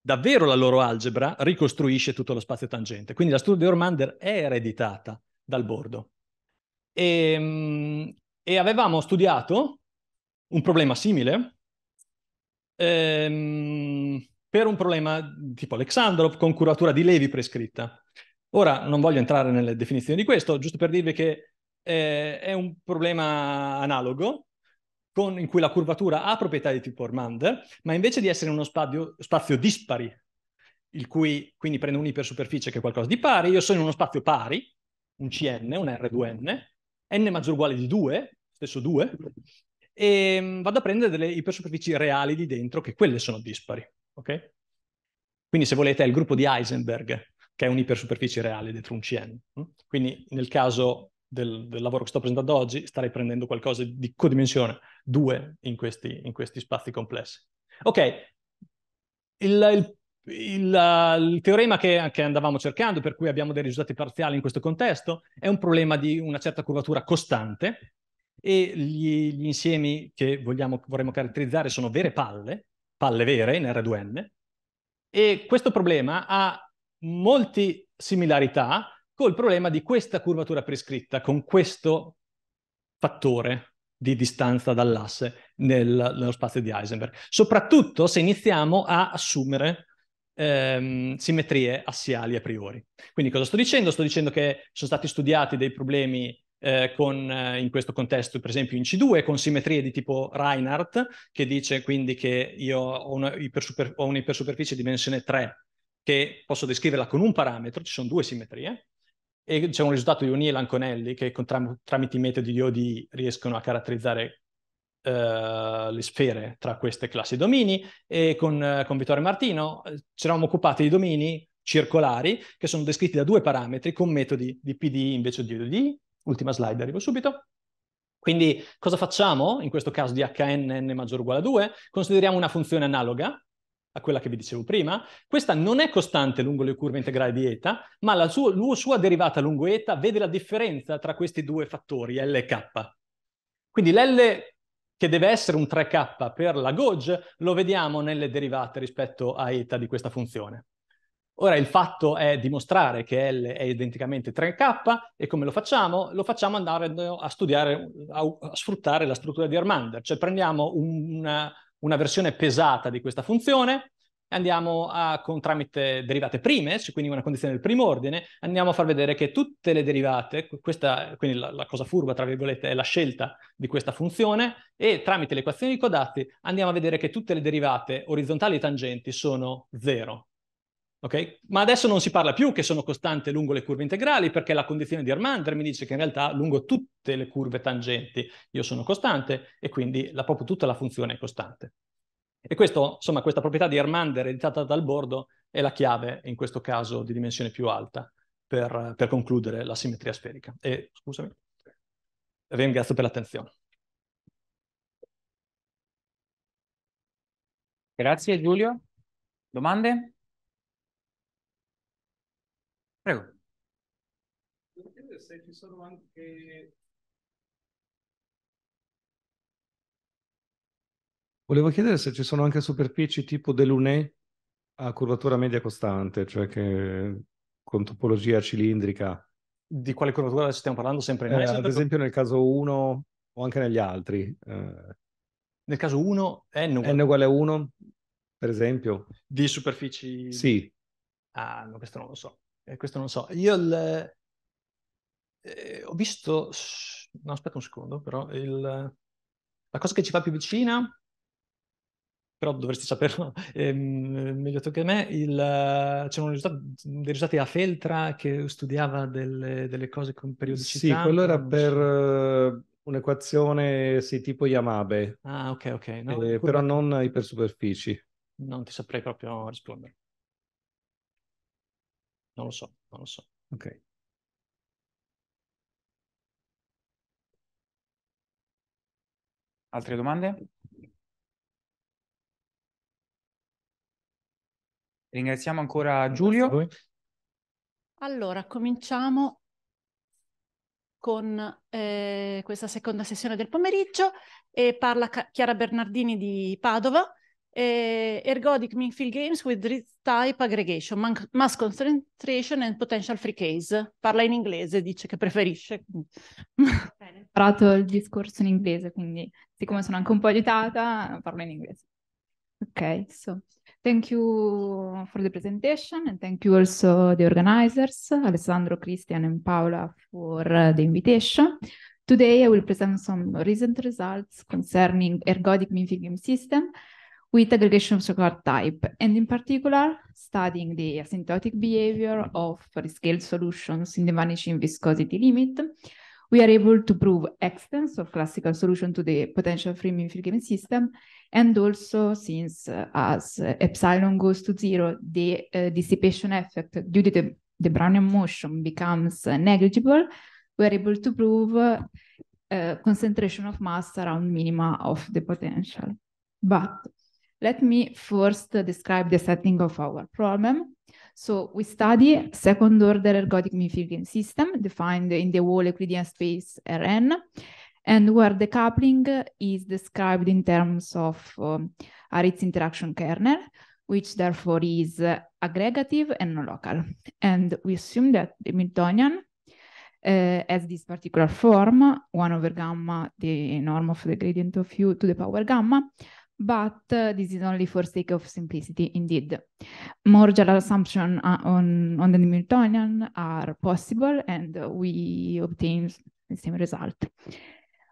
davvero la loro algebra ricostruisce tutto lo spazio tangente. Quindi la studio di Ormander è ereditata dal bordo. E, ehm, e avevamo studiato un problema simile ehm, per un problema tipo Alexandrov con curatura di Levi prescritta. Ora non voglio entrare nelle definizioni di questo, giusto per dirvi che eh, è un problema analogo con, in cui la curvatura ha proprietà di tipo Ormander, ma invece di essere uno spadio, spazio dispari, il cui quindi prende un'ipersuperficie che è qualcosa di pari, io sono in uno spazio pari, un CN, un R2N, n maggiore o uguale di 2, stesso 2, e mm, vado a prendere delle ipersuperfici reali di dentro, che quelle sono dispari, ok? Quindi se volete è il gruppo di Heisenberg, che è un'ipersuperficie reale dentro un CN. Mm? Quindi nel caso del, del, lavoro che sto presentando oggi starei prendendo qualcosa di codimensione 2 in questi, in questi spazi complessi. Ok, il, il il, il, teorema che, che, andavamo cercando, per cui abbiamo dei risultati parziali in questo contesto, è un problema di una certa curvatura costante e gli, gli insiemi che vogliamo, vorremmo caratterizzare sono vere palle, palle vere in R2N, e questo problema ha molte similarità col problema di questa curvatura prescritta con questo fattore di distanza dall'asse nel, nello spazio di Heisenberg, soprattutto se iniziamo a assumere ehm, simmetrie assiali a priori. Quindi cosa sto dicendo? Sto dicendo che sono stati studiati dei problemi eh, con, eh, in questo contesto, per esempio in C2, con simmetrie di tipo Reinhardt, che dice quindi che io ho, una, ipersuper- ho un'ipersuperficie di dimensione 3 che posso descriverla con un parametro, ci sono due simmetrie, e c'è un risultato di O'Neill e Anconelli che con, tram- tramite i metodi di ODI riescono a caratterizzare uh, le sfere tra queste classi domini e con, uh, con Vittorio Martino eh, ci eravamo occupati di domini circolari che sono descritti da due parametri con metodi di PD invece di ODI. Ultima slide, arrivo subito. Quindi cosa facciamo in questo caso di HN n maggiore o uguale a 2? Consideriamo una funzione analoga a quella che vi dicevo prima. Questa non è costante lungo le curve integrali di eta, ma la sua, la sua derivata lungo eta vede la differenza tra questi due fattori, L e K. Quindi l'L che deve essere un 3K per la gauge, lo vediamo nelle derivate rispetto a eta di questa funzione. Ora il fatto è dimostrare che L è identicamente 3K e come lo facciamo? Lo facciamo andando a studiare, a, sfruttare la struttura di Armander, cioè prendiamo una, una versione pesata di questa funzione, andiamo a, con, tramite derivate prime, cioè quindi una condizione del primo ordine, andiamo a far vedere che tutte le derivate, questa, quindi la, la, cosa furba, tra virgolette, è la scelta di questa funzione, e tramite le equazioni di codati andiamo a vedere che tutte le derivate orizzontali e tangenti sono zero, Okay? Ma adesso non si parla più che sono costante lungo le curve integrali perché la condizione di Armander mi dice che in realtà lungo tutte le curve tangenti io sono costante e quindi la, proprio tutta la funzione è costante. E questo, insomma, questa proprietà di Armander ereditata dal bordo è la chiave, in questo caso di dimensione più alta, per, per concludere la simmetria sferica. E, scusami, vi ringrazio per l'attenzione. Grazie Giulio. Domande? Prego. Devo chiedere se ci sono anche... Volevo chiedere se ci sono anche superfici tipo Delunay a curvatura media costante, cioè che con topologia cilindrica. Di quale curvatura stiamo parlando sempre? Eh, ad esempio nel caso 1 o anche negli altri. Eh. Nel caso 1 n, uguale... n uguale a 1, per esempio. Di superfici? Sì. Ah, no, questo non lo so eh, questo non so. Io il, eh, ho visto, no aspetta un secondo, però il, la cosa che ci fa più vicina, però dovresti saperlo [LAUGHS] eh, meglio tu che me, il, c'erano dei risultati a Feltra che studiava delle, delle cose con periodicità. Sì, quello era per... So eh, un'equazione sì, tipo Yamabe. Ah, ok, ok. No, eh, però non ipersuperfici. Non ti saprei proprio rispondere. Non lo so, non lo so. Ok. Altre domande? Ringraziamo ancora Giulio. Allora, cominciamo con eh, questa seconda sessione del pomeriggio e parla Chiara Bernardini di Padova eh, ergodic meanfield games with Ritz type aggregation, man- mass concentration and potential free case. Parla in inglese, dice che preferisce. Bene, ho imparato il discorso in inglese, quindi siccome sono anche un po' aiutata, parlo in inglese. Ok, so thank you for the presentation and thank you also the organizers, Alessandro, Christian and Paola for uh, the invitation. Today I will present some recent results concerning ergodic mean system with aggregation of circular type, and in particular, studying the asymptotic behavior of rescaled solutions in the vanishing viscosity limit, we are able to prove extents of classical solution to the potential Fermi given system. And also, since uh, as uh, epsilon goes to zero, the uh, dissipation effect due to the, the Brownian motion becomes negligible, we are able to prove uh, concentration of mass around minima of the potential. But let me first describe the setting of our problem. So we study second order ergodic Mifflin system defined in the whole Euclidean space Rn and where the coupling is described in terms of um, its interaction kernel, which therefore is uh, aggregative and non-local. And we assume that the Miltonian uh, has this particular form, 1 over gamma, the norm of the gradient of u to the power gamma, but uh, this is only for sake of simplicity indeed. More general assumptions uh, on, on the Hamiltonian are possible and we obtain the same result.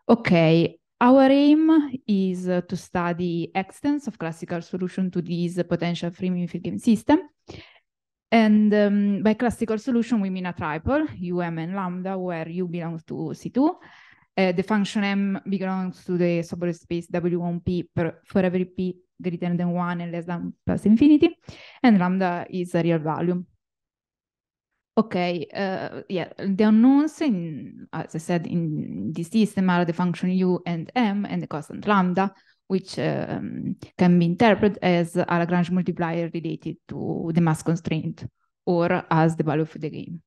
Okay, our aim is uh, to study extents of classical solution to this potential free field game system. And um, by classical solution, we mean a triple, UM and lambda, where U belongs to C2, uh, the function M belongs to the subspace space W1P per, for every P greater than one and less than plus infinity. And lambda is a real value. Okay, uh, yeah, the unknowns, in, as I said, in this system are the function u and m and the constant lambda, which um, can be interpreted as a Lagrange multiplier related to the mass constraint or as the value of the game.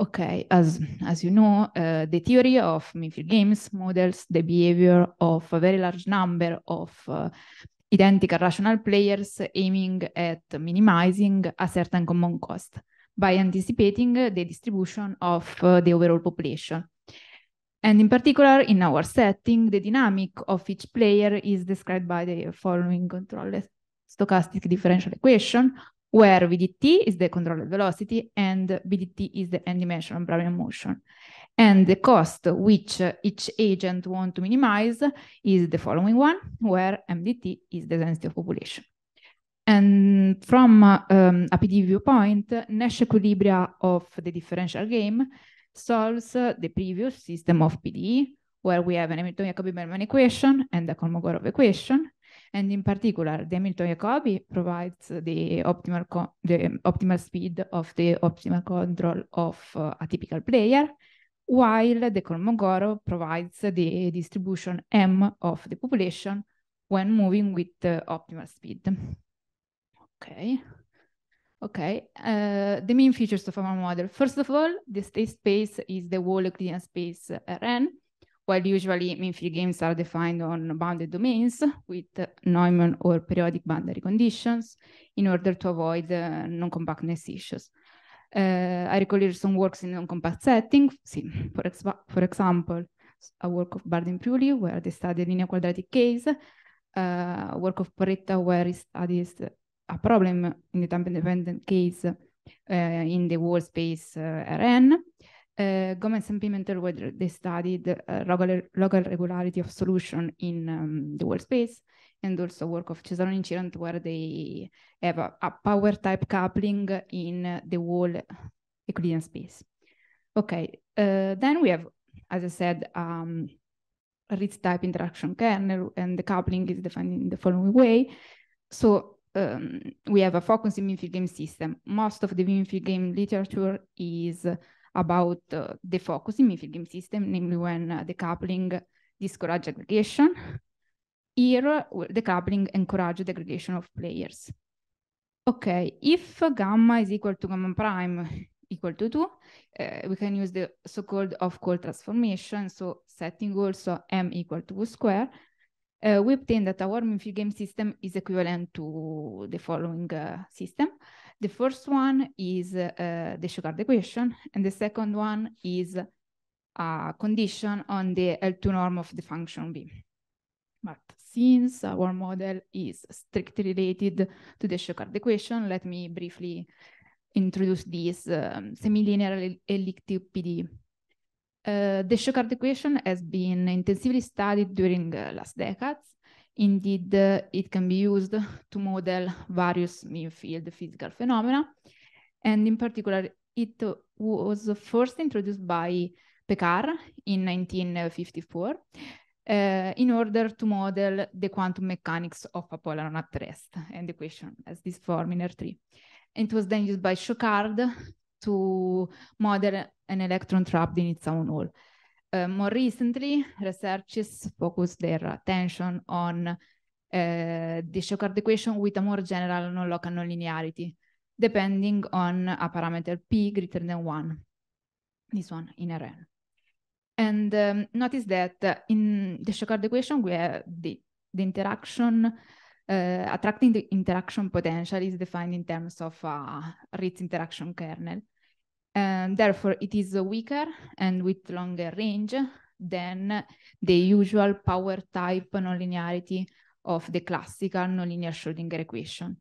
Okay, as, as you know, uh, the theory of Minfield games models the behavior of a very large number of uh, identical rational players aiming at minimizing a certain common cost by anticipating the distribution of uh, the overall population. And in particular, in our setting, the dynamic of each player is described by the following controlled stochastic differential equation where VDT is the controlled velocity and BDT is the end dimension of Brownian motion. And the cost which uh, each agent want to minimize is the following one, where MDT is the density of population. And from uh, um, a PD viewpoint, Nash equilibria of the differential game solves uh, the previous system of PDE, where we have an hamilton jacobi equation and a Kolmogorov equation, and in particular, the Hamilton-Jacobi provides the optimal, the optimal speed of the optimal control of uh, a typical player, while the Kolmogorov provides the distribution M of the population when moving with the optimal speed. Okay. Okay, uh, the main features of our model. First of all, the state space is the whole Euclidean space uh, Rn, well, usually mean-free games are defined on bounded domains with Neumann or periodic boundary conditions in order to avoid uh, non-compactness issues. Uh, I recall some works in non-compact setting, see, for, ex for example, a work of Bardin Priuli where they study linear quadratic case, uh, work of Poretta where he studies a problem in the time-independent case uh, in the wall space uh, Rn, uh, eh, Gomez and Pimentel, where they studied uh, eh, local, local regularity of solution in um, the world space, and also work of Cesarone and Chirant, where they have a, a, power type coupling in the whole Euclidean space. Okay, uh, then we have, as I said, um, a Ritz type interaction kernel, and the coupling is defined in the following way. So um, we have a focus in mean field game system. Most of the mean field game literature is about uh, the focus in Mifid game system, namely when uh, decoupling discourage aggregation. Here, uh, decoupling encourages aggregation of players. Okay, if gamma is equal to gamma prime equal to 2, uh, we can use the so-called off-call transformation, so setting also m equal to square, uh, we obtain that our Minfield game system is equivalent to the following uh, system. The first one is uh, the Chocard equation, and the second one is a condition on the L2 norm of the function B. But since our model is strictly related to the Chocard equation, let me briefly introduce this um, semilinear elliptic PDE. Uh, the Chocard equation has been intensively studied during the uh, last decades, Indeed, uh, it can be used to model various field physical phenomena. And in particular, it was first introduced by Pekar in 1954 uh, eh, in order to model the quantum mechanics of a polar at rest and the equation as this form in R3. It was then used by Chocard to model an electron trapped in its own hole. Uh, more recently, researchers focus their attention on uh, the Chocard equation with a more general non-local non-linearity, depending on a parameter p greater than one, this one in Rn. And um, notice that in the Chocard equation, we have the, the interaction uh, attracting the interaction potential is defined in terms of uh, Ritz interaction kernel and um, therefore it is weaker and with longer range than the usual power type nonlinearity of the classical nonlinear Schrodinger equation.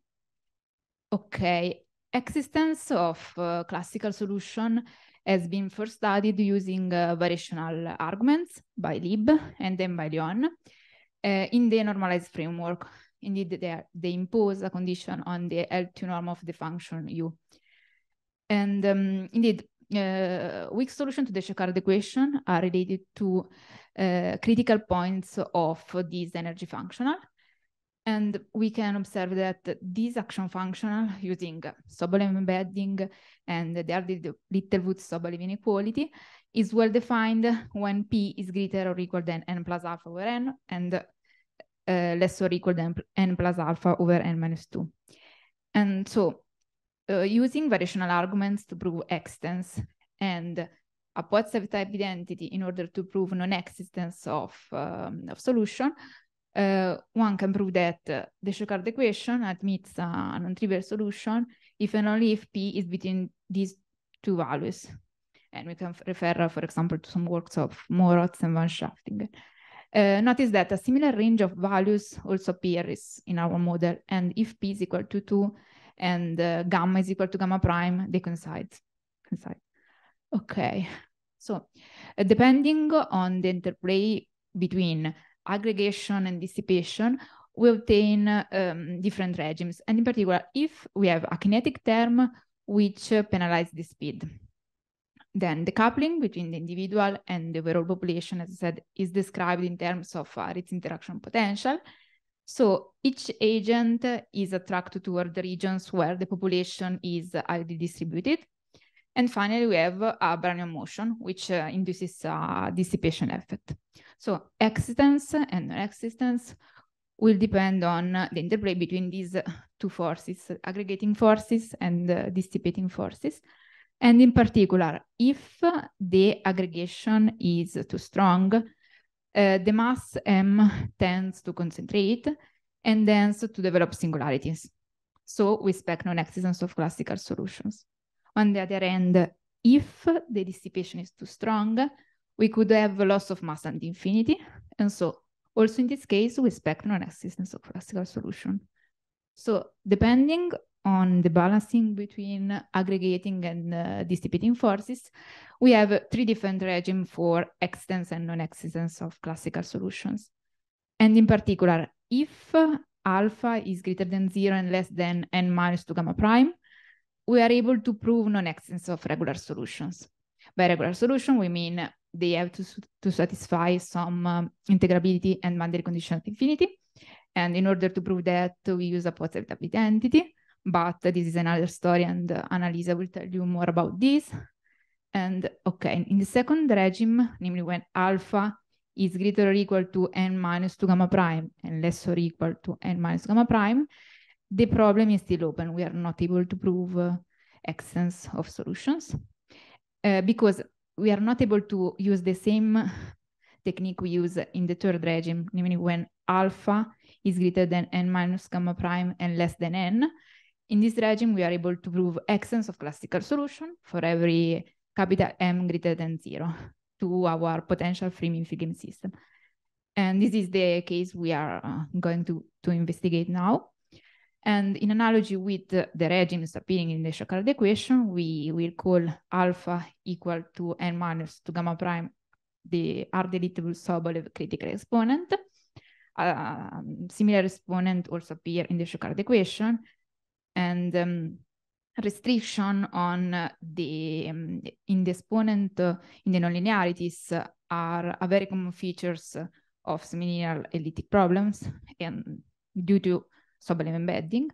Okay, existence of uh, classical solution has been first studied using uh, variational arguments by Lib and then by Lyon uh, in the normalized framework. Indeed, they, are, they impose a condition on the L2 norm of the function u. And um, indeed, uh, weak solution to the Chakard equation are related to uh, critical points of this energy functional. And we can observe that this action functional using Sobolev embedding and the Littlewood Sobolev inequality is well defined when P is greater or equal than n plus alpha over n and uh, less or equal than n plus alpha over n minus 2. And so uh, using variational arguments to prove existence and uh, a poids-type identity in order to prove non-existence of, um, of solution, uh, one can prove that the Chocard equation admits a non-trivial solution if and only if p is between these two values. And we can refer, for example, to some works of Moroz and Van Schafting. Uh, notice that a similar range of values also appears in our model. And if p is equal to 2, and uh, gamma is equal to gamma prime, they coincide. coincide. Okay, so uh, depending on the interplay between aggregation and dissipation, we obtain um, different regimes. And in particular, if we have a kinetic term which uh, penalizes the speed, then the coupling between the individual and the overall population, as I said, is described in terms of uh, its interaction potential. So each agent is attracted toward the regions where the population is highly distributed. And finally, we have a Brownian motion, which uh, induces a dissipation effect. So existence and non-existence will depend on the interplay between these two forces, aggregating forces and uh, dissipating forces. And in particular, if the aggregation is too strong, uh, the mass M tends to concentrate and tends to develop singularities. So we expect non-existence of classical solutions. On the other end, if the dissipation is too strong, we could have loss of mass and infinity. And so also in this case, we expect non-existence of classical solution. So depending on the balancing between aggregating and uh, dissipating forces, we have three different regimes for existence and non-existence of classical solutions. And in particular, if alpha is greater than zero and less than n minus 2 gamma prime, we are able to prove non-existence of regular solutions. By regular solution, we mean they have to, to satisfy some um, integrability and boundary condition at infinity. And in order to prove that, we use a positive identity but this is another story and uh, Annalisa will tell you more about this. And okay, in the second regime, namely when alpha is greater or equal to n minus 2 gamma prime and less or equal to n minus gamma prime, the problem is still open. We are not able to prove uh, existence of solutions uh, because we are not able to use the same [LAUGHS] technique we use in the third regime, namely when alpha is greater than n minus gamma prime and less than n, in this regime, we are able to prove absence of classical solution for every capital M greater than zero [LAUGHS] to our potential free mean field game system. And this is the case we are uh, going to, to investigate now. And in analogy with the, regimes appearing in the Chocard equation, we will call alpha equal to n minus to gamma prime the R deletable Sobolev critical exponent. Uh, similar exponent also appear in the Chocard equation, and um, restriction on the um, in the exponent uh, in the nonlinearities uh, are a very common features of semilinear elliptic problems and um, due to Sobolev embedding.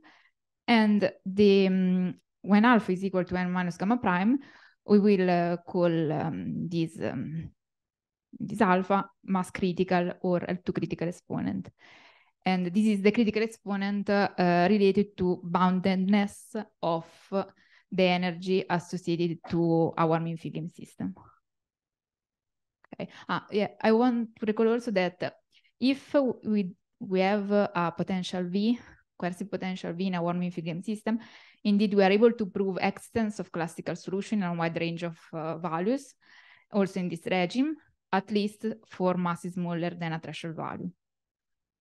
And the um, when alpha is equal to n minus gamma prime, we will uh, call um, this, um, this alpha mass critical or L2 critical exponent and this is the critical exponent uh, related to boundedness of the energy associated to our mean figure system. Okay. Ah, yeah, I want to recall also that if we we have a potential V, coercive potential V in our mean figure system, indeed we are able to prove existence of classical solution on a wide range of uh, values, also in this regime, at least for masses smaller than a threshold value.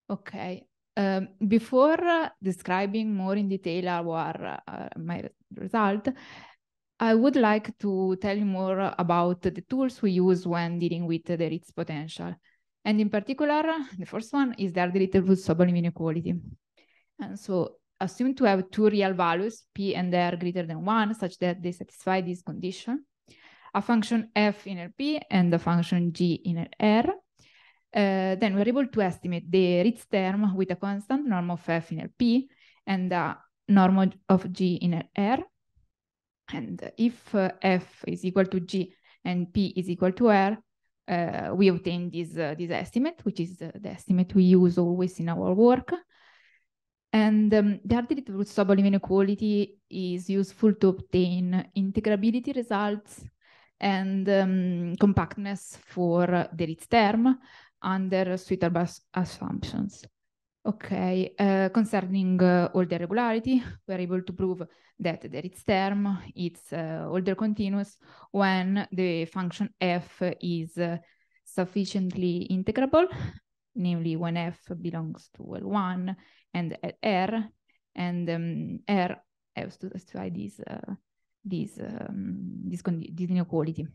Okay. Um, before uh, describing more in detail our uh, my result, I would like to tell you more about the tools we use when dealing with the REIT's potential. And in particular, the first one is the Ardeleetable Sobolin inequality. And so assume to have two real values, p and r greater than one, such that they satisfy this condition. A function f in Lp and a function g in R uh, then we're able to estimate the Ritz term with a constant norm of f in LP and a norm of g in R. And if uh, f is equal to g and p is equal to r, uh, we obtain this, this estimate, which is the estimate we use always in our work. And um, the arbitrary Sobol inequality is useful to obtain integrability results and um, compactness for the Ritz term, under suitable assumptions. Okay, uh, concerning uh, eh, order regularity, we're able to prove that there is term, it's uh, eh, order continuous when the function f is sufficiently integrable, namely when f belongs to L1 and R, and um, R has to satisfy this, this, um, this, this inequality.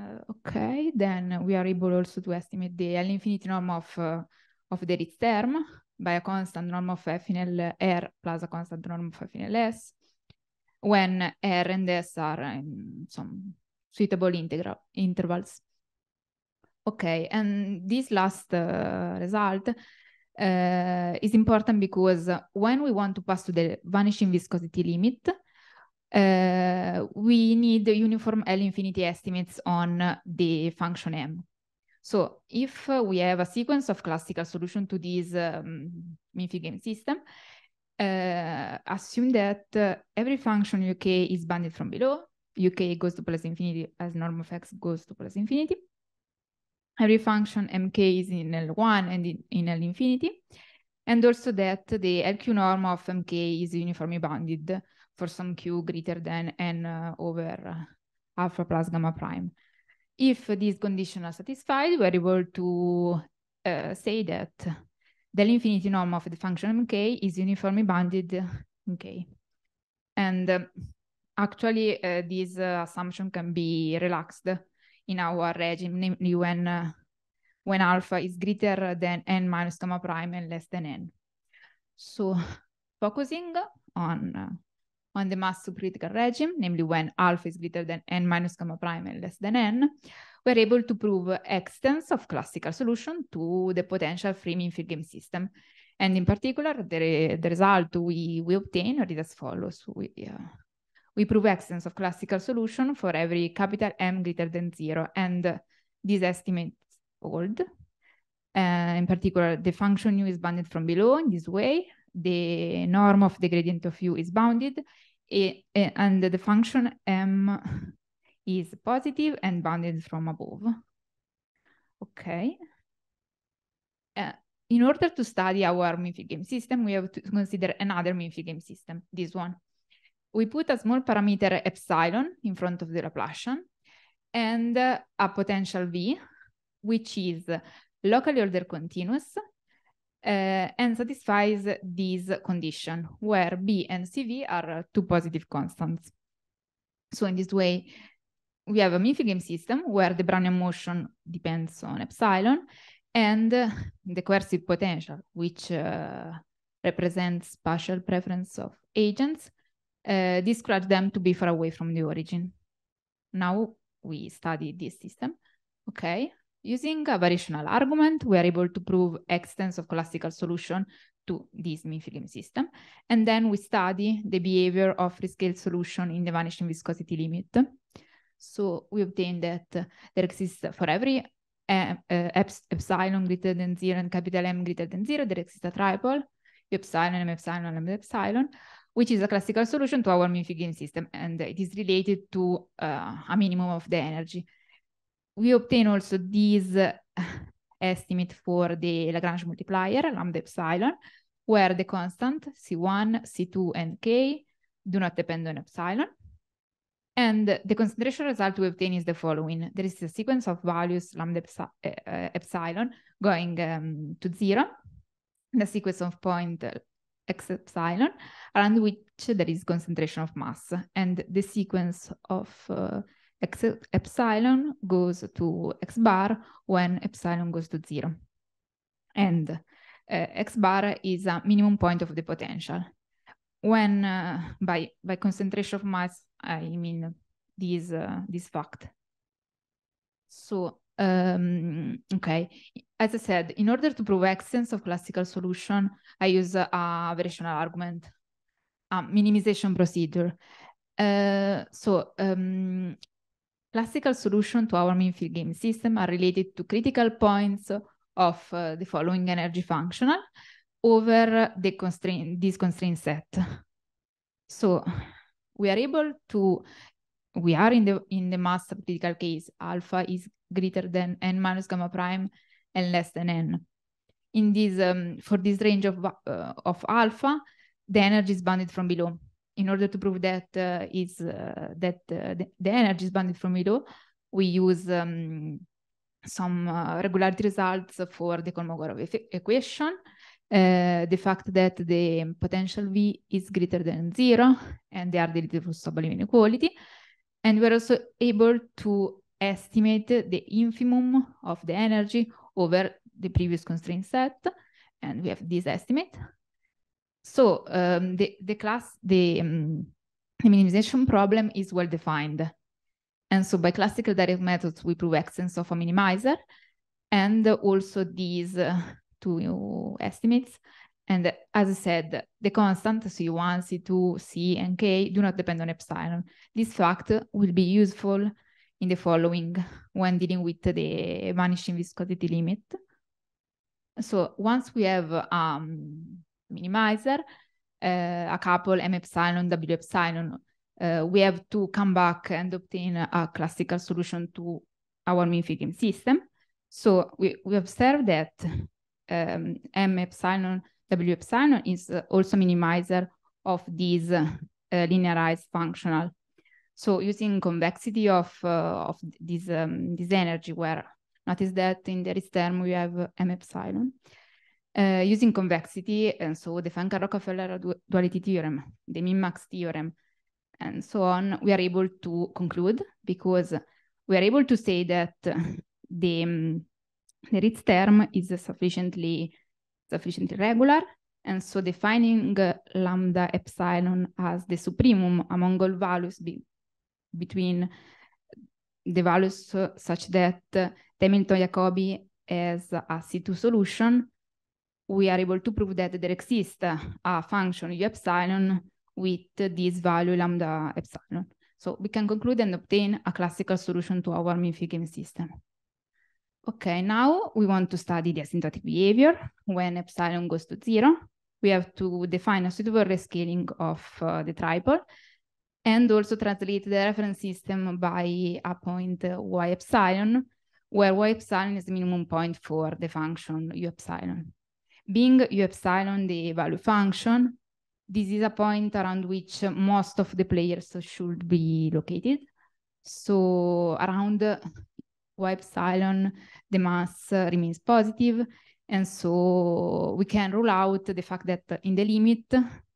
Eh, okay, then we are able also to estimate the L infinite norm of, of the Ritz term by a constant norm of F in L R plus a constant norm of F in L S when R and S are in some suitable integral intervals. Okay, and this last uh, result uh, is important because when we want to pass to the vanishing viscosity limit, Eh, we need the uniform L infinity estimates on the function M. So if uh, we have a sequence of classical solution to this um, Minfi game system, uh, assume that uh, every function uk is bounded from below uk goes to plus infinity as norm of x goes to plus infinity every function mk is in l1 and in, in l infinity and also that the lq norm of mk is uniformly bounded for some q greater than n uh, over uh, alpha plus gamma prime. If these conditions are satisfied, we're able to uh, say that the infinity norm of the function mk is uniformly bounded in k. And um, actually, uh, this uh, assumption can be relaxed in our regime, namely when, uh, when alpha is greater than n minus gamma prime and less than n. So focusing on on the mass supercritical regime, namely when alpha is greater than n minus gamma prime and less than n, we're able to prove extents of classical solution to the potential free mean field game system. And in particular, the, the result we, we obtain is as follows. We, uh, we prove extents of classical solution for every capital M greater than zero. And uh, these estimates hold. Uh, in particular, the function u is bounded from below in this way, the norm of the gradient of u is bounded eh, and the function m is positive and bounded from above. Okay. Uh, in order to study our Minfield game system, we have to consider another Minfield game system, this one. We put a small parameter epsilon in front of the Laplacian and uh, a potential V, which is locally ordered continuous uh, and satisfies this condition, where B and CV are two positive constants. So in this way, we have a game system where the Brownian motion depends on epsilon and the coercive potential, which uh, represents spatial preference of agents, uh, describes them to be far away from the origin. Now we study this system. Okay, Using a variational argument, we are able to prove existence of classical solution to this mean system. And then we study the behavior of free scale solution in the vanishing viscosity limit. So we obtain that there exists for every uh, epsilon greater than zero and capital M greater than zero, there exists a triple, epsilon, M epsilon, M epsilon, which is a classical solution to our mean system. And it is related to uh, a minimum of the energy we obtain also these eh, estimate for the Lagrange multiplier, lambda epsilon, where the constant C1, C2, and K do not depend on epsilon. And the concentration result we obtain is the following. There is a sequence of values lambda eh, eh, epsilon going um, to zero, the sequence of point x epsilon, around which there is concentration of mass. And the sequence of uh, X, epsilon goes to x bar when epsilon goes to zero. And uh, x bar is a minimum point of the potential. When uh, by, by concentration of mass, I mean this, uh, this fact. So, um, okay, as I said, in order to prove existence of classical solution, I use a, variational argument, a minimization procedure. Uh, so um, Classical solutions to our mean-field game system are related to critical points of uh, the following energy functional over the constraint, this constraint set. So we are able to, we are in the in the mass critical case, alpha is greater than n minus gamma prime and less than n. In this, um, for this range of, uh, of alpha, the energy is bounded from below in order to prove that uh, is uh, that uh, the, the, energy is bounded from below, we use um, some uh, regularity results for the Kolmogorov equation, uh, the fact that the potential V is greater than zero, and they are the Little Boolean inequality, and we're also able to estimate the infimum of the energy over the previous constraint set, and we have this estimate. So um, the, the class, the, um, the minimization problem is well defined. And so by classical direct methods, we prove existence of a minimizer and also these uh, two uh, estimates. And as I said, the constants C1, C2, C, and K do not depend on epsilon. This fact will be useful in the following when dealing with the vanishing viscosity limit. So once we have um, minimizer, uh, a couple m epsilon, w epsilon, uh, we have to come back and obtain a classical solution to our mean fitting system. So we, we observe that um, m epsilon, w epsilon is uh, also minimizer of these uh, linearized functional. So using convexity of, uh, of this, um, this energy where Notice that in the term we have m epsilon uh, using convexity, and so the Fanca-Rockefeller duality theorem, the min-max theorem, and so on, we are able to conclude because we are able to say that the, um, the Ritz term is sufficiently sufficiently regular, and so defining lambda epsilon as the supremum among all values be between the values uh, such that uh, Hamilton-Jacobi has a C2 solution we are able to prove that there exists a function u epsilon with this value lambda epsilon. So we can conclude and obtain a classical solution to our Minfi game system. Okay, now we want to study the asymptotic behavior when epsilon goes to zero. We have to define a suitable rescaling of uh, the triple and also translate the reference system by a point uh, y epsilon, where y epsilon is the minimum point for the function u epsilon being u epsilon the value function, this is a point around which most of the players should be located. So around y epsilon, the mass remains positive. And so we can rule out the fact that in the limit,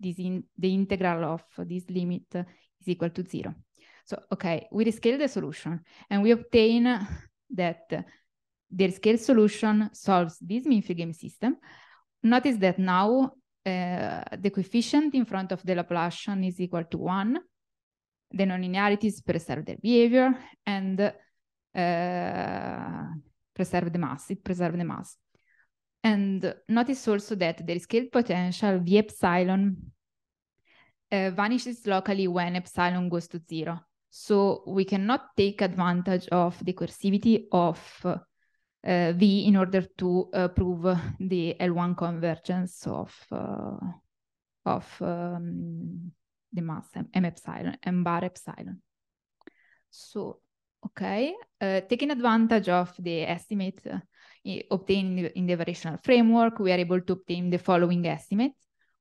this in, the integral of this limit is equal to zero. So, okay, we rescale the solution and we obtain that the rescale solution solves this mean game system Notice that now uh, the coefficient in front of the Laplacian is equal to one. The nonlinearities preserve their behavior and uh, preserve the mass. It preserves the mass. And notice also that the scaled potential V epsilon uh, vanishes locally when epsilon goes to zero. So we cannot take advantage of the coercivity of uh, Eh, v in order to eh, prove the L1 convergence of eh, of um, the mass M, M epsilon, M bar epsilon. So, okay, taking advantage of the estimate obtained in the, variational framework, we are able to obtain the following estimate,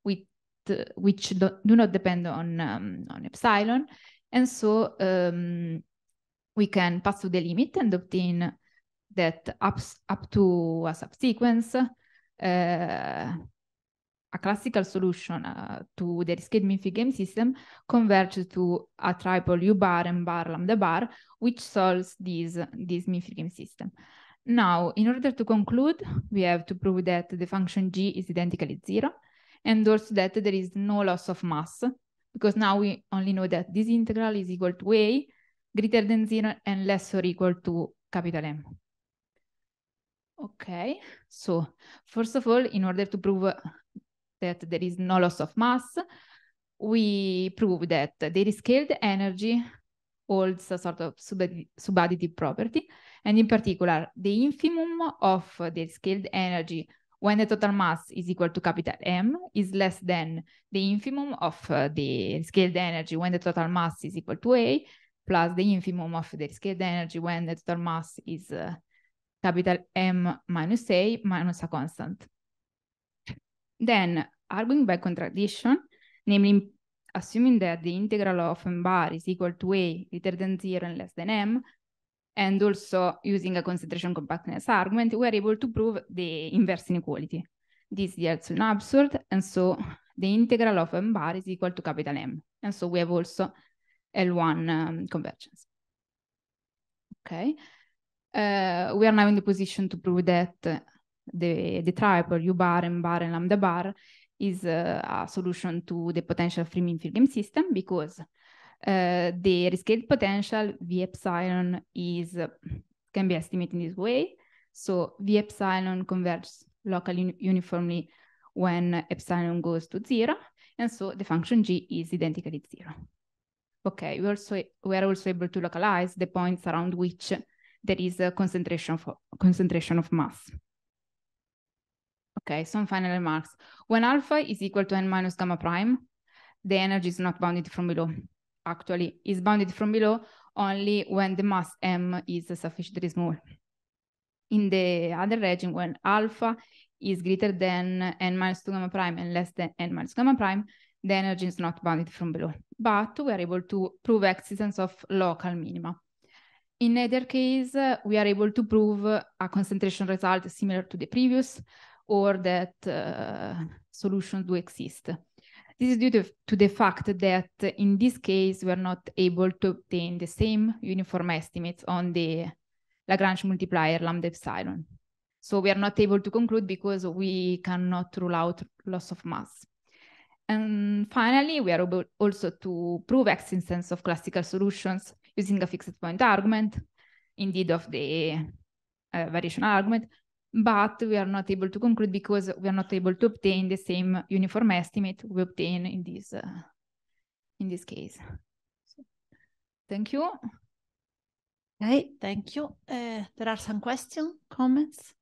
with, which do, do not depend on, um, on epsilon. And so um, we can pass to the limit and obtain that ups, up to a subsequence, uh, a classical solution uh, to the risky Minfi game system converges to a triple U bar and bar lambda bar, which solves this, this Minfi game system. Now, in order to conclude, we have to prove that the function g is identically zero, and also that there is no loss of mass, because now we only know that this integral is equal to a greater than zero and less or equal to capital M. Okay, so first of all, in order to prove that there is no loss of mass, we prove that the scaled energy holds a sort of subadditive property, and in particular, the infimum of the scaled energy when the total mass is equal to capital M is less than the infimum of uh, the scaled energy when the total mass is equal to A, plus the infimum of the scaled energy when the total mass is uh, capital M minus A minus a constant. Then, arguing by contradiction, namely assuming that the integral of m bar is equal to a greater than zero and less than m, and also using a concentration compactness argument, we are able to prove the inverse inequality. This yields an absurd, and so the integral of m bar is equal to capital M. And so we have also L1 um, convergence. Okay uh, we are now in the position to prove that the, the triple U bar and bar and lambda bar is uh, a solution to the potential free mean field game system because uh, the rescaled potential V epsilon is can be estimated in this way. So V epsilon converges locally uniformly when epsilon goes to zero. And so the function G is identically zero. Okay, we also we are also able to localize the points around which there is a concentration of, concentration of mass. Okay, some final remarks. When alpha is equal to n minus gamma prime, the energy is not bounded from below. Actually, is bounded from below only when the mass m is sufficiently small. In the other region, when alpha is greater than n minus 2 gamma prime and less than n minus gamma prime, the energy is not bounded from below. But we are able to prove existence of local minima. In either case, uh, we are able to prove a concentration result similar to the previous or that uh, solutions do exist. This is due to, to, the fact that in this case, we are not able to obtain the same uniform estimates on the Lagrange multiplier lambda epsilon. So we are not able to conclude because we cannot rule out loss of mass. And finally, we are able also to prove existence of classical solutions using a fixed point argument, indeed of the uh, variational argument, but we are not able to conclude because we are not able to obtain the same uniform estimate we obtain in this uh, in this case. So, thank you. Okay, thank you. Uh, there are some questions, comments?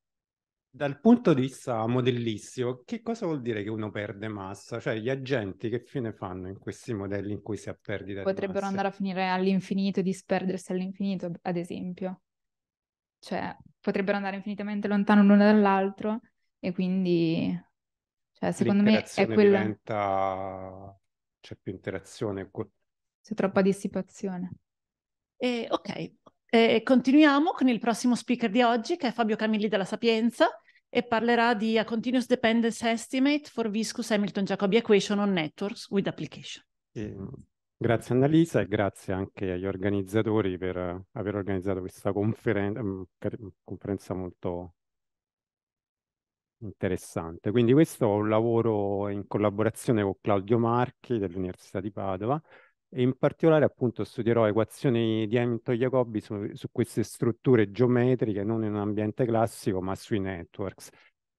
Dal punto di vista modellistico, che cosa vuol dire che uno perde massa? Cioè, gli agenti che fine fanno in questi modelli in cui si ha perdita Potrebbero andare a finire all'infinito, disperdersi all'infinito, ad esempio. Cioè, potrebbero andare infinitamente lontano l'uno dall'altro e quindi... Cioè, secondo me è quello... Diventa... C'è più interazione. C'è troppa dissipazione. Eh, ok, eh, continuiamo con il prossimo speaker di oggi che è Fabio Camilli della Sapienza e parlerà di A Continuous Dependence Estimate for Viscous Hamilton Jacobi Equation on Networks with Application. E, grazie Annalisa e grazie anche agli organizzatori per aver organizzato questa conferen- mm, conferenza molto interessante. Quindi questo è un lavoro in collaborazione con Claudio Marchi dell'Università di Padova in particolare appunto studierò equazioni di Hamilton-Jacobi su, su queste strutture geometriche non in un ambiente classico ma sui networks.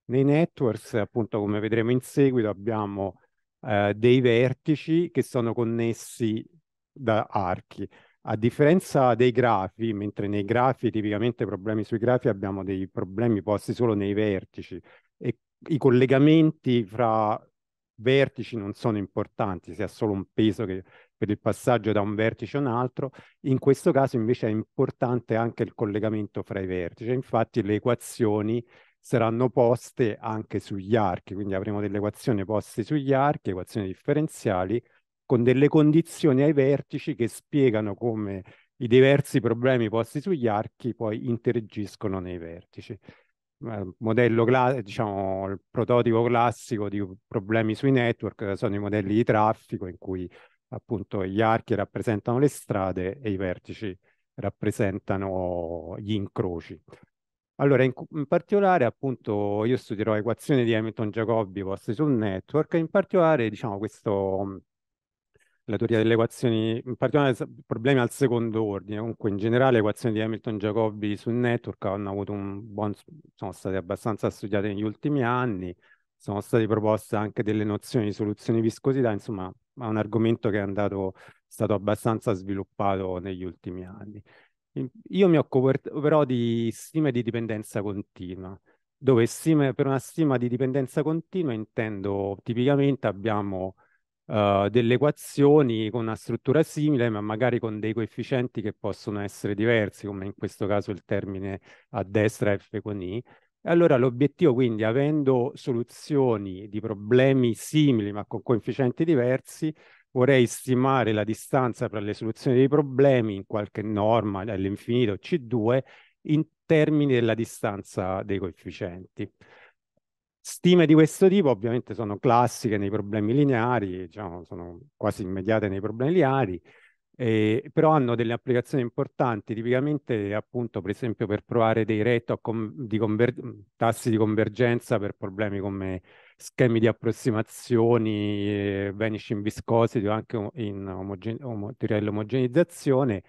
Nei networks appunto come vedremo in seguito abbiamo eh, dei vertici che sono connessi da archi. A differenza dei grafi, mentre nei grafi tipicamente problemi sui grafi abbiamo dei problemi posti solo nei vertici e i collegamenti fra vertici non sono importanti, si ha solo un peso che per il passaggio da un vertice a un altro, in questo caso invece è importante anche il collegamento fra i vertici, infatti le equazioni saranno poste anche sugli archi, quindi avremo delle equazioni poste sugli archi, equazioni differenziali, con delle condizioni ai vertici che spiegano come i diversi problemi posti sugli archi poi interagiscono nei vertici. Il eh, modello, diciamo, il prototipo classico di problemi sui network sono i modelli di traffico in cui appunto gli archi rappresentano le strade e i vertici rappresentano gli incroci. Allora, in, in, particolare, appunto, io studierò equazioni di Hamilton-Jacobi poste sul network, e in particolare, diciamo, questo, la teoria delle equazioni, in particolare problemi al secondo ordine, comunque in generale le equazioni di Hamilton-Jacobi sul network hanno avuto un buon, sono state abbastanza studiate negli ultimi anni, sono state proposte anche delle nozioni di soluzioni viscosità, insomma, è un argomento che è andato, stato abbastanza sviluppato negli ultimi anni. Io mi occupo però di stime di dipendenza continua, dove stime, per una stima di dipendenza continua intendo tipicamente abbiamo uh, delle equazioni con una struttura simile, ma magari con dei coefficienti che possono essere diversi, come in questo caso il termine a destra F con I, allora l'obiettivo quindi, avendo soluzioni di problemi simili ma con coefficienti diversi, vorrei stimare la distanza tra le soluzioni dei problemi in qualche norma all'infinito C2 in termini della distanza dei coefficienti. Stime di questo tipo ovviamente sono classiche nei problemi lineari, diciamo, sono quasi immediate nei problemi lineari, eh, però hanno delle applicazioni importanti, tipicamente appunto per esempio per provare dei rate di tassi di convergenza per problemi come schemi di approssimazioni, eh, vanishing viscosity o anche in omogen omo omogenizzazione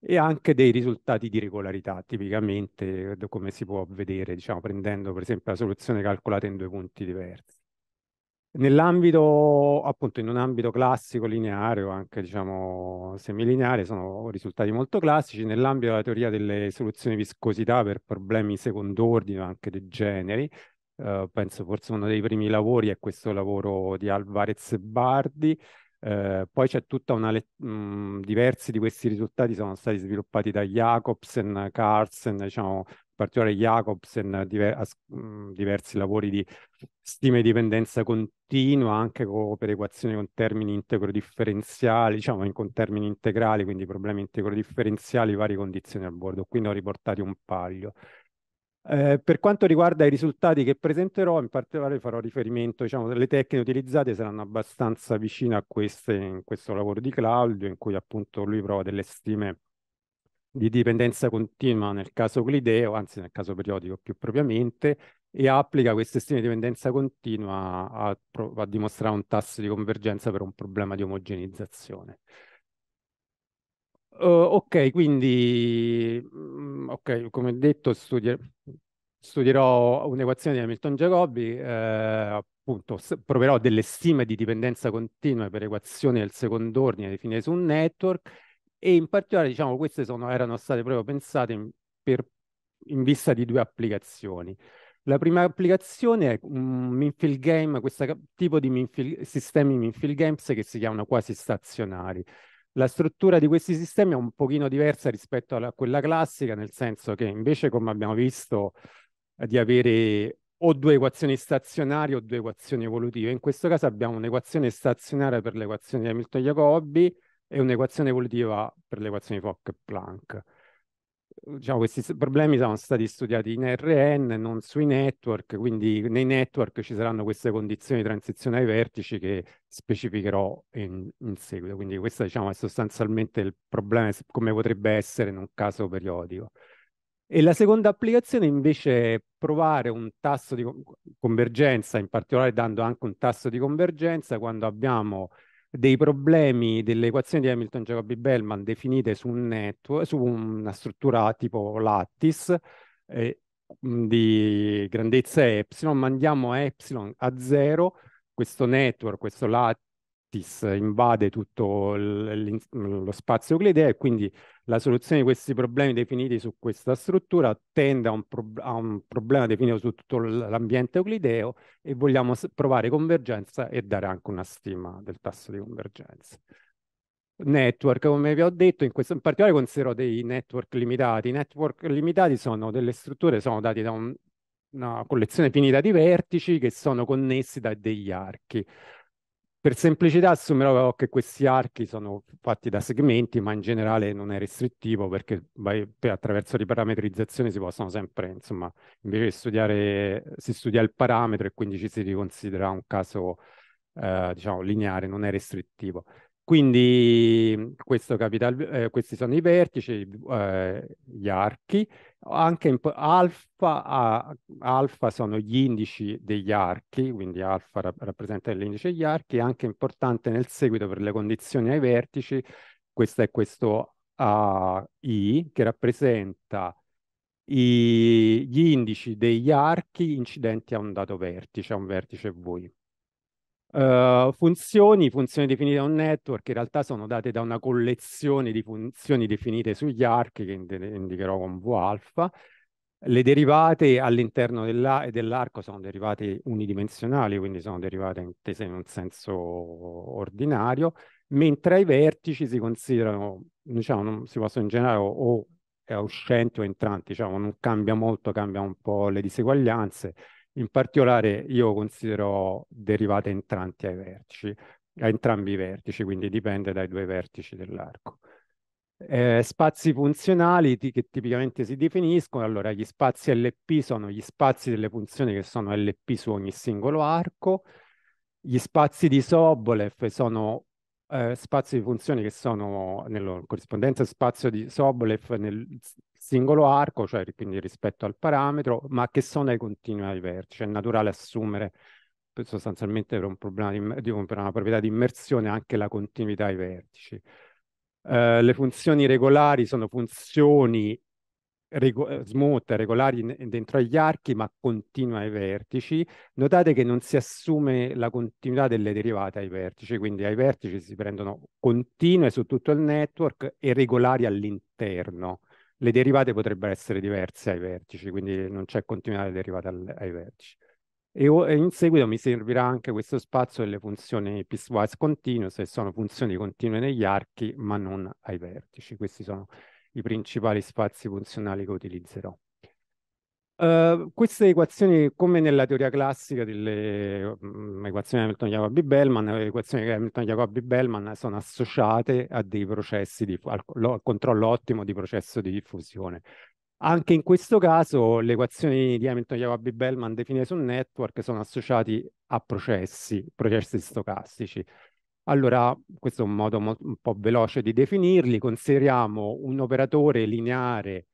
e anche dei risultati di regolarità, tipicamente eh, come si può vedere, diciamo, prendendo per esempio la soluzione calcolata in due punti diversi. Nell'ambito, appunto, in un ambito classico, lineare o anche, diciamo, semilineare, sono risultati molto classici. Nell'ambito della teoria delle soluzioni viscosità per problemi second'ordine, anche dei generi, eh, penso forse uno dei primi lavori è questo lavoro di Alvarez Bardi. Eh, poi c'è tutta una... Le- mh, mm, diversi di questi risultati sono stati sviluppati da Jacobsen, Carlsen, diciamo, in particolare Jacobsen, diver- as- mhmm, diversi lavori di stima di dipendenza continua, anche con perequazione con termini integro differenziali, diciamo con termini integrali, quindi problemi integro differenziali, varie condizioni a bordo. Qui ne ho riportati un paio. Eh, per quanto riguarda i risultati che presenterò, in particolare farò riferimento, diciamo, le tecniche utilizzate saranno abbastanza vicine a queste in questo lavoro di Claudio, in cui appunto lui prova delle stime di dipendenza continua nel caso clideo, anzi nel caso periodico più propriamente, e applica questo stile di dipendenza continua a, a dimostrare un tasso di convergenza per un problema di omogenizzazione. Uh, ok, quindi, mm, okay, come detto, studier studierò un'equazione di Hamilton-Jacobi, eh, appunto, proverò delle stime di dipendenza continua per equazioni del secondo ordine definite su un network e in particolare diciamo queste sono, erano state proprio pensate in, per, in vista di due applicazioni. La prima applicazione è un Minfield Game, questo tipo di minfield, sistemi Minfield Games che si chiamano quasi stazionari. La struttura di questi sistemi è un pochino diversa rispetto a quella classica, nel senso che invece, come abbiamo visto, eh, di avere o due equazioni stazionarie o due equazioni evolutive. In questo caso abbiamo un'equazione stazionaria per l'equazione di Hamilton-Jacobi, è un'equazione evolutiva per l'equazione Fock e Planck. Diciamo, questi problemi sono stati studiati in RN, non sui network, quindi nei network ci saranno queste condizioni di transizione ai vertici che specificherò in, in seguito. Quindi questo diciamo, è sostanzialmente il problema come potrebbe essere in un caso periodico. E la seconda applicazione invece è provare un tasso di convergenza, in particolare dando anche un tasso di convergenza quando abbiamo dei problemi delle equazioni di Hamilton Jacobi Bellman definite su, un network, su una struttura tipo lattice eh, mm, di grandezza epsilon, mandiamo epsilon a zero questo network, questo lat- Attis invade tutto lo spazio euclideo e quindi la soluzione di questi problemi definiti su questa struttura tende a un, pro a un problema definito su tutto l'ambiente euclideo e vogliamo provare convergenza e dare anche una stima del tasso di convergenza network, come vi ho detto, in, questo, in particolare considero dei network limitati. I network limitati sono delle strutture, sono dati da un, una collezione finita di vertici che sono connessi da degli archi. Per semplicità assumerò che questi archi sono fatti da segmenti, ma in generale non è restrittivo perché vai, attraverso riparametrizzazione si possono sempre, insomma, invece di studiare, si studia il parametro e quindi ci si riconsidera un caso, eh, diciamo, lineare, non è restrittivo. Quindi capital, eh, questi sono i vertici, eh, gli archi, anche in, alfa, a, alfa, sono gli indici degli archi, quindi alfa rap- rappresenta l'indice degli archi, è anche importante nel seguito per le condizioni ai vertici, questo è questo uh, I che rappresenta i, gli indici degli archi incidenti a un dato vertice, a un vertice V. Uh, funzioni, funzioni definite da un network, in realtà sono date da una collezione di funzioni definite sugli archi che indicherò con V alfa. Le derivate all'interno dell'arco dell sono derivate unidimensionali, quindi sono derivate intese in un senso ordinario, mentre ai vertici si considerano, diciamo, si possono in generale o, o uscenti o entranti, diciamo, non cambia molto, cambia un po' le diseguaglianze, in particolare io considero derivate entranti ai vertici, a entrambi i vertici, quindi dipende dai due vertici dell'arco. Eh, spazi funzionali che tipicamente si definiscono, allora gli spazi LP sono gli spazi delle funzioni che sono LP su ogni singolo arco, gli spazi di Sobolev sono eh, spazio di funzioni che sono nella corrispondenza spazio di Sobolev nel singolo arco, cioè quindi rispetto al parametro, ma che sono ai continui ai vertici. È naturale assumere sostanzialmente per, un problema di, di per una proprietà di immersione anche la continuità ai vertici. Eh, le funzioni regolari sono funzioni rego- smooth, regolari in- dentro agli archi, ma continua ai vertici. Notate che non si assume la continuità delle derivate ai vertici, quindi ai vertici si prendono continue su tutto il network e regolari all'interno. Le derivate potrebbero essere diverse ai vertici, quindi non c'è continuità delle derivate al- ai vertici. E, e in seguito mi servirà anche questo spazio delle funzioni piecewise continuous, che sono funzioni continue negli archi, ma non ai vertici. Questi sono i principali spazi funzionali che utilizzerò. Uh, queste equazioni, come nella teoria classica delle um, equazioni Hamilton-Jacobi-Bellman, le eh, equazioni Hamilton-Jacobi-Bellman sono associate a dei processi di, al, al controllo ottimo di processo di diffusione. Anche in questo caso le equazioni di Hamilton-Jacobi-Bellman definite sul network sono associate a processi, processi stocastici. Allora, questo è un modo mo un po' veloce di definirli. Consideriamo un operatore lineare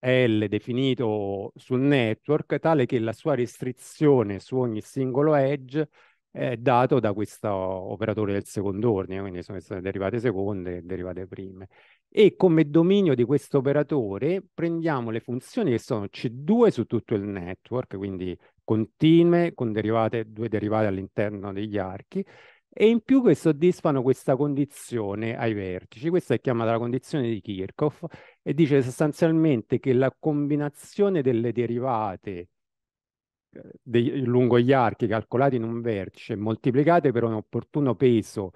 L definito sul network tale che la sua restrizione su ogni singolo edge è dato da questo operatore del secondo ordine, quindi sono derivate seconde e derivate prime. E come dominio di questo operatore prendiamo le funzioni che sono C2 su tutto il network, quindi continue con derivate, due derivate all'interno degli archi, e in più che soddisfano questa condizione ai vertici. Questa è chiamata la condizione di Kirchhoff e dice sostanzialmente che la combinazione delle derivate eh, dei, lungo gli archi calcolati in un vertice moltiplicate per un opportuno peso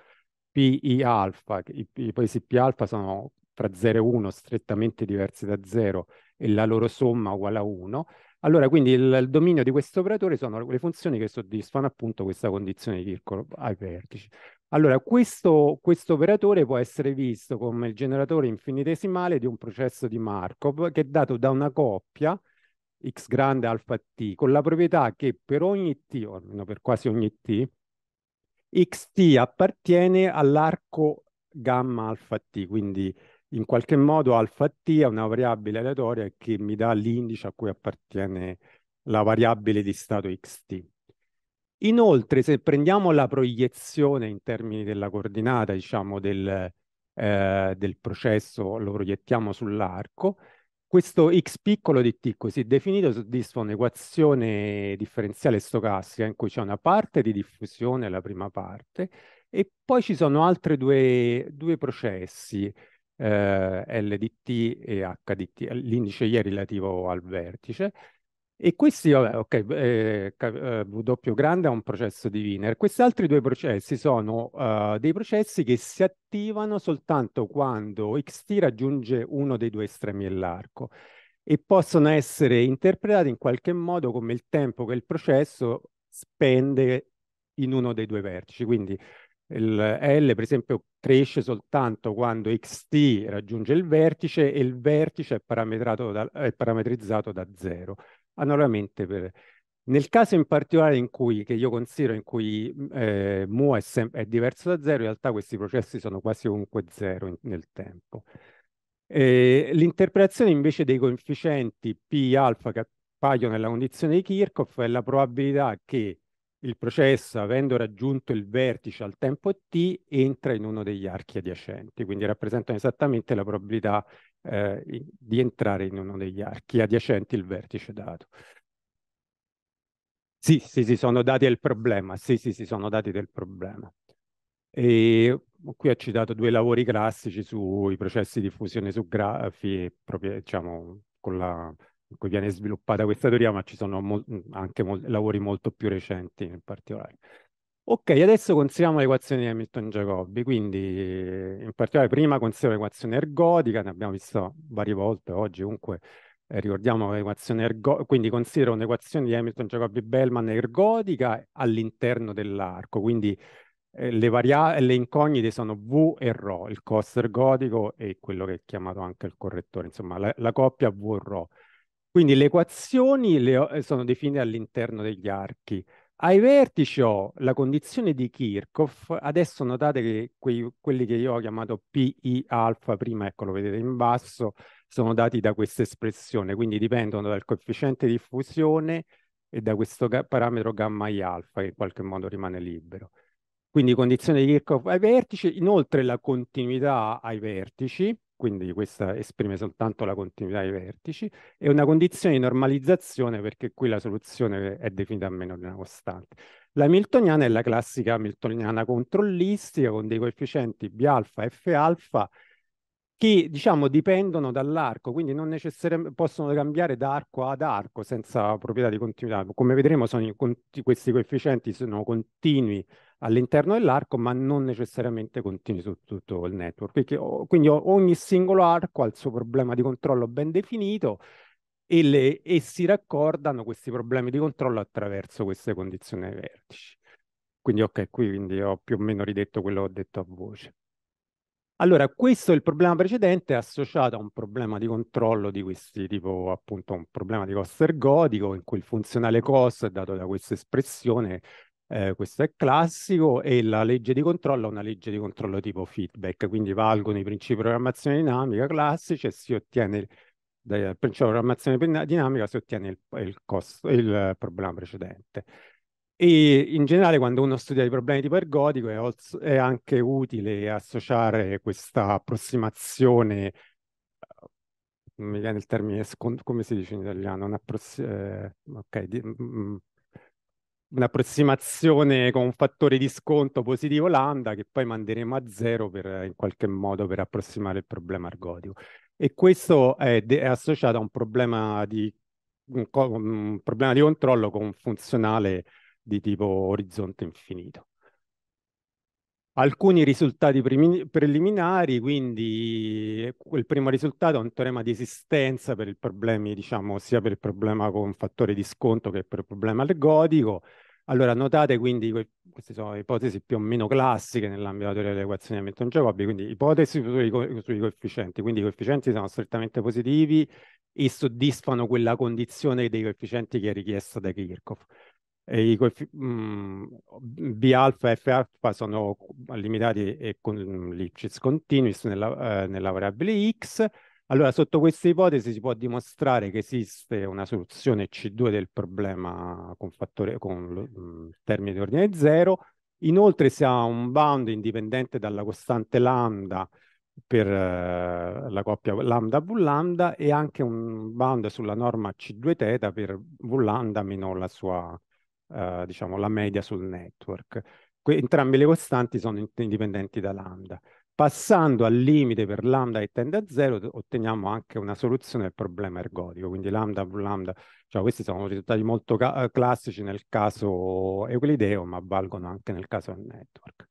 PI alfa, i, i pesi P alfa sono fra 0 e 1 strettamente diversi da 0 e la loro somma uguale a 1, allora, quindi il, il dominio di questo operatore sono le funzioni che soddisfano appunto questa condizione di circolo ai vertici. Allora, questo, questo operatore può essere visto come il generatore infinitesimale di un processo di Markov che è dato da una coppia x grande alfa t con la proprietà che per ogni t, o almeno per quasi ogni t, xt appartiene all'arco gamma alfa t, quindi in qualche modo alfa t è una variabile aleatoria che mi dà l'indice a cui appartiene la variabile di stato xt. Inoltre, se prendiamo la proiezione in termini della coordinata, diciamo, del, eh, del processo, lo proiettiamo sull'arco, questo x piccolo di t così definito soddisfa un'equazione differenziale stocastica in cui c'è una parte di diffusione, la prima parte, e poi ci sono altri due, due processi, eh, LDT e HDT, l'indice I è relativo al vertice. E questi, vabbè, ok, eh, eh W grande è un processo di Wiener. Questi altri due processi sono uh, dei processi che si attivano soltanto quando XT raggiunge uno dei due estremi dell'arco e possono essere interpretati in qualche modo come il tempo che il processo spende in uno dei due vertici. Quindi il L, per esempio, cresce soltanto quando xt raggiunge il vertice e il vertice è, da, è parametrizzato da zero. Analogamente per... Nel caso in particolare in cui, che io considero in cui eh, mu è, è, diverso da zero, in realtà questi processi sono quasi comunque 0 nel tempo. Eh, L'interpretazione invece dei coefficienti P alfa che appaiono nella condizione di Kirchhoff è la probabilità che il processo, avendo raggiunto il vertice al tempo t, entra in uno degli archi adiacenti, quindi rappresentano esattamente la probabilità eh, di entrare in uno degli archi adiacenti il vertice dato. Sì, sì, sì, sono dati del problema, sì, sì, sì, sono dati del problema. E qui ho citato due lavori classici sui processi di fusione su grafi, proprio, diciamo, con la in cui viene sviluppata questa teoria, ma ci sono mol mm, anche mol lavori molto più recenti in particolare. Ok, adesso consideriamo l'equazione di Hamilton-Jacobi, quindi in particolare prima consideriamo l'equazione ergodica, ne abbiamo visto varie volte oggi, comunque eh, ricordiamo l'equazione ergodica, quindi considero un'equazione di Hamilton-Jacobi-Bellman ergodica all'interno dell'arco, quindi eh, le, le incognite sono V e Rho, il costo ergodico e quello che è chiamato anche il correttore, insomma la, la coppia V e Rho. Quindi le equazioni le ho, eh, sono definite all'interno degli archi. Ai vertici ho la condizione di Kirchhoff, adesso notate che quei, quelli che io ho chiamato PI alfa prima, ecco lo vedete in basso, sono dati da questa espressione, quindi dipendono dal coefficiente di fusione e da questo parametro gamma I alfa che in qualche modo rimane libero. Quindi condizione di Kirchhoff ai vertici, inoltre la continuità ai vertici, quindi questa esprime soltanto la continuità dei vertici, e una condizione di normalizzazione perché qui la soluzione è definita a meno di una costante. La Hamiltoniana è la classica Hamiltoniana controllistica con dei coefficienti B alfa F alfa che diciamo dipendono dall'arco, quindi non necessariamente possono cambiare da arco ad arco senza proprietà di continuità. Come vedremo sono, questi coefficienti sono continui all'interno dell'arco, ma non necessariamente continui su tutto il network. Perché, quindi ogni singolo arco ha il suo problema di controllo ben definito e, le, e si raccordano questi problemi di controllo attraverso queste condizioni ai vertici. Quindi ok, qui quindi ho più o meno ridetto quello che ho detto a voce. Allora, questo è il problema precedente associato a un problema di controllo di questi, tipo appunto un problema di costo ergodico, in cui il funzionale costo è dato da questa espressione eh, questo è classico e la legge di controllo è una legge di controllo tipo feedback, quindi valgono i principi di programmazione dinamica classici e si ottiene dal principio di programmazione dinamica si ottiene il, il, costo, il problema precedente. E in generale quando uno studia i problemi tipo ergodico è, è anche utile associare questa approssimazione eh, mi viene il termine, come si dice in italiano, eh, ok, di, mh, mm, mm, un'approssimazione con un fattore di sconto positivo lambda che poi manderemo a zero per, in qualche modo per approssimare il problema ergotico. E questo è, è associato a un problema di, un, un problema di controllo con un funzionale di tipo orizzonte infinito alcuni risultati preliminari, quindi il primo risultato è un teorema di esistenza per i problemi, diciamo, sia per il problema con fattore di sconto che per il problema allegorico. Allora, notate quindi, queste sono ipotesi più o meno classiche nell'ambito della teoria delle equazioni di Hamilton-Giacobbi, quindi ipotesi sui, co sui coefficienti, quindi i coefficienti sono strettamente positivi e soddisfano quella condizione dei coefficienti che è richiesta da Kirchhoff i mhmm, B alfa e F alfa sono limitati e con Lipschitz continuous nella, eh, nella, variabile x. Allora, sotto questa ipotesi si può dimostrare che esiste una soluzione C2 del problema con, fattore, con mhmm, termine di ordine 0. Inoltre si ha un bound indipendente dalla costante lambda per eh, la coppia lambda V lambda e anche un bound sulla norma C2 θ per V lambda meno la sua eh, diciamo, la media sul network. Que- entrambe le costanti sono in- indipendenti da lambda. Passando al limite per lambda che tende a zero, otteniamo anche una soluzione al problema ergodico, quindi lambda più lambda, cioè questi sono risultati molto ca- classici nel caso euclideo, ma valgono anche nel caso del network.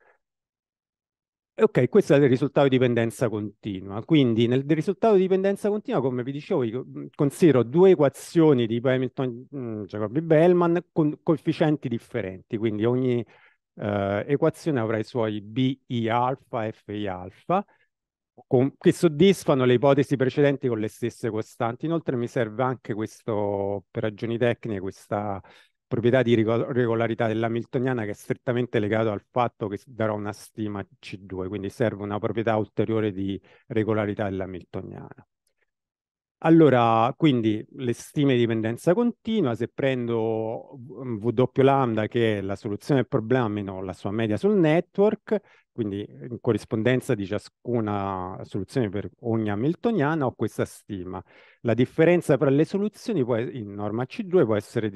Ok, questo è il risultato di dipendenza continua. Quindi nel risultato di dipendenza continua, come vi dicevo, considero due equazioni di Hamilton, Jacobi Bellman con coefficienti differenti, quindi ogni eh, equazione avrà i suoi B, I alfa, F, alfa, con, che soddisfano le ipotesi precedenti con le stesse costanti. Inoltre mi serve anche questo, per ragioni tecniche, questa proprietà di regolarità dell'Hamiltoniana che è strettamente legato al fatto che darò una stima C2, quindi serve una proprietà ulteriore di regolarità dell'Hamiltoniana. Allora, quindi le stime di dipendenza continua, se prendo W lambda che è la soluzione del problema meno la sua media sul network, quindi in corrispondenza di ciascuna soluzione per ogni Hamiltoniana, ho questa stima. La differenza tra le soluzioni può, in norma C2 può essere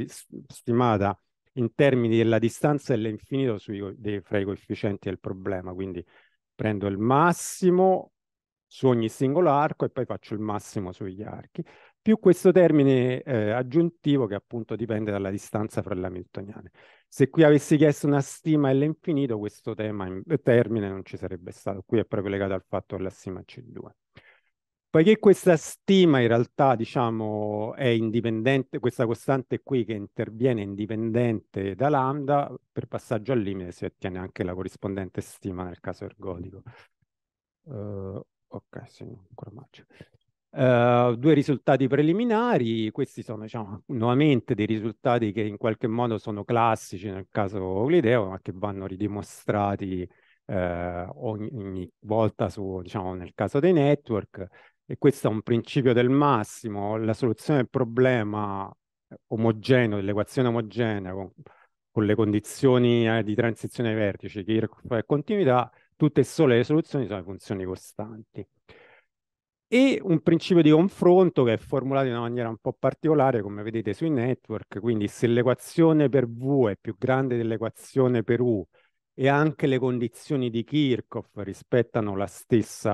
stimata in termini della distanza dell'infinito sui, dei, fra i coefficienti del problema, quindi prendo il massimo su ogni singolo arco e poi faccio il massimo sugli archi, più questo termine eh, aggiuntivo che appunto dipende dalla distanza fra le Hamiltoniane. Se qui avessi chiesto una stima L infinito, questo tema, eh, termine non ci sarebbe stato, qui è proprio legato al fatto della stima C2. Poiché questa stima in realtà, diciamo, è indipendente, questa costante qui che interviene indipendente da lambda, per passaggio al limite si ottiene anche la corrispondente stima nel caso ergodico. Uh, Ok, sì, ancora maggio. Uh, due risultati preliminari, questi sono diciamo, nuovamente dei risultati che in qualche modo sono classici nel caso Euclideo, ma che vanno ridimostrati uh, ogni, ogni, volta su, diciamo, nel caso dei network. E questo è un principio del massimo, la soluzione del problema omogeneo, dell'equazione omogenea con, con le condizioni eh, di transizione vertice, che e continuità, tutte e sole le soluzioni sono funzioni costanti. E un principio di confronto che è formulato in una maniera un po' particolare, come vedete sui network, quindi se l'equazione per V è più grande dell'equazione per U e anche le condizioni di Kirchhoff rispettano la stessa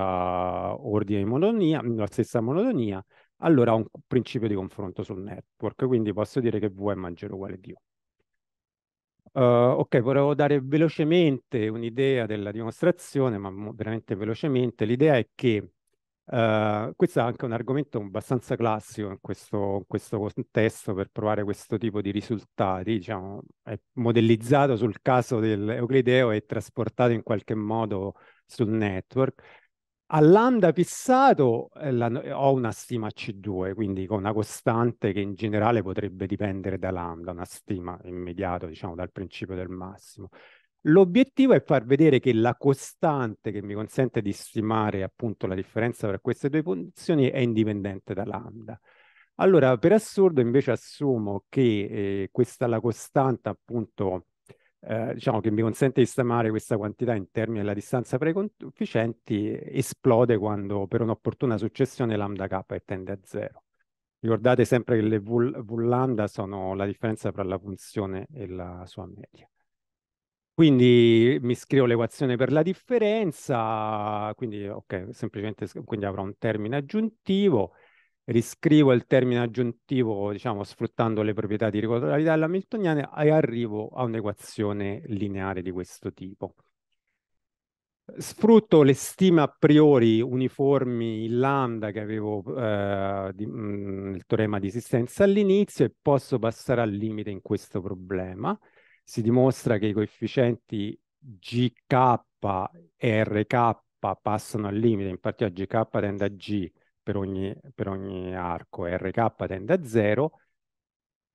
ordine di monotonia, la stessa monotonia, allora ho un principio di confronto sul network, quindi posso dire che V è maggiore o uguale di U. Uh, ok, vorrei dare velocemente un'idea della dimostrazione, ma veramente velocemente. L'idea è che uh, questo è anche un argomento abbastanza classico in questo, in questo, contesto per provare questo tipo di risultati, diciamo, è modellizzato sul caso dell'Euclideo e trasportato in qualche modo sul network. A lambda fissato eh, la, ho una stima C2, quindi con una costante che in generale potrebbe dipendere da lambda, una stima immediata, diciamo, dal principio del massimo. L'obiettivo è far vedere che la costante che mi consente di stimare appunto la differenza tra queste due funzioni è indipendente da lambda. Allora, per assurdo, invece assumo che eh, questa la costante appunto eh, diciamo che mi consente di stimare questa quantità in termini della distanza fra i coefficienti, esplode quando per un'opportuna successione lambda k tende a zero. Ricordate sempre che le v, v lambda sono la differenza tra la funzione e la sua media. Quindi mi scrivo l'equazione per la differenza, quindi, okay, semplicemente, quindi avrò un termine aggiuntivo riscrivo il termine aggiuntivo, diciamo, sfruttando le proprietà di regolarità hamiltoniane e arrivo a un'equazione lineare di questo tipo. Sfrutto le stime a priori uniformi in lambda che avevo eh, di, mh, mm, il teorema di esistenza all'inizio e posso passare al limite in questo problema. Si dimostra che i coefficienti gk e rk passano al limite, in particolare gk tende a g per ogni, per ogni arco, RK tende a 0,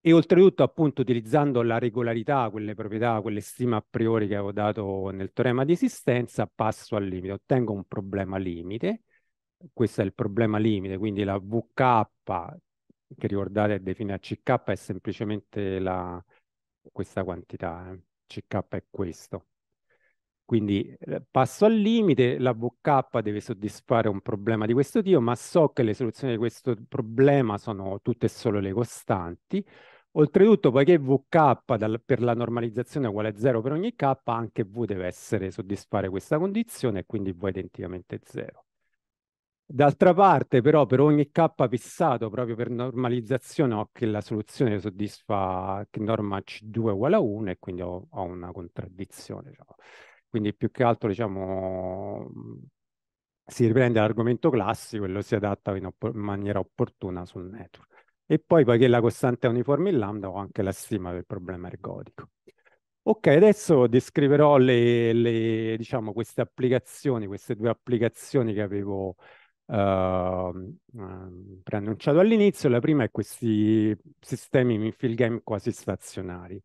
e oltretutto appunto utilizzando la regolarità, quelle proprietà, quelle stime a priori che avevo dato nel teorema di esistenza, passo al limite, ottengo un problema limite, questo è il problema limite, quindi la VK che ricordate è definita CK è semplicemente la, questa quantità, eh. CK è questo. Quindi eh, passo al limite, la VK deve soddisfare un problema di questo tipo, ma so che le soluzioni di questo problema sono tutte e solo le costanti. Oltretutto, poiché VK dal, per la normalizzazione è uguale a 0 per ogni K, anche V deve essere, soddisfare questa condizione e quindi V è identicamente 0. D'altra parte, però, per ogni K fissato proprio per normalizzazione ho che la soluzione soddisfa che norma C2 è uguale a 1 e quindi ho, ho una contraddizione. Diciamo quindi più che altro diciamo, si riprende l'argomento classico e lo si adatta in, in, maniera opportuna sul network. E poi, poiché la costante è uniforme in lambda, ho anche la stima del problema ergodico. Ok, adesso descriverò le, le, diciamo, queste applicazioni, queste due applicazioni che avevo eh, preannunciato all'inizio. La prima è questi sistemi in field game quasi stazionari.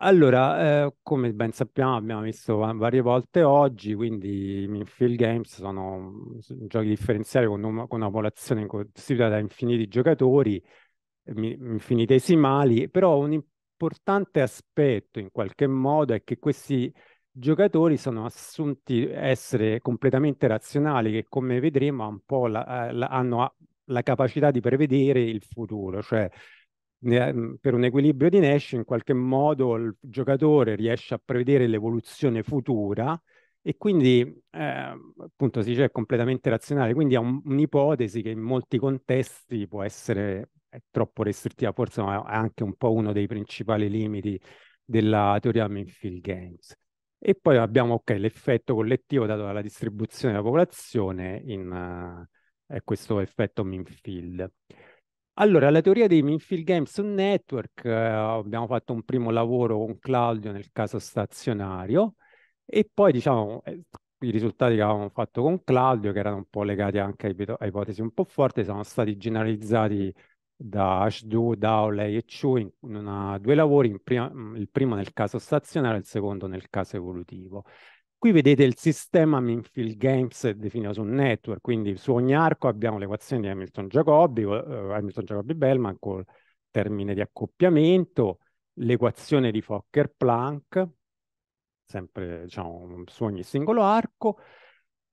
Allora, eh, come ben sappiamo, abbiamo visto varie volte oggi, quindi i Minfield Games sono giochi differenziali con, un, con una popolazione costituita da infiniti giocatori, infinitesimali, però un importante aspetto in qualche modo è che questi giocatori sono assunti essere completamente razionali, che come vedremo un po' la, eh, la, hanno la capacità di prevedere il futuro, cioè Mhmm, per un equilibrio di Nash in qualche modo il giocatore riesce a prevedere l'evoluzione futura e quindi eh, appunto si dice è completamente razionale, quindi è un, un'ipotesi che in molti contesti può essere troppo restrittiva, forse ma è anche un po' uno dei principali limiti della teoria Minfield Games. E poi abbiamo okay, l'effetto collettivo dato dalla distribuzione della popolazione in uh, questo effetto Minfield. Allora, la teoria dei Minfield Games on Network, eh, abbiamo fatto un primo lavoro con Claudio nel caso stazionario e poi diciamo eh, i risultati che avevamo fatto con Claudio, che erano un po' legati anche a ipotesi un po' forti, sono stati generalizzati da Ashdu, Dowley e Chu in una, due lavori, prima, il primo nel caso stazionario e il secondo nel caso evolutivo. Qui vedete il sistema Minfield Games definito su un network, quindi su ogni arco abbiamo l'equazione di Hamilton-Jacobi, uh, eh, Hamilton-Jacobi-Bellman col termine di accoppiamento, l'equazione di Fokker-Planck, sempre diciamo, su ogni singolo arco.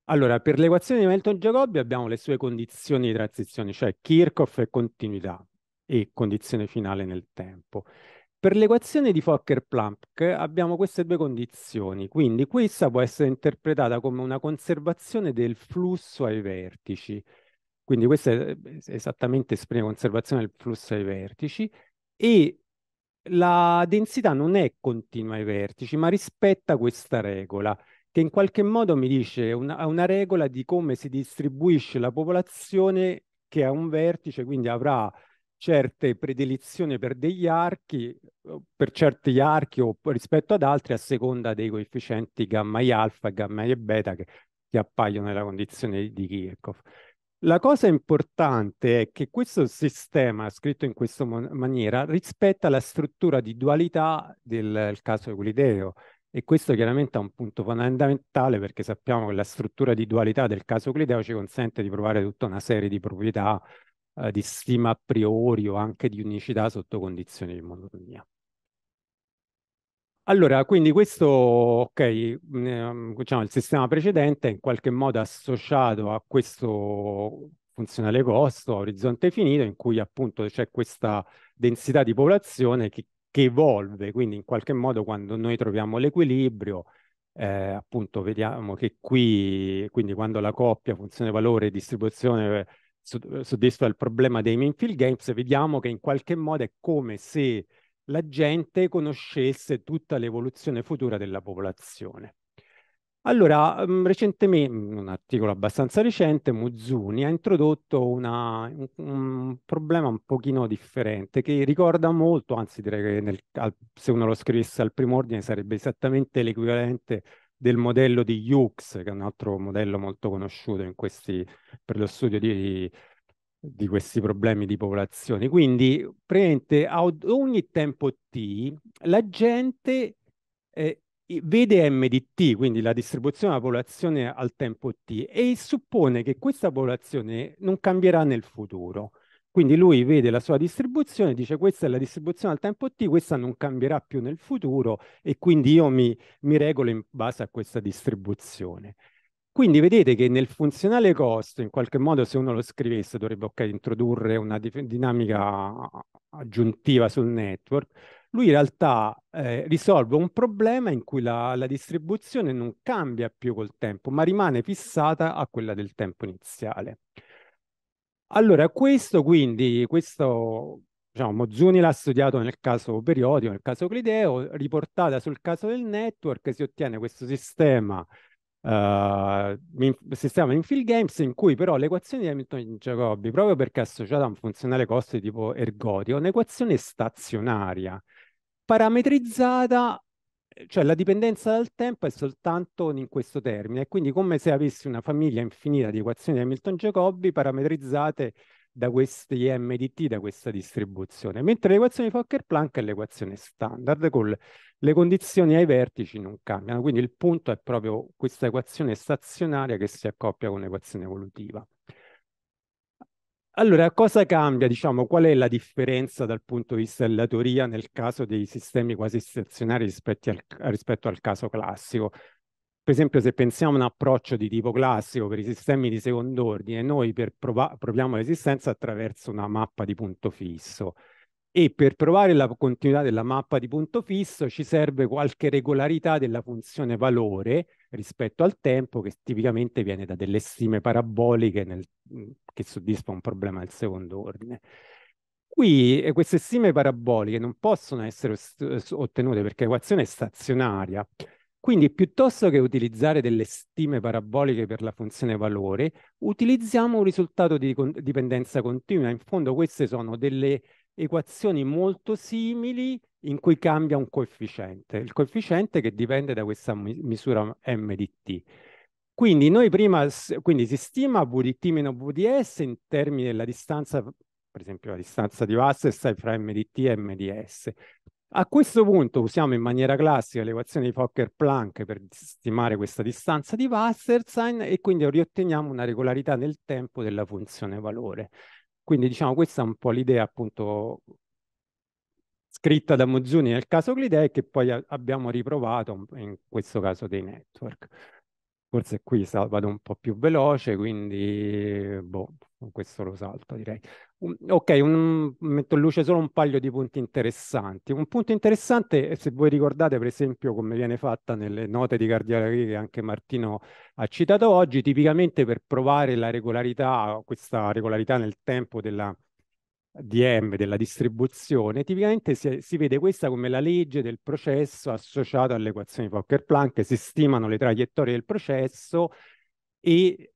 Allora, per l'equazione di Hamilton-Jacobi abbiamo le sue condizioni di transizione, cioè Kirchhoff e continuità e condizione finale nel tempo. Per l'equazione di Fokker-Planck abbiamo queste due condizioni, quindi questa può essere interpretata come una conservazione del flusso ai vertici, quindi questa eh, esattamente esprime conservazione del flusso ai vertici e la densità non è continua ai vertici, ma rispetta questa regola, che in qualche modo mi dice una, una regola di come si distribuisce la popolazione che ha un vertice, quindi avrà certe predilezioni per degli archi, eh, per certi archi o rispetto ad altri a seconda dei coefficienti gamma e alfa, gamma e beta che, che appaiono nella condizione di Kirchhoff. La cosa importante è che questo sistema, scritto in questa maniera, rispetta la struttura di dualità del, del caso euclideo e questo chiaramente è un punto fondamentale perché sappiamo che la struttura di dualità del caso euclideo ci consente di provare tutta una serie di proprietà eh, di stima a priori o anche di unicità sotto condizioni di monotonia. Allora, quindi questo, ok, mm, ehm, diciamo il sistema precedente è in qualche modo associato a questo funzionale costo, a orizzonte finito, in cui appunto c'è questa densità di popolazione che, che, evolve, quindi in qualche modo quando noi troviamo l'equilibrio, eh, appunto vediamo che qui, quindi quando la coppia funzione valore e distribuzione eh, soddisfa il problema dei mainfield games, vediamo che in qualche modo è come se la gente conoscesse tutta l'evoluzione futura della popolazione. Allora, mm, recentemente, mm, un articolo abbastanza recente, Muzzuni ha introdotto una, un, un, problema un pochino differente che ricorda molto, anzi direi che nel, al, se uno lo scrivesse al primo ordine sarebbe esattamente l'equivalente del modello di Hughes, che è un altro modello molto conosciuto questi, per lo studio di, di, questi problemi di popolazione. Quindi, praticamente a ogni tempo t, la gente eh, vede m di t, quindi la distribuzione della popolazione al tempo t, e suppone che questa popolazione non cambierà nel futuro. Quindi lui vede la sua distribuzione, dice questa è la distribuzione al tempo t, questa non cambierà più nel futuro e quindi io mi, mi regolo in base a questa distribuzione. Quindi vedete che nel funzionale costo, in qualche modo se uno lo scrivesse dovrebbe okay, introdurre una dinamica aggiuntiva sul network, lui in realtà eh, risolve un problema in cui la, la distribuzione non cambia più col tempo, ma rimane fissata a quella del tempo iniziale. Allora, questo quindi, questo diciamo, Zuni l'ha studiato nel caso periodico, nel caso clideo, riportata sul caso del network si ottiene questo sistema, uh, in, sistema in field games in cui però l'equazione di Hamilton-Jacobi, proprio perché è associata a un funzionale costo di tipo ergodico, è un'equazione stazionaria parametrizzata cioè la dipendenza dal tempo è soltanto in questo termine, quindi come se avessi una famiglia infinita di equazioni di Hamilton-Jacobi parametrizzate da questi MDT, da questa distribuzione, mentre l'equazione di Fokker-Planck è l'equazione standard, con le condizioni ai vertici non cambiano, quindi il punto è proprio questa equazione stazionaria che si accoppia con l'equazione evolutiva. Allora, cosa cambia? Diciamo, qual è la differenza dal punto di vista della teoria nel caso dei sistemi quasi stazionari rispetto al, rispetto al caso classico? Per esempio, se pensiamo a un approccio di tipo classico per i sistemi di secondo ordine, noi proviamo l'esistenza attraverso una mappa di punto fisso e per provare la continuità della mappa di punto fisso ci serve qualche regolarità della funzione valore rispetto al tempo che tipicamente viene da delle stime paraboliche nel, che soddisfa un problema del secondo ordine. Qui eh, queste stime paraboliche non possono essere ottenute perché l'equazione è stazionaria, quindi piuttosto che utilizzare delle stime paraboliche per la funzione valore, utilizziamo un risultato di dipendenza continua. In fondo queste sono delle equazioni molto simili in cui cambia un coefficiente, il coefficiente che dipende da questa misura M di T. Quindi, noi prima, quindi si stima v di VDT meno s in termini della distanza, per esempio la distanza di Wasserstein fra m di t e m di s. A questo punto usiamo in maniera classica l'equazione di Fokker-Planck per stimare questa distanza di Wasserstein e quindi riotteniamo una regolarità nel tempo della funzione valore. Quindi diciamo questa è un po' l'idea appunto scritta da Mozzuni nel caso Glidea e che poi a- abbiamo riprovato in questo caso dei network. Forse qui vado un po' più veloce, quindi boh, questo lo salto direi. Un, ok, un, metto in luce solo un paio di punti interessanti. Un punto interessante, eh, se voi ricordate per esempio come viene fatta nelle note di cardiologia che anche Martino ha citato oggi, tipicamente per provare la regolarità, questa regolarità nel tempo della DM della distribuzione, tipicamente si, si, vede questa come la legge del processo associata alle equazioni Fokker-Planck, si stimano le traiettorie del processo e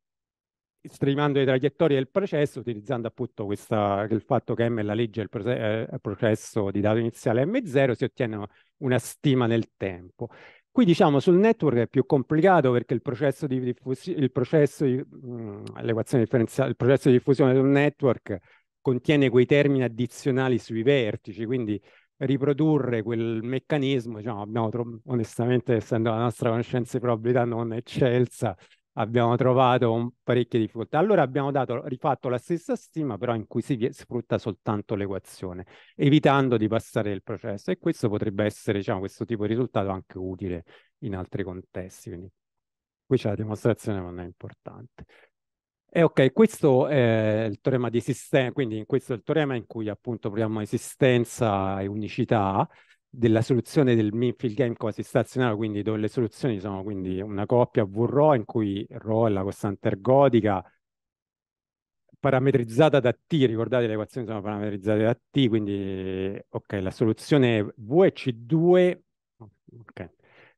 stimando le traiettorie del processo, utilizzando appunto questa, il fatto che M è la legge del eh, processo di dato iniziale M0, si ottiene una stima nel tempo. Qui diciamo sul network è più complicato perché il processo di diffusione, il mm, differenziale, il processo di diffusione di un network contiene quei termini addizionali sui vertici, quindi riprodurre quel meccanismo, diciamo, abbiamo onestamente, essendo la nostra conoscenza di probabilità non eccelsa, abbiamo trovato un, parecchie difficoltà. Allora abbiamo dato, rifatto la stessa stima, però in cui si sfrutta soltanto l'equazione, evitando di passare il processo. E questo potrebbe essere, diciamo, questo tipo di risultato anche utile in altri contesti. Quindi qui c'è la dimostrazione, ma non è importante. E eh, ok, questo è il teorema di esistenza, quindi questo è il teorema in cui appunto proviamo esistenza e unicità della soluzione del Minfield game quasi stazionario, quindi dove le soluzioni sono quindi una coppia V Rho in cui Rho è la costante ergodica parametrizzata da T, ricordate le equazioni sono parametrizzate da T, quindi ok, la soluzione V è C2, ok,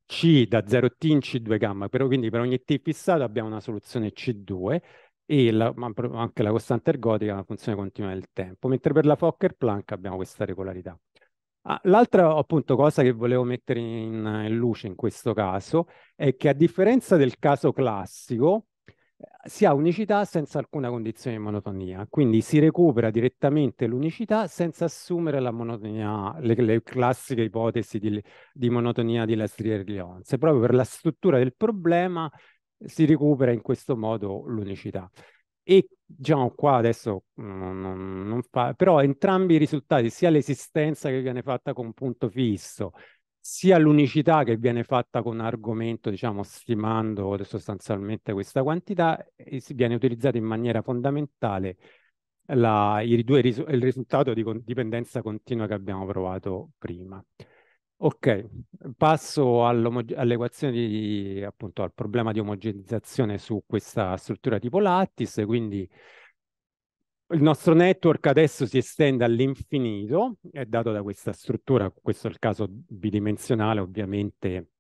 C da 0T in C2 gamma, però quindi per ogni T fissato abbiamo una soluzione C2 e la, anche la costante ergotica è una funzione continua del tempo, mentre per la Fokker-Planck abbiamo questa regolarità. Ah, l'altra appunto cosa che volevo mettere in, in luce in questo caso è che a differenza del caso classico, eh, si ha unicità senza alcuna condizione di monotonia, quindi si recupera direttamente l'unicità senza assumere la monotonia, le, le classiche ipotesi di, di monotonia di Lastrier-Lyons, Leonze, proprio per la struttura del problema si recupera in questo modo l'unicità. E diciamo qua adesso mm, non, non, non fa, però entrambi i risultati, sia l'esistenza che viene fatta con punto fisso, sia l'unicità che viene fatta con argomento, diciamo, stimando sostanzialmente questa quantità, eh, viene utilizzata in maniera fondamentale la, i due, il risultato di con, dipendenza continua che abbiamo provato prima. Ok, passo all'equazione di, appunto, al problema di omogenizzazione su questa struttura tipo lattice, quindi il nostro network adesso si estende all'infinito, è dato da questa struttura, questo è il caso bidimensionale, ovviamente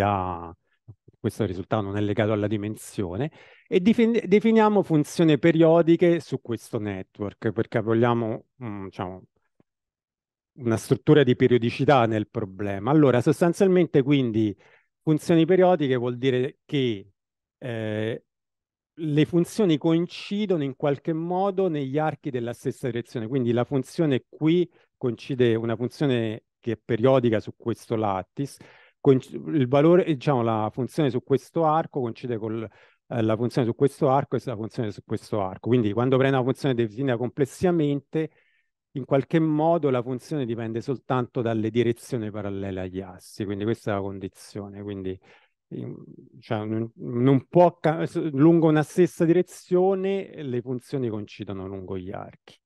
ha, questo risultato non è legato alla dimensione, e definiamo funzioni periodiche su questo network, perché vogliamo, mm, diciamo, una struttura di periodicità nel problema. Allora, sostanzialmente quindi funzioni periodiche vuol dire che eh, le funzioni coincidono in qualche modo negli archi della stessa direzione, quindi la funzione qui coincide una funzione che è periodica su questo lattice, il valore, diciamo, la funzione su questo arco coincide con eh, la funzione su questo arco e la funzione su questo arco. Quindi quando prendo una funzione definita complessivamente, in qualche modo la funzione dipende soltanto dalle direzioni parallele agli assi, quindi questa è la condizione, quindi cioè, non, non può, lungo una stessa direzione le funzioni coincidono lungo gli archi.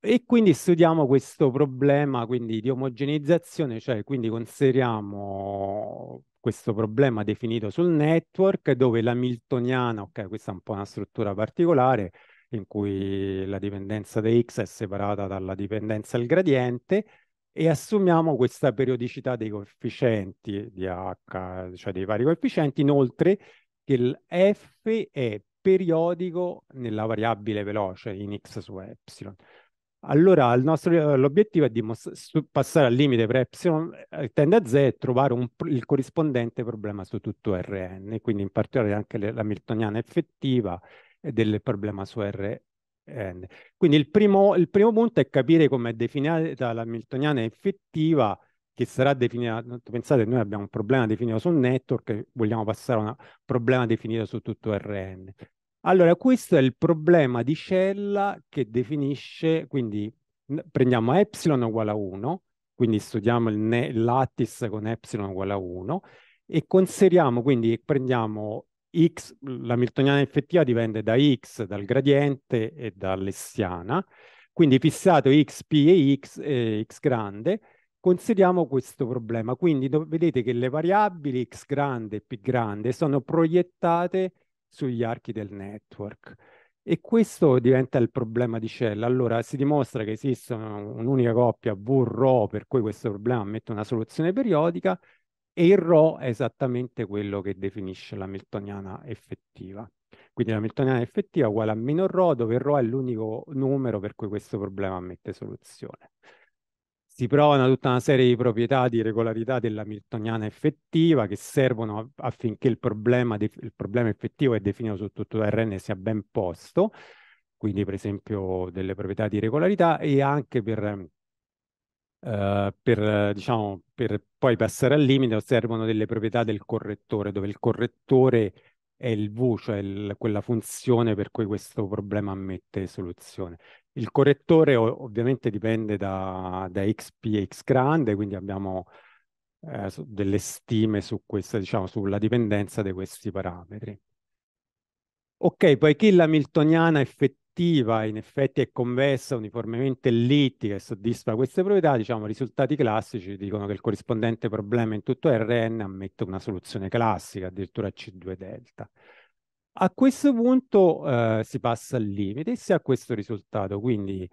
E quindi studiamo questo problema quindi, di omogenizzazione, cioè quindi consideriamo questo problema definito sul network dove l'hamiltoniana, ok questa è un po' una struttura particolare, in cui la dipendenza da x è separata dalla dipendenza al gradiente e assumiamo questa periodicità dei coefficienti di h, cioè dei vari coefficienti, inoltre che il f è periodico nella variabile veloce in x su y. Allora l'obiettivo è di passare al limite per y eh, tende a z e trovare un, il corrispondente problema su tutto Rn, quindi in particolare anche la Miltoniana effettiva del problema su Rn. Quindi il primo, il primo punto è capire come è definita la Hamiltoniana effettiva che sarà definita, pensate noi abbiamo un problema definito sul network e vogliamo passare a un problema definito su tutto Rn. Allora questo è il problema di cella che definisce, quindi prendiamo epsilon uguale a 1, quindi studiamo il, ne, l'attis con epsilon uguale a 1 e consideriamo, quindi prendiamo X, l'hamiltoniana effettiva dipende da X, dal gradiente e dall'essiana, quindi fissato X, P e X, eh, X grande, consideriamo questo problema. Quindi vedete che le variabili X grande e P grande sono proiettate sugli archi del network. E questo diventa il problema di Cell. Allora si dimostra che esiste un'unica coppia V-Rho, per cui questo problema ammette una soluzione periodica, e il Rho è esattamente quello che definisce la Miltoniana effettiva. Quindi la Miltoniana effettiva è uguale a meno Rho, dove Rho è l'unico numero per cui questo problema ammette soluzione. Si provano tutta una serie di proprietà di regolarità della Miltoniana effettiva che servono affinché il problema, il problema effettivo che è definito su tutto Rn sia ben posto, quindi per esempio delle proprietà di regolarità e anche per eh, per, eh, diciamo, per, poi passare al limite servono delle proprietà del correttore, dove il correttore è il V, cioè il, quella funzione per cui questo problema ammette soluzione. Il correttore ovviamente dipende da, da xp e x grande, quindi abbiamo eh, delle stime su questa, diciamo, sulla dipendenza di questi parametri. Ok, poiché l'hamiltoniana effettivamente attiva in effetti è convessa uniformemente ellittica e soddisfa queste proprietà, diciamo i risultati classici dicono che il corrispondente problema in tutto Rn ammette una soluzione classica, addirittura C2 delta. A questo punto eh, si passa al limite e si ha questo risultato, quindi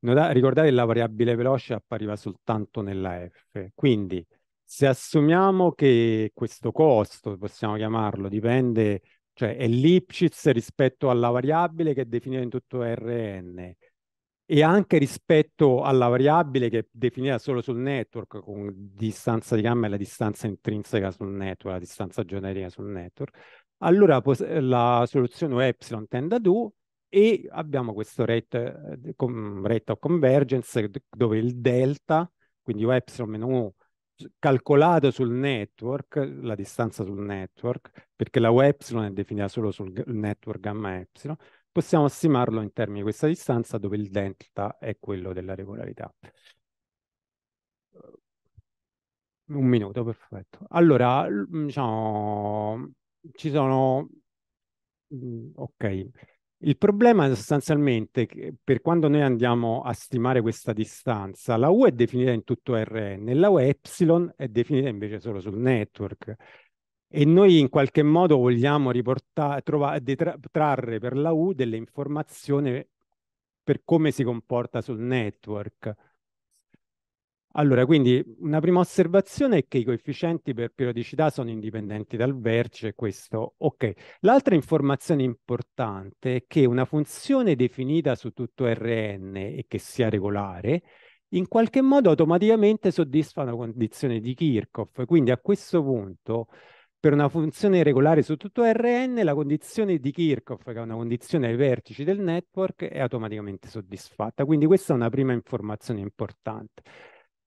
ricordate che la variabile veloce appariva soltanto nella F, quindi se assumiamo che questo costo, possiamo chiamarlo, dipende cioè è l'ipsis rispetto alla variabile che è definita in tutto Rn e anche rispetto alla variabile che è definita solo sul network con distanza di gamma e la distanza intrinseca sul network, la distanza generica sul network, allora la soluzione epsilon tende a 2 e abbiamo questo rate, eh, rate of convergence dove il delta, quindi u epsilon meno 1 calcolato sul network, la distanza sul network, perché la U epsilon è definita solo sul network gamma epsilon, possiamo stimarlo in termini di questa distanza dove il delta è quello della regolarità. Un minuto, perfetto. Allora, diciamo, ci sono... Mm, ok, il problema è sostanzialmente che per quando noi andiamo a stimare questa distanza, la U è definita in tutto Rn, la U è epsilon è definita invece solo sul network. E noi in qualche modo vogliamo riportare, trarre per la U delle informazioni per come si comporta sul network. Allora, quindi una prima osservazione è che i coefficienti per periodicità sono indipendenti dal vertice, questo ok. L'altra informazione importante è che una funzione definita su tutto Rn e che sia regolare, in qualche modo automaticamente soddisfa una condizione di Kirchhoff, quindi a questo punto per una funzione regolare su tutto Rn la condizione di Kirchhoff, che è una condizione ai vertici del network, è automaticamente soddisfatta. Quindi questa è una prima informazione importante.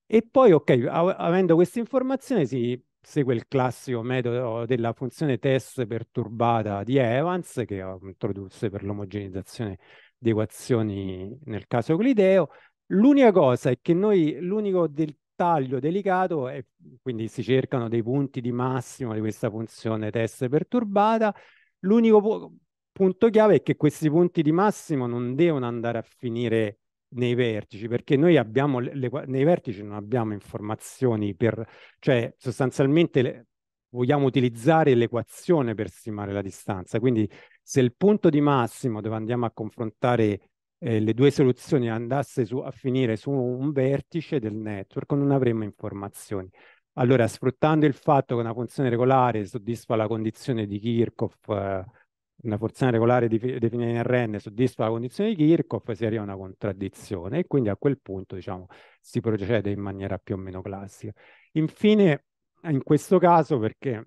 E poi, ok, av- avendo questa informazione si segue il classico metodo della funzione test perturbata di Evans che um, introdusse per l'omogenizzazione di equazioni nel caso euclideo. L'unica cosa è che noi, l'unico dettaglio delicato è quindi si cercano dei punti di massimo di questa funzione test perturbata. L'unico punto chiave è che questi punti di massimo non devono andare a finire nei vertici, perché noi abbiamo le, nei vertici non abbiamo informazioni per, cioè sostanzialmente le, vogliamo utilizzare l'equazione per stimare la distanza. Quindi se il punto di massimo dove andiamo a confrontare eh, le due soluzioni andasse su, a finire su un vertice del network, non avremmo informazioni. Allora, sfruttando il fatto che una funzione regolare soddisfa la condizione di Kirchhoff eh, una porzione regolare definita in Rn soddisfa la condizione di Kirchhoff, si arriva a una contraddizione e quindi a quel punto diciamo, si procede in maniera più o meno classica. Infine, in questo caso, perché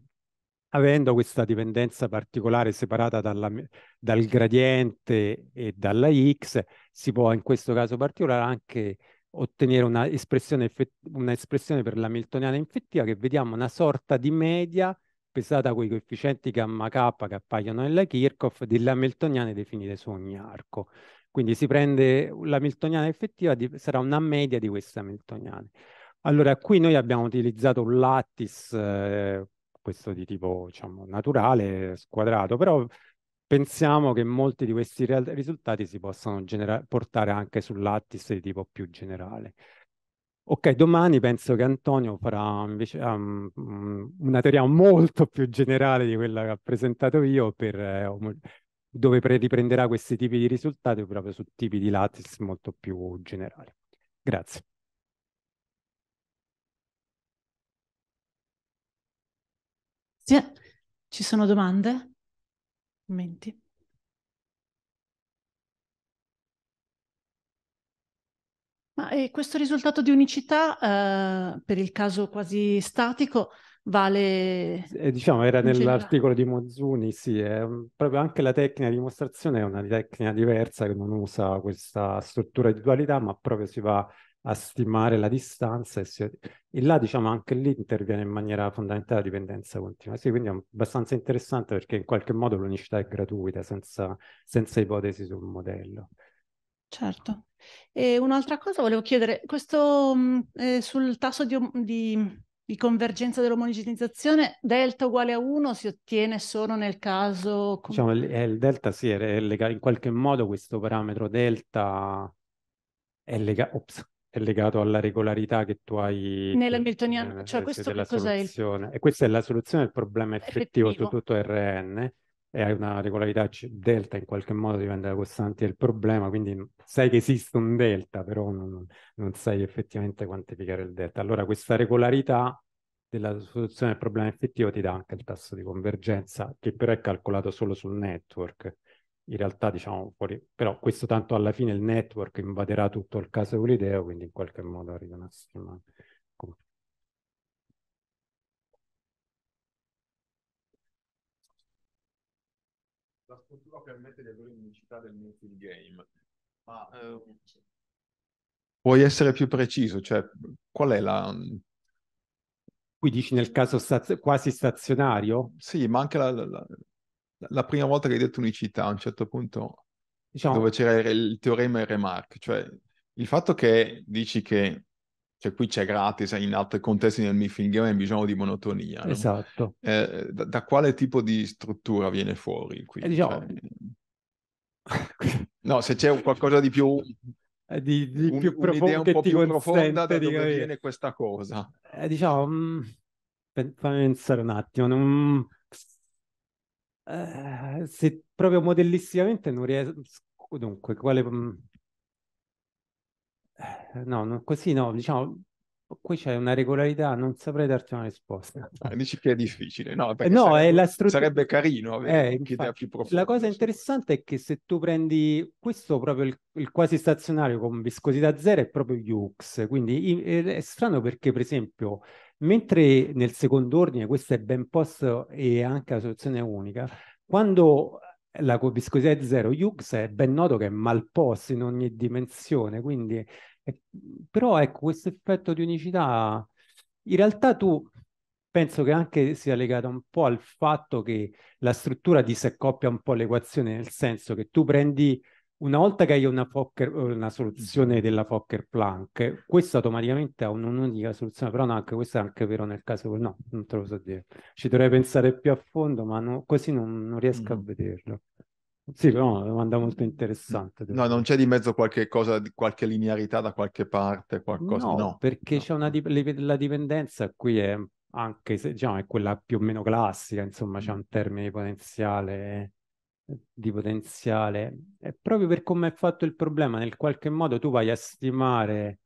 avendo questa dipendenza particolare separata dalla, dal gradiente e dalla x, si può in questo caso particolare anche ottenere un'espressione una per la Miltoniana infettiva che vediamo una sorta di media pesata quei coefficienti gamma k che appaiono nella Kirchhoff delle hamiltoniane definite su ogni arco. Quindi si prende l'hamiltoniana effettiva, di, sarà una media di questa Hamiltoniana. Allora, qui noi abbiamo utilizzato un lattice, eh, questo di tipo diciamo, naturale, squadrato, però pensiamo che molti di questi risultati si possano portare anche sul lattice di tipo più generale. Ok, domani penso che Antonio farà invece um, una teoria molto più generale di quella che ho presentato io, per, eh, dove riprenderà questi tipi di risultati proprio su tipi di lattice molto più generali. Grazie. Sì, ci sono domande? Commenti? Ma eh, questo risultato di unicità, eh, per il caso quasi statico, vale... Eh, diciamo, era nell'articolo di Mozzuni, sì, proprio anche la tecnica di dimostrazione è una tecnica diversa che non usa questa struttura di dualità, ma proprio si va a stimare la distanza e, si... e là, diciamo, anche lì interviene in maniera fondamentale la dipendenza continua. Sì, quindi è abbastanza interessante perché in qualche modo l'unicità è gratuita, senza, senza ipotesi sul modello. Certo. E un'altra cosa volevo chiedere, questo mm, eh, sul tasso di, di, di convergenza dell'omogenizzazione, delta uguale a 1 si ottiene solo nel caso... Diciamo, il, eh, il delta sì, è legato, in qualche modo questo parametro delta è, lega, ops, è legato alla regolarità che tu hai Nella eh, cioè eh, questo cos'è? Il... E questa è la soluzione del problema effettivo, effettivo. su tutto RN e hai una regolarità delta in qualche modo diventa la costante del problema, quindi sai che esiste un delta, però non, non sai effettivamente quantificare il delta. Allora questa regolarità della soluzione del problema effettivo ti dà anche il tasso di convergenza, che però è calcolato solo sul network. In realtà, diciamo, fuori... però questo tanto alla fine il network invaderà tutto il caso Euclideo, quindi in qualche modo arriva una stima la struttura permette di avere un'unicità del mainfield game, ma eh, puoi essere più preciso, cioè qual è la... Qui dici nel caso staz- quasi stazionario? Sì, ma anche la, la, la, prima volta che hai detto unicità, a un certo punto, diciamo... dove c'era il, il teorema e il remark, cioè il fatto che dici che cioè qui c'è gratis, in altri contesti nel midfield game è bisogno di monotonia. No? Esatto. Eh, da, da, quale tipo di struttura viene fuori qui? Eh, diciamo... cioè... [LAUGHS] no, se c'è qualcosa di più... Eh, di, di un, più un'idea un po' più profonda da dove capire. viene questa cosa. Eh, diciamo, mm, pensare un attimo, non... eh, se proprio modellisticamente non riesco... Dunque, quale mm, eh, no, no, così no, diciamo, qui c'è una regolarità, non saprei darti una risposta. [LAUGHS] Ah, dici che è difficile, no? Perché no, sarebbe, è la stru... sarebbe carino eh, avere eh, un'idea più profonda. La cosa interessante è che se tu prendi questo proprio il, il quasi stazionario con viscosità zero è proprio UX, quindi è strano perché per esempio mentre nel secondo ordine questo è ben posto e anche la soluzione unica, quando la viscosità è zero. Hughes è ben noto che è mal posto in ogni dimensione, quindi... È... Però ecco, questo effetto di unicità, in realtà tu penso che anche sia legato un po' al fatto che la struttura disaccopia un po' l'equazione, nel senso che tu prendi una volta che hai una, Fokker, una soluzione mm. della Fokker Planck, questa automaticamente ha un'unica soluzione, però no, anche questo è anche vero nel caso, no, non te lo so dire. Ci dovrei pensare più a fondo, ma no, così non, non riesco mm. a vederlo. Sì, però è una domanda molto interessante. No, non c'è di mezzo qualche cosa, qualche linearità da qualche parte, qualcosa? No, no. perché no. c'è una dip- la dipendenza qui è anche se diciamo, è quella più o meno classica, insomma c'è mm. un termine potenziale di potenziale. È proprio per come è fatto il problema, nel qualche modo tu vai a stimare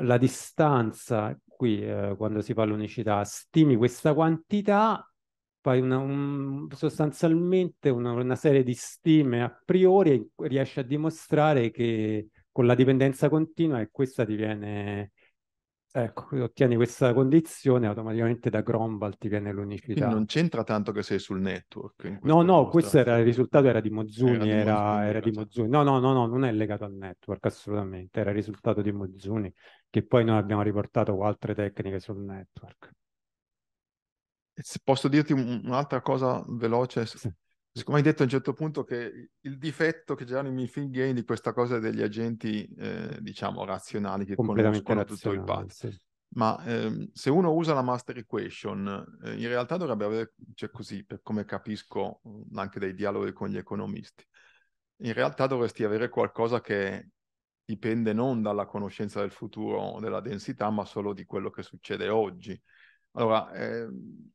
la distanza, qui eh, quando si fa l'unicità stimi questa quantità, fai una, un, sostanzialmente una, una, serie di stime a priori e riesci a dimostrare che con la dipendenza continua e questa diviene Ecco, ottieni questa condizione, automaticamente da Gromval ti viene l'unicità. Quindi non c'entra tanto che sei sul network. No, no, questo era il risultato, era di Mozzuni, era, era di Mozzuni. No, no, no, no, non è legato al network, assolutamente, era il risultato di Mozzuni, che poi noi abbiamo riportato altre tecniche sul network. posso dirti un'altra cosa veloce? Sì. Siccome hai detto a un certo punto che il difetto che c'erano i Mifid Game di questa cosa degli agenti, eh, diciamo, razionali che conoscono tutto il path. Sì. Ma ehm, se uno usa la master equation, eh, in realtà dovrebbe avere, cioè così, per come capisco mm, anche dai dialoghi con gli economisti, in realtà dovresti avere qualcosa che dipende non dalla conoscenza del futuro della densità, ma solo di quello che succede oggi. Allora, eh,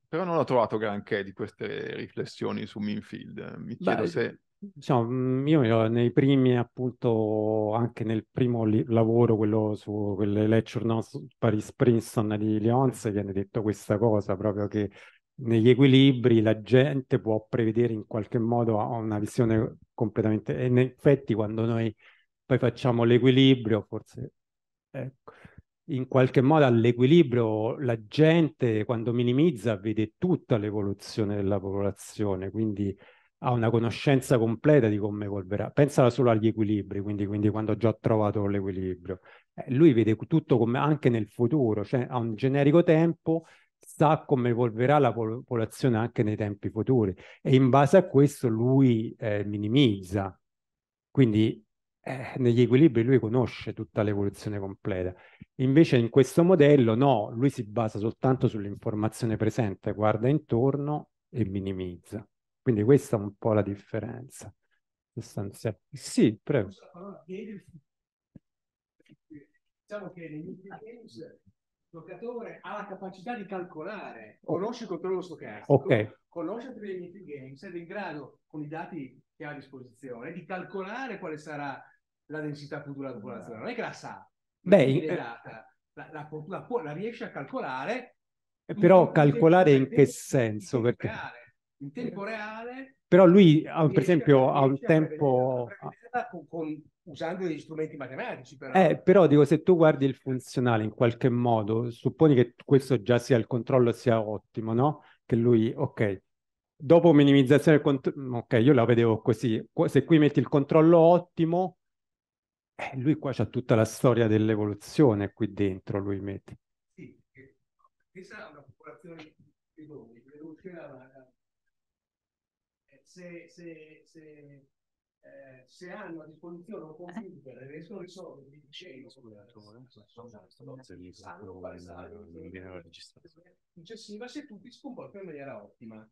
però non ho trovato granché di queste riflessioni su Minfield. Eh. Mi chiedo Beh, se... Diciamo, io eh, nei primi, appunto, anche nel primo li- lavoro, quello su quelle lecture su Paris Princeton di Lyons, viene detto questa cosa, proprio che negli equilibri la gente può prevedere in qualche modo una visione completamente... E in effetti quando noi poi facciamo l'equilibrio, forse... Ecco in qualche modo all'equilibrio la gente quando minimizza vede tutta l'evoluzione della popolazione, quindi ha una conoscenza completa di come evolverà. Pensala solo agli equilibri, quindi, quindi quando ho già trovato l'equilibrio. Eh, lui vede tutto come anche nel futuro, cioè ha un generico tempo, sa come evolverà la popolazione anche nei tempi futuri e in base a questo lui eh, minimizza. Quindi eh, negli equilibri lui conosce tutta l'evoluzione completa. Invece in questo modello no, lui si basa soltanto sull'informazione presente, guarda intorno e minimizza. Quindi questa è un po' la differenza sostanziale. Sì, prego. Diciamo che il giocatore ha la capacità di calcolare, conosce il controllo stocastico, okay. conosce i games ed è in grado, con i dati che ha a disposizione, di calcolare quale sarà la densità futura della popolazione. Non è che la sa, Beh, è eh, data, la, la, la, la, riesce a calcolare. Eh, però calcolare in che senso? In perché... Reale, in tempo reale. Però lui, per esempio, ha un tempo... Con, con, usando degli strumenti matematici. Però. Eh, però dico, se tu guardi il funzionale in qualche modo, supponi che questo già sia il controllo sia ottimo, no? Che lui, ok, dopo minimizzazione del controllo, mm, ok, io la vedevo così, se qui metti il controllo ottimo, eh, lui qua c'ha tutta la storia dell'evoluzione qui dentro, lui mette. Sì, pensa a una popolazione di doni, l'evoluzione eh, se, se, se se hanno a disposizione un computer e le sono risolve di liceo, successiva se tutti ti scomporti in maniera ottima.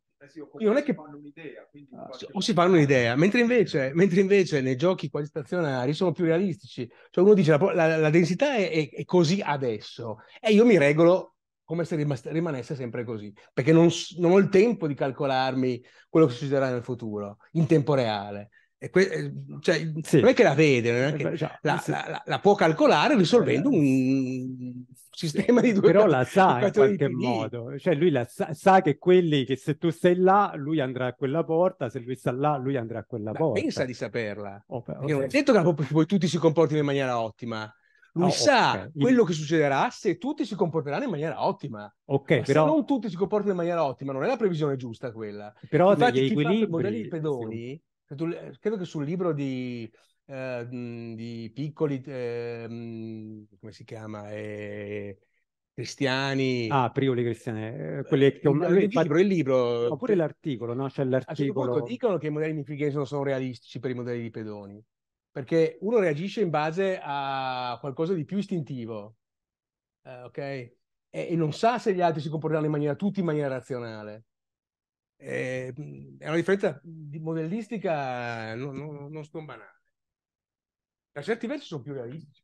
Io non è che fanno un'idea, quindi ah, o si fanno un'idea, mentre invece, mentre invece nei giochi quasi stazionari sono più realistici. Cioè uno dice la, la, la densità è, è, è così adesso e io mi regolo come se rimanesse sempre così, perché non, non, ho il tempo di calcolarmi quello che succederà nel futuro, in tempo reale. Que- eh, cioè, sì. Non è che la vede, non è eh, che cioè, la, sì. la, la, la, può calcolare risolvendo eh, un sistema di due Però la [LAUGHS] sa in qualche modo, cioè lui sa, sa, che quelli che se tu sei là, lui andrà a quella porta, se lui sta là, lui andrà a quella Ma porta. Pensa di saperla. Oh, okay. Non è detto che poi tutti si comportino in maniera ottima. Lui oh, sa okay. quello che succederà se tutti si comporteranno in maniera ottima. Ok, Ma però... Se non tutti si comportano in maniera ottima, non è la previsione giusta quella. Però Infatti, degli equilibri... modelli pedoni... Sì eh, credo che sul libro di, eh, di piccoli, eh, come si chiama? Eh, cristiani. Ah, Prioli cristiani, eh, quelli che eh, ho... il, il, libro, il libro. Oppure l'articolo, no? C'è certo l'articolo. Certo dicono che i modelli di Michigan sono realistici per i modelli di pedoni, perché uno reagisce in base a qualcosa di più istintivo, eh, ok? E, e, non sa se gli altri si comporteranno in maniera, tutti in maniera razionale eh, è una differenza di modellistica non, non, non stombanale. Da certi versi sono più realistici.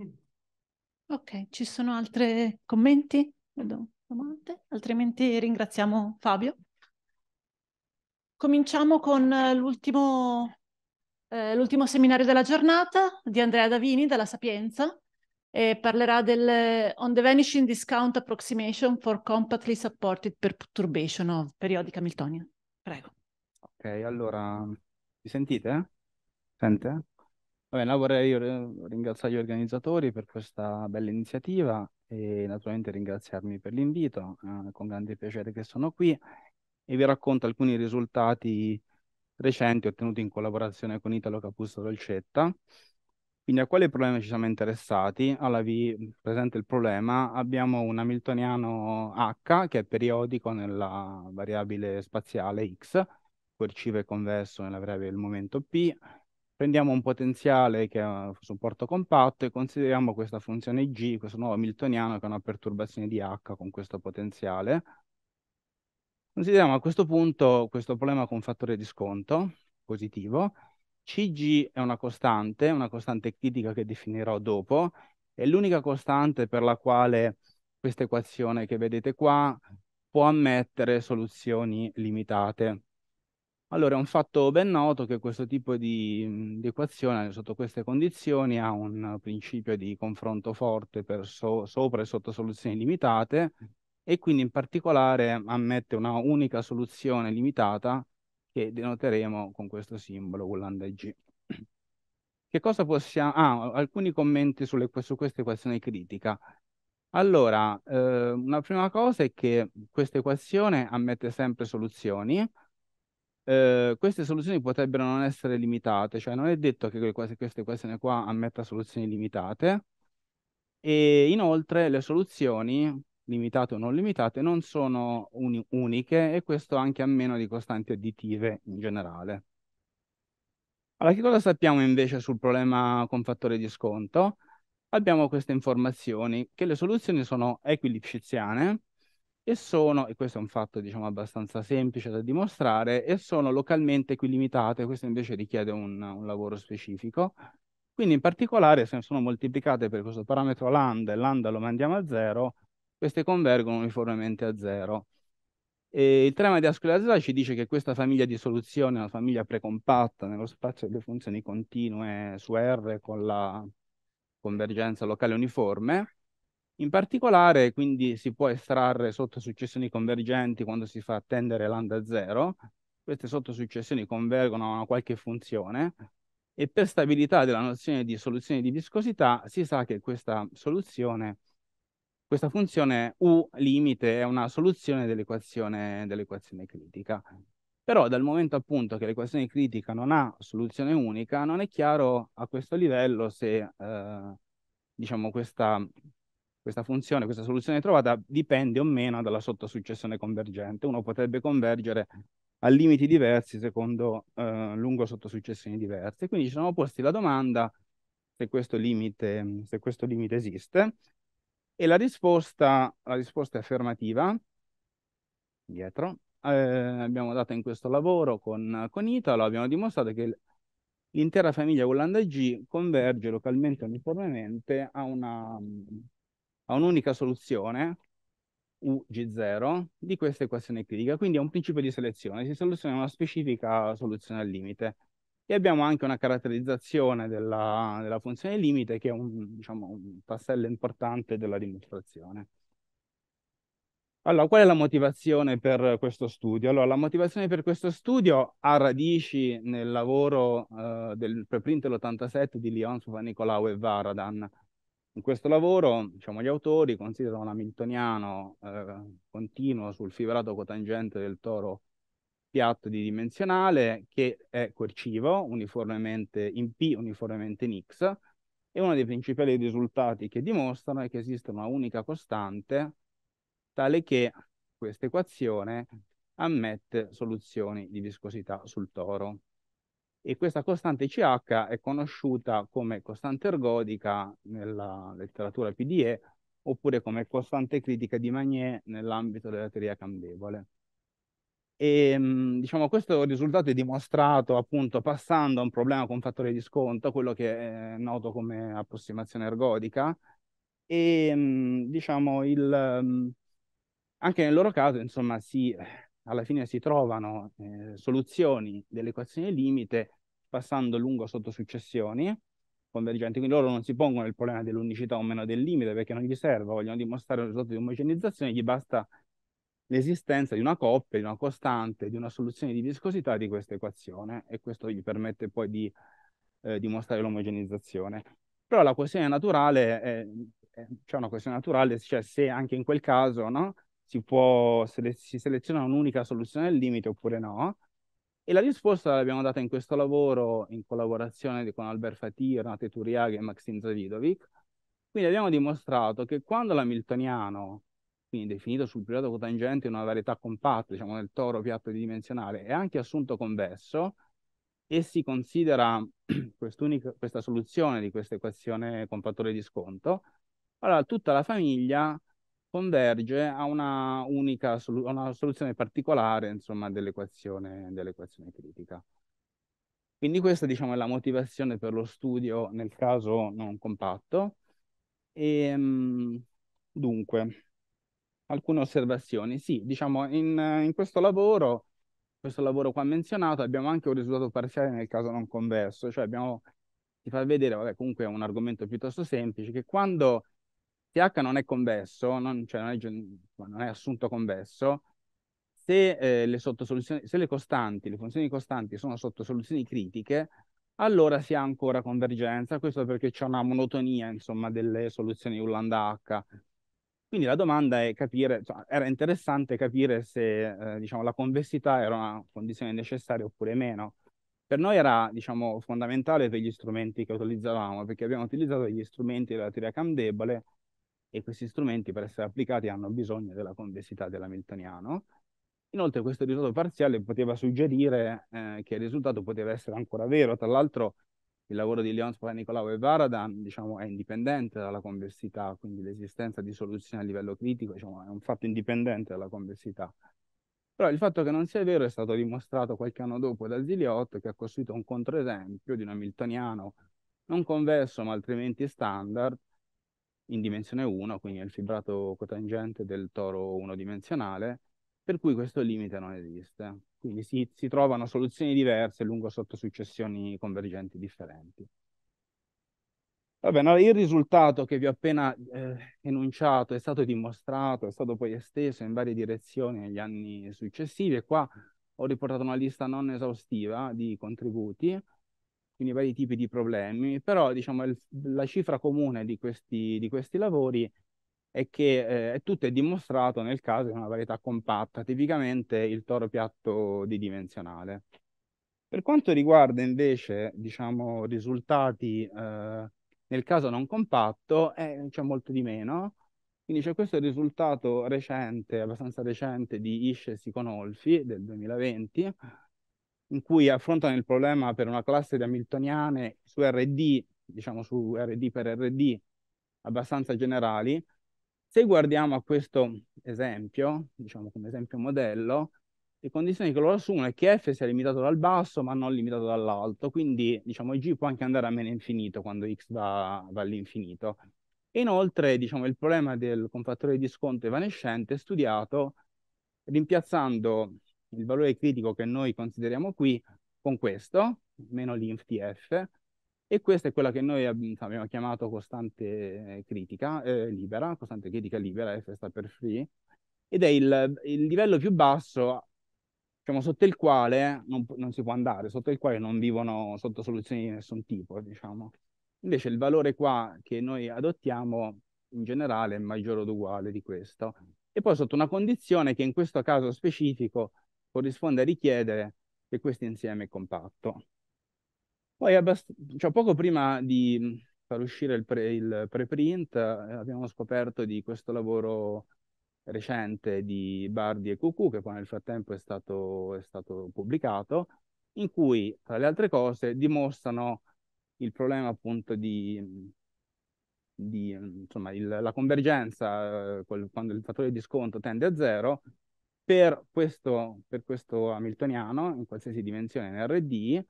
Mm. Ok, ci sono altri commenti? Domande? Altrimenti ringraziamo Fabio. Cominciamo con eh, l'ultimo, eh, seminario della giornata di Andrea Davini della Sapienza e parlerà del eh, On the Vanishing Discount Approximation for Compactly Supported Perturbation of Periodic Hamiltonian. Prego. Ok, allora, mi sentite? Sente? Va bene, vorrei ringraziare gli organizzatori per questa bella iniziativa e naturalmente ringraziarmi per l'invito, eh, con grande piacere che sono qui e vi racconto alcuni risultati recenti ottenuti in collaborazione con Italo Capusto Dolcetta quindi a quale problema ci siamo interessati? Alla V presente il problema. Abbiamo un Hamiltoniano H che è periodico nella variabile spaziale X, coercivo e converso nella variabile del momento P. Prendiamo un potenziale che ha un supporto compatto e consideriamo questa funzione G, questo nuovo Hamiltoniano che è una perturbazione di H con questo potenziale. Consideriamo a questo punto questo problema con fattore di sconto positivo CG è una costante, una costante critica che definirò dopo, è l'unica costante per la quale questa equazione che vedete qua può ammettere soluzioni limitate. Allora è un fatto ben noto che questo tipo di, di equazione sotto queste condizioni ha un principio di confronto forte so, sopra e sotto soluzioni limitate e quindi in particolare ammette una unica soluzione limitata che denoteremo con questo simbolo Ulanda G. [CLEARS THROAT] Che cosa possiamo... Ah, alcuni commenti sulle, su questa equazione critica. Allora, eh, una prima cosa è che questa equazione ammette sempre soluzioni, eh, queste soluzioni potrebbero non essere limitate, cioè non è detto che questa equazione qua ammetta soluzioni limitate, e inoltre le soluzioni limitate o non limitate, non sono uni- uniche e questo anche a meno di costanti additive in generale. Allora, che cosa sappiamo invece sul problema con fattore di sconto? Abbiamo queste informazioni, che le soluzioni sono equilipsciziane e sono, e questo è un fatto diciamo abbastanza semplice da dimostrare, e sono localmente equilimitate, questo invece richiede un, un lavoro specifico. Quindi in particolare se sono moltiplicate per questo parametro lambda e lambda lo mandiamo a zero, queste convergono uniformemente a zero. E il teorema di Ascoli-Azza ci dice che questa famiglia di soluzione è una famiglia precompatta nello spazio delle funzioni continue su R con la convergenza locale uniforme. In particolare, quindi, si può estrarre sottosuccessioni convergenti quando si fa tendere lambda a zero. Queste sottosuccessioni convergono a una qualche funzione e per stabilità della nozione di soluzione di viscosità si sa che questa soluzione questa funzione U limite è una soluzione dell'equazione, dell'equazione critica. Però dal momento appunto che l'equazione critica non ha soluzione unica, non è chiaro a questo livello se eh, diciamo questa, questa funzione, questa soluzione trovata dipende o meno dalla sottosuccessione convergente. Uno potrebbe convergere a limiti diversi secondo eh, lungo sottosuccessioni diverse. Quindi ci siamo posti la domanda se questo limite, se questo limite esiste e la risposta, la risposta è affermativa, dietro, eh, abbiamo dato in questo lavoro con, con Italo, abbiamo dimostrato che l'intera famiglia Hollanda G converge localmente e uniformemente a, una, a un'unica soluzione, UG0, di questa equazione critica. Quindi è un principio di selezione, si soluziona una specifica soluzione al limite e abbiamo anche una caratterizzazione della, della funzione limite che è un, diciamo, un, tassello importante della dimostrazione. Allora, qual è la motivazione per questo studio? Allora, la motivazione per questo studio ha radici nel lavoro eh, del preprint dell'87 di Lyon, su Nicolau e Varadan. In questo lavoro, diciamo, gli autori considerano un hamiltoniano eh, continuo sul fibrato cotangente del toro piatto bidimensionale che è coercivo, uniformemente in P, uniformemente in X, e uno dei principali risultati che dimostrano è che esiste una unica costante tale che questa equazione ammette soluzioni di viscosità sul toro. E questa costante CH è conosciuta come costante ergodica nella letteratura PDE oppure come costante critica di Magné nell'ambito della teoria candevole. E ehm, diciamo, questo risultato è dimostrato appunto passando a un problema con fattore di sconto, quello che è noto come approssimazione ergodica, e ehm, diciamo il, ehm, anche nel loro caso, insomma, si, alla fine si trovano eh, soluzioni delle equazioni limite passando lungo sotto successioni convergenti, quindi loro non si pongono il problema dell'unicità o meno del limite perché non gli serve, vogliono dimostrare il risultato di omogenizzazione, gli basta l'esistenza di una coppia, di una costante, di una soluzione di viscosità di questa equazione e questo gli permette poi di eh, dimostrare l'omogenizzazione. Però la questione naturale, è, è, c'è una questione naturale, cioè se anche in quel caso no, si, può, se si seleziona un'unica soluzione al limite oppure no, e la risposta l'abbiamo data in questo lavoro in collaborazione con Albert Fatih, Renate Turiaga e Maxim Zavidovic. Quindi abbiamo dimostrato che quando l'hamiltoniano quindi definito sul periodo cotangente in una varietà compatta, diciamo nel toro piatto bidimensionale, è anche assunto convesso e si considera [CLEARS THROAT] questa soluzione di questa equazione con fattore di sconto, allora tutta la famiglia converge a una unica solu- una soluzione particolare insomma, dell'equazione, dell'equazione critica. Quindi questa diciamo, è la motivazione per lo studio nel caso non compatto. E, ehm, dunque, alcune osservazioni. Sì, diciamo, in, in questo lavoro, questo lavoro qua menzionato, abbiamo anche un risultato parziale nel caso non converso, cioè abbiamo, ti far vedere, vabbè, comunque è un argomento piuttosto semplice, che quando TH non è convesso, non, cioè non, è, non è assunto convesso, se, eh, le se le costanti, le funzioni costanti sono sotto soluzioni critiche, allora si ha ancora convergenza, questo perché c'è una monotonia, insomma, delle soluzioni Ulanda H quindi la domanda è capire, cioè, era interessante capire se eh, diciamo, la convessità era una condizione necessaria oppure meno. Per noi era diciamo, fondamentale per gli strumenti che utilizzavamo, perché abbiamo utilizzato gli strumenti della teoria Camdebole e questi strumenti per essere applicati hanno bisogno della convessità dell'Hamiltoniano. Inoltre questo risultato parziale poteva suggerire eh, che il risultato poteva essere ancora vero, tra l'altro il lavoro di Leon Panicolaou e Varadan diciamo, è indipendente dalla convessità, quindi l'esistenza di soluzioni a livello critico diciamo, è un fatto indipendente dalla convessità. Però il fatto che non sia vero è stato dimostrato qualche anno dopo da Ziliot, che ha costruito un controesempio di un Hamiltoniano non convesso ma altrimenti standard in dimensione 1, quindi il fibrato cotangente del toro unidimensionale, per cui questo limite non esiste. Quindi si, si trovano soluzioni diverse lungo sottosuccessioni convergenti differenti. Va bene, il risultato che vi ho appena eh, enunciato è stato dimostrato, è stato poi esteso in varie direzioni negli anni successivi e qua ho riportato una lista non esaustiva di contributi, quindi vari tipi di problemi, però diciamo, il, la cifra comune di questi, di questi lavori è che eh, tutto è dimostrato nel caso di una varietà compatta, tipicamente il toro piatto bidimensionale. Per quanto riguarda invece, diciamo, risultati eh, nel caso non compatto, eh, c'è molto di meno. Quindi c'è questo risultato recente, abbastanza recente, di Isces Conolfi del 2020, in cui affrontano il problema per una classe di Hamiltoniane su RD, diciamo su RD per RD, abbastanza generali, se guardiamo a questo esempio, diciamo come esempio modello, le condizioni che loro assumono è che f sia limitato dal basso ma non limitato dall'alto, quindi diciamo g può anche andare a meno infinito quando x va, va all'infinito. Inoltre, diciamo, il problema del compattore di sconto evanescente è studiato rimpiazzando il valore critico che noi consideriamo qui con questo, meno l'inf di f, e questa è quella che noi abbiamo chiamato costante critica eh, libera, costante critica libera, F eh, sta per free, ed è il, il livello più basso diciamo, sotto il quale non, non, si può andare, sotto il quale non vivono sotto soluzioni di nessun tipo, diciamo. Invece il valore qua che noi adottiamo in generale è maggiore o uguale di questo. E poi sotto una condizione che in questo caso specifico corrisponde a richiedere che questo insieme è compatto. Poi abbast- cioè, poco prima di far uscire il, pre- il preprint eh, abbiamo scoperto di questo lavoro recente di Bardi e Cucù, che poi nel frattempo è stato, è stato pubblicato, in cui, tra le altre cose, dimostrano il problema appunto di, di insomma, il, la convergenza eh, quando il fattore di sconto tende a zero per questo, per questo hamiltoniano in qualsiasi dimensione in RD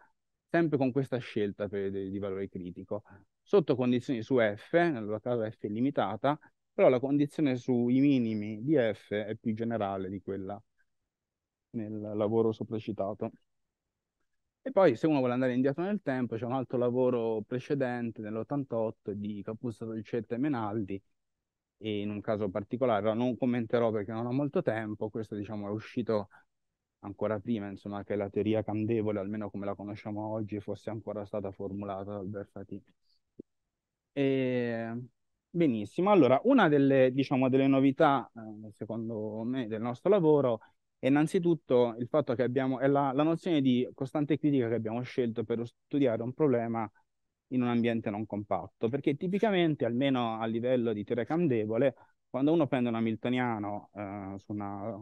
sempre con questa scelta per, di, di valore critico. Sotto condizioni su F, nella loro caso F è limitata, però la condizione sui minimi di F è più generale di quella nel lavoro sopracitato. E poi se uno vuole andare indietro nel tempo, c'è un altro lavoro precedente nell'88 di Capuzza Dolcetta e Menaldi, e in un caso particolare, non commenterò perché non ho molto tempo, questo diciamo, è uscito ancora prima, insomma, che la teoria candevole, almeno come la conosciamo oggi, fosse ancora stata formulata dal Bertati. E... Benissimo, allora una delle, diciamo, delle novità, eh, secondo me, del nostro lavoro è innanzitutto il fatto che abbiamo, è la, la nozione di costante critica che abbiamo scelto per studiare un problema in un ambiente non compatto, perché tipicamente, almeno a livello di teoria candevole, quando uno prende un hamiltoniano eh, su una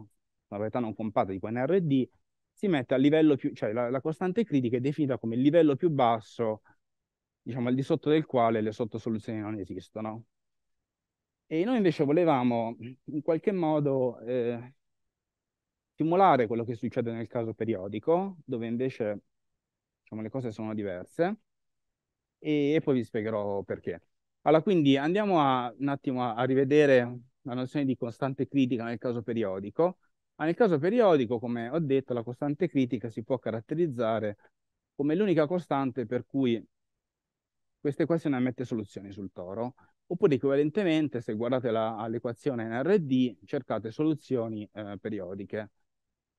una proprietà non compatta di NRD, si mette al livello più, cioè la, la, costante critica è definita come il livello più basso, diciamo al di sotto del quale le sottosoluzioni non esistono. E noi invece volevamo in qualche modo eh, simulare quello che succede nel caso periodico, dove invece diciamo, le cose sono diverse, e, e, poi vi spiegherò perché. Allora, quindi andiamo a, un attimo a, a rivedere la nozione di costante critica nel caso periodico. Ma nel caso periodico, come ho detto, la costante critica si può caratterizzare come l'unica costante per cui questa equazione ammette soluzioni sul toro, oppure equivalentemente, se guardate l'equazione in RD, cercate soluzioni eh, periodiche.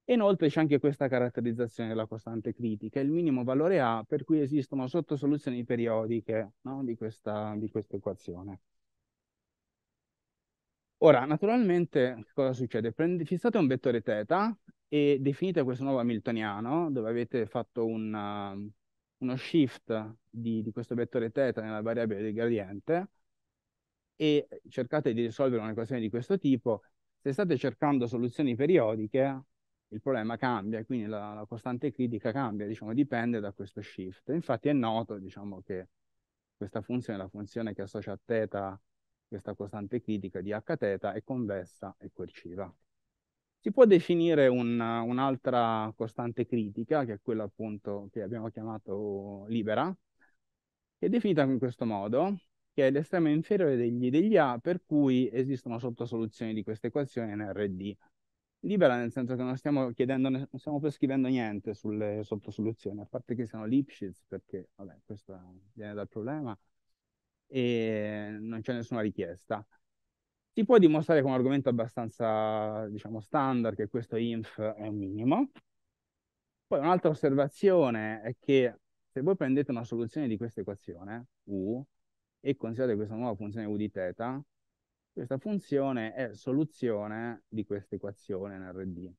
E inoltre c'è anche questa caratterizzazione della costante critica, il minimo valore A per cui esistono sottosoluzioni periodiche no? di, questa, di questa equazione. Ora, naturalmente, cosa succede? Prendi, fissate un vettore θ e definite questo nuovo Hamiltoniano, dove avete fatto un, uh, uno shift di, di questo vettore θ nella variabile del gradiente e cercate di risolvere un'equazione di questo tipo. Se state cercando soluzioni periodiche, il problema cambia, quindi la, la costante critica cambia, diciamo, dipende da questo shift. Infatti è noto, diciamo, che questa funzione, la funzione che associa a θ questa costante critica di H teta è convessa e coerciva. Si può definire un, un'altra costante critica, che è quella appunto che abbiamo chiamato libera, che è definita in questo modo, che è l'estremo inferiore degli, degli A, per cui esistono sottosoluzioni di questa equazione in RD. Libera nel senso che non stiamo chiedendo, non stiamo prescrivendo niente sulle sottosoluzioni, a parte che siano Lipschitz, perché vabbè, questo viene dal problema, e non c'è nessuna richiesta. Si può dimostrare con un argomento abbastanza, diciamo, standard che questo inf è un minimo. Poi un'altra osservazione è che se voi prendete una soluzione di questa equazione, u, e considerate questa nuova funzione u di θ, questa funzione è soluzione di questa equazione in Rd.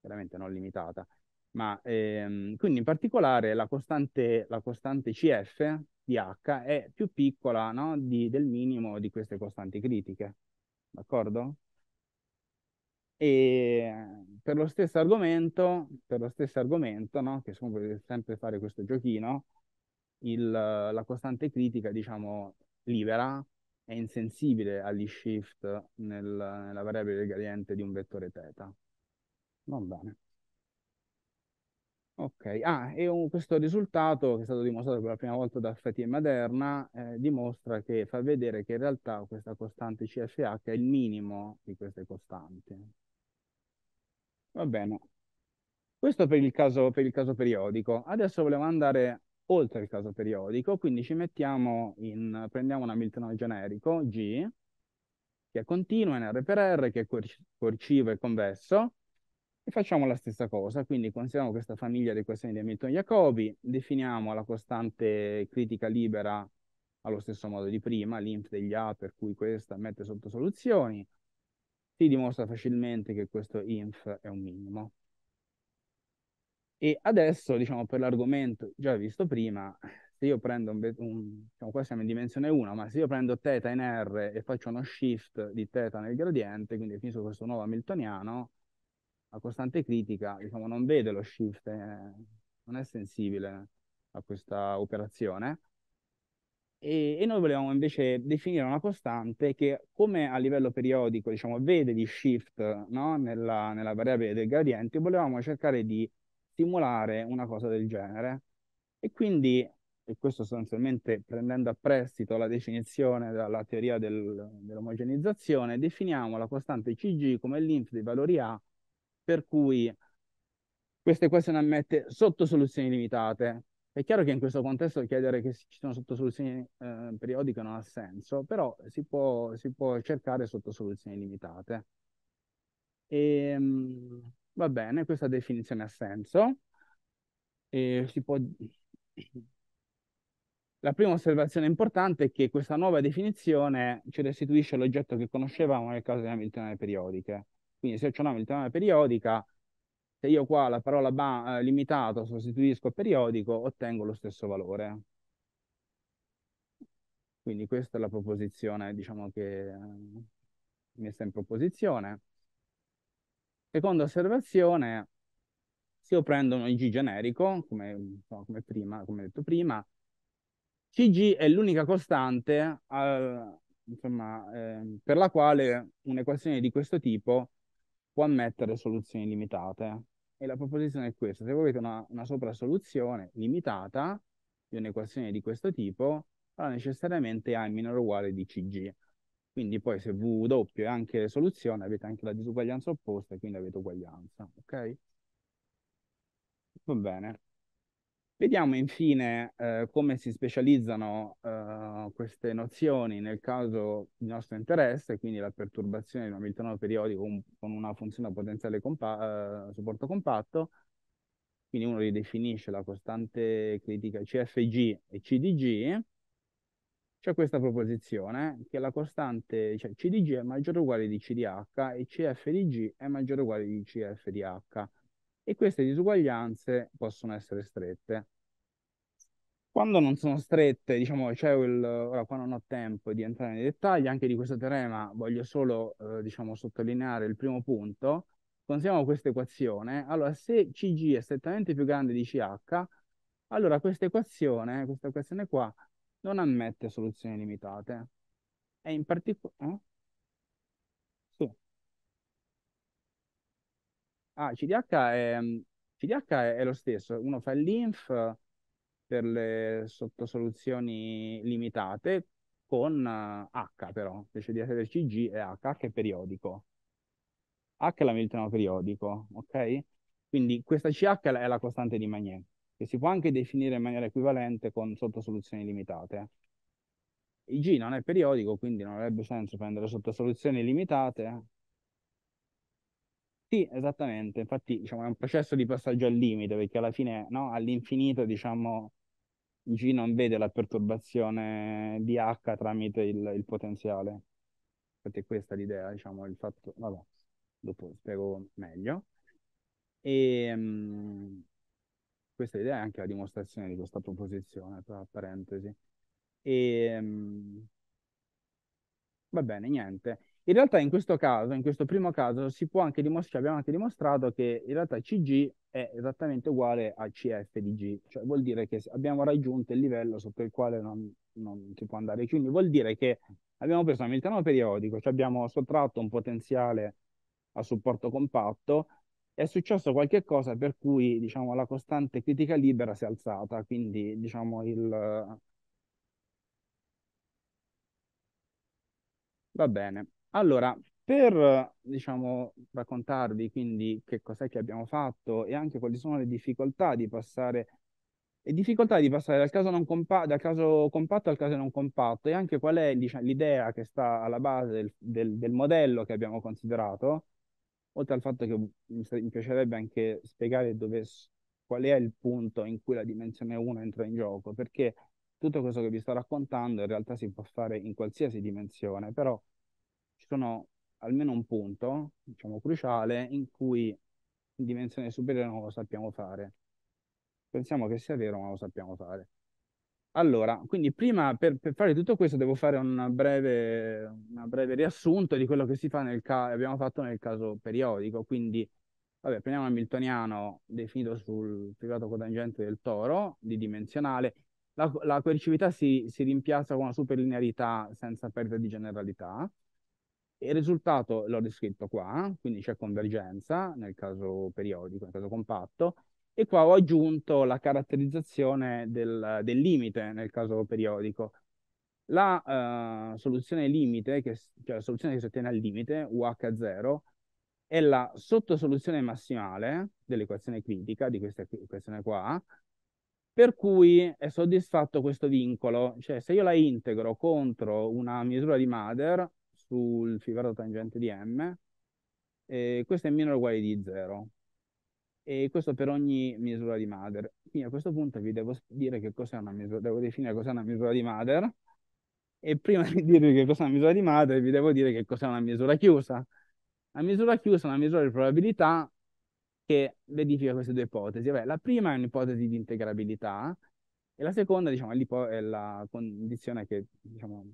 Chiaramente non limitata. Ma ehm, quindi in particolare la costante, la costante CF di H è più piccola no? di, del minimo di queste costanti critiche. D'accordo? E per lo stesso argomento, per lo stesso argomento no? che sono, potete sempre fare questo giochino, il, la costante critica, diciamo, libera è insensibile agli shift nel, nella variabile gradiente di un vettore θ. Va bene. Ok, ah, e un- questo risultato che è stato dimostrato per la prima volta da FT e Moderna eh, dimostra che fa vedere che in realtà questa costante CFH è il minimo di queste costanti. Va bene, questo per il caso, per il caso periodico. Adesso volevo andare oltre il caso periodico, quindi ci mettiamo in, prendiamo un Hamiltoniano generico G, che è continuo in R per R, che è corcivo e convesso, e facciamo la stessa cosa, quindi consideriamo questa famiglia di equazioni di Hamilton-Jacobi, definiamo la costante critica libera allo stesso modo di prima, l'inf degli A per cui questa mette sotto soluzioni, si dimostra facilmente che questo inf è un minimo. E adesso, diciamo, per l'argomento già visto prima, se io prendo un, un diciamo, qua siamo in dimensione 1, ma se io prendo θ in R e faccio uno shift di θ nel gradiente, quindi finisco questo nuovo hamiltoniano, a costante critica, diciamo, non vede lo shift, eh, non è sensibile a questa operazione. E, e, noi volevamo invece definire una costante che, come a livello periodico, diciamo, vede gli shift no? nella, nella variabile del gradiente, volevamo cercare di simulare una cosa del genere. E quindi e questo sostanzialmente prendendo a prestito la definizione della teoria del, dell'omogenizzazione, definiamo la costante Cg come l'inf dei valori A per cui queste question ammette sottosoluzioni limitate. È chiaro che in questo contesto chiedere che ci siano sottosoluzioni eh, periodiche non ha senso, però si può, si può cercare sottosoluzioni limitate. E, ehm, va bene, questa definizione ha senso. E si può... La prima osservazione importante è che questa nuova definizione ci restituisce l'oggetto che conoscevamo nel caso delle ambizioni periodiche. Quindi se c'è una metadata periodica, se io qua la parola ba- eh, limitato sostituisco periodico, ottengo lo stesso valore. Quindi questa è la proposizione, diciamo, che eh, messa in proposizione. Seconda osservazione, se io prendo un IG generico, come, come, prima, come detto prima, CG è l'unica costante al, eh, insomma, eh, per la quale un'equazione di questo tipo può ammettere soluzioni limitate. E la proposizione è questa: se voi avete una, una soprasoluzione limitata di un'equazione di questo tipo, allora necessariamente A è minore o uguale di CG. Quindi poi se W è anche soluzione, avete anche la disuguaglianza opposta e quindi avete uguaglianza, ok? Va bene. Vediamo infine eh, come si specializzano eh, queste nozioni nel caso di nostro interesse, quindi la perturbazione di un Hamiltoniano periodico un, con una funzione a potenziale compa- eh, supporto compatto, quindi uno ridefinisce la costante critica CFG e CDG, c'è questa proposizione che la costante, cioè CDG è maggiore o uguale di CDH e CFDG è maggiore o uguale di CFDH e queste disuguaglianze possono essere strette. Quando non sono strette, diciamo, c'è il... Ora qua non ho tempo di entrare nei dettagli anche di questo teorema, voglio solo, eh, diciamo, sottolineare il primo punto. Consideriamo questa equazione. Allora, se Cg è strettamente più grande di Ch, allora questa equazione, questa equazione qua, non ammette soluzioni limitate. E in particolare... Eh? Ah, CDH è, mm, CDH è lo stesso, uno fa il lymph eh, per le sottosoluzioni limitate con eh, H però, invece di essere CG è H, H è periodico. H è l'hamiltoniano periodico, ok? Quindi questa CH è la costante di Magnet, che si può anche definire in maniera equivalente con sottosoluzioni limitate. IG non è periodico, quindi non avrebbe senso prendere sottosoluzioni limitate, sì, esattamente, infatti diciamo, è un processo di passaggio al limite, perché alla fine, no, all'infinito, diciamo, G non vede la perturbazione di H tramite il, il potenziale. Infatti è questa l'idea, diciamo, il fatto... Vabbè, dopo spiego meglio. E ehm, mh, questa idea è anche la dimostrazione di questa proposizione, tra parentesi. E, ehm, mh, va bene, niente. In realtà in questo caso, in questo primo caso, si può anche dimostrare, abbiamo anche dimostrato che in realtà CG è esattamente uguale a CF di G, cioè vuol dire che abbiamo raggiunto il livello sotto il quale non, non si può andare. Quindi vuol dire che abbiamo preso un Hamiltoniano periodico, cioè abbiamo sottratto un potenziale a supporto compatto, è successo qualcosa per cui diciamo, la costante critica libera si è alzata, quindi diciamo, il... Va bene. Allora, per, diciamo, raccontarvi quindi che cos'è che abbiamo fatto e anche quali sono le difficoltà di passare, le difficoltà di passare dal caso, compa- dal caso compatto al caso non compatto e anche qual è, diciamo, l'idea che sta alla base del, del, del modello che abbiamo considerato, oltre al fatto che mi, mi piacerebbe anche spiegare dove, qual è il punto in cui la dimensione 1 entra in gioco, perché tutto questo che vi sto raccontando in realtà si può fare in qualsiasi dimensione, però ci sono almeno un punto, diciamo, cruciale in cui in dimensione superiore non lo sappiamo fare. Pensiamo che sia vero, ma lo sappiamo fare. Allora, quindi prima per, per fare tutto questo devo fare un breve, breve, riassunto di quello che si fa nel ca- abbiamo fatto nel caso periodico. Quindi, vabbè, prendiamo Hamiltoniano definito sul privato cotangente del toro, di dimensionale. La, la coercività si, si rimpiazza con una superlinearità senza perdita di generalità. Il risultato l'ho descritto qua, quindi c'è convergenza nel caso periodico, nel caso compatto, e qua ho aggiunto la caratterizzazione del, del limite nel caso periodico. La uh, soluzione limite, che, cioè la soluzione che si ottiene al limite, UH0, è la sottosoluzione massimale dell'equazione critica di questa equazione qua, per cui è soddisfatto questo vincolo, cioè se io la integro contro una misura di Mader, sul fibrato tangente di M, eh, questo è meno o uguale di 0. E questo per ogni misura di Mader. Quindi a questo punto vi devo dire che cos'è una misura, devo definire cos'è una misura di Mader. E prima di dirvi che cos'è una misura di Mader, vi devo dire che cos'è una misura chiusa. La misura chiusa è una misura di probabilità che verifica queste due ipotesi. Vabbè, la prima è un'ipotesi di integrabilità, e la seconda, diciamo, è, è la condizione che diciamo,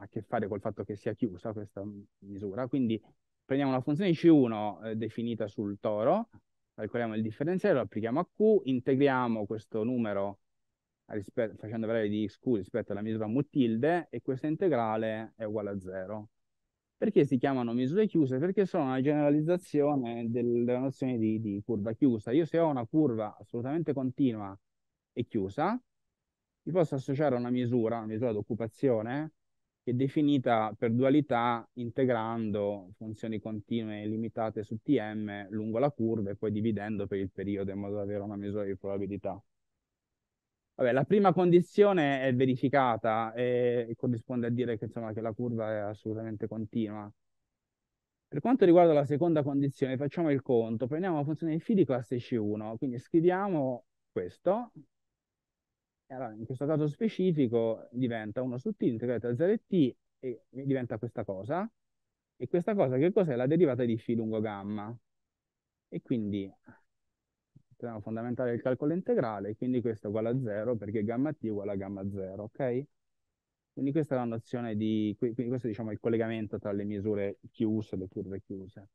a che fare col fatto che sia chiusa questa misura, quindi prendiamo una funzione C1 eh, definita sul toro, calcoliamo il differenziale, lo applichiamo a Q, integriamo questo numero rispetto, facendo valere di xq rispetto alla misura mu tilde e questa integrale è uguale a 0. Perché si chiamano misure chiuse? Perché sono una generalizzazione del, della nozione di, di curva chiusa. Io se ho una curva assolutamente continua e chiusa, mi posso associare a una misura, una misura d'occupazione, è definita per dualità integrando funzioni continue limitate su Tm lungo la curva e poi dividendo per il periodo in modo da avere una misura di probabilità. Vabbè, la prima condizione è verificata e corrisponde a dire che, insomma, che la curva è assolutamente continua. Per quanto riguarda la seconda condizione, facciamo il conto. Prendiamo la funzione phi di classe C1, quindi scriviamo questo, allora, in questo caso specifico diventa 1 su t integrato da 0 e t e diventa questa cosa. E questa cosa che cos'è? La derivata di phi lungo gamma. E quindi teorema fondamentale il calcolo integrale, quindi questo è uguale a 0 perché gamma t è uguale a gamma 0, ok? Quindi questa è la nozione di, quindi questo è diciamo, il collegamento tra le misure chiuse e le curve chiuse.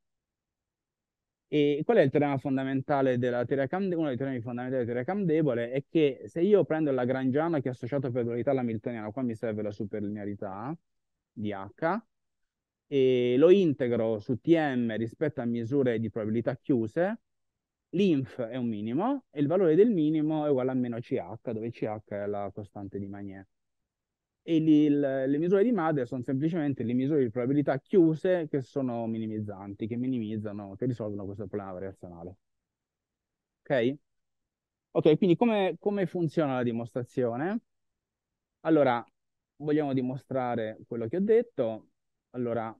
E qual è il teorema fondamentale della teoria Camp Uno dei teoremi fondamentali della teoria Camp debole è che se io prendo il Lagrangiano che è associato per dualità alla miltoniana, qua mi serve la superlinearità di H, e lo integro su Tm rispetto a misure di probabilità chiuse, l'inf è un minimo e il valore del minimo è uguale a meno ch, dove ch è la costante di Magnet e lì le misure di madre sono semplicemente le misure di probabilità chiuse che sono minimizzanti, che minimizzano, che risolvono questo problema variazionale. Ok? Ok, quindi come, come funziona la dimostrazione? Allora, vogliamo dimostrare quello che ho detto. Allora,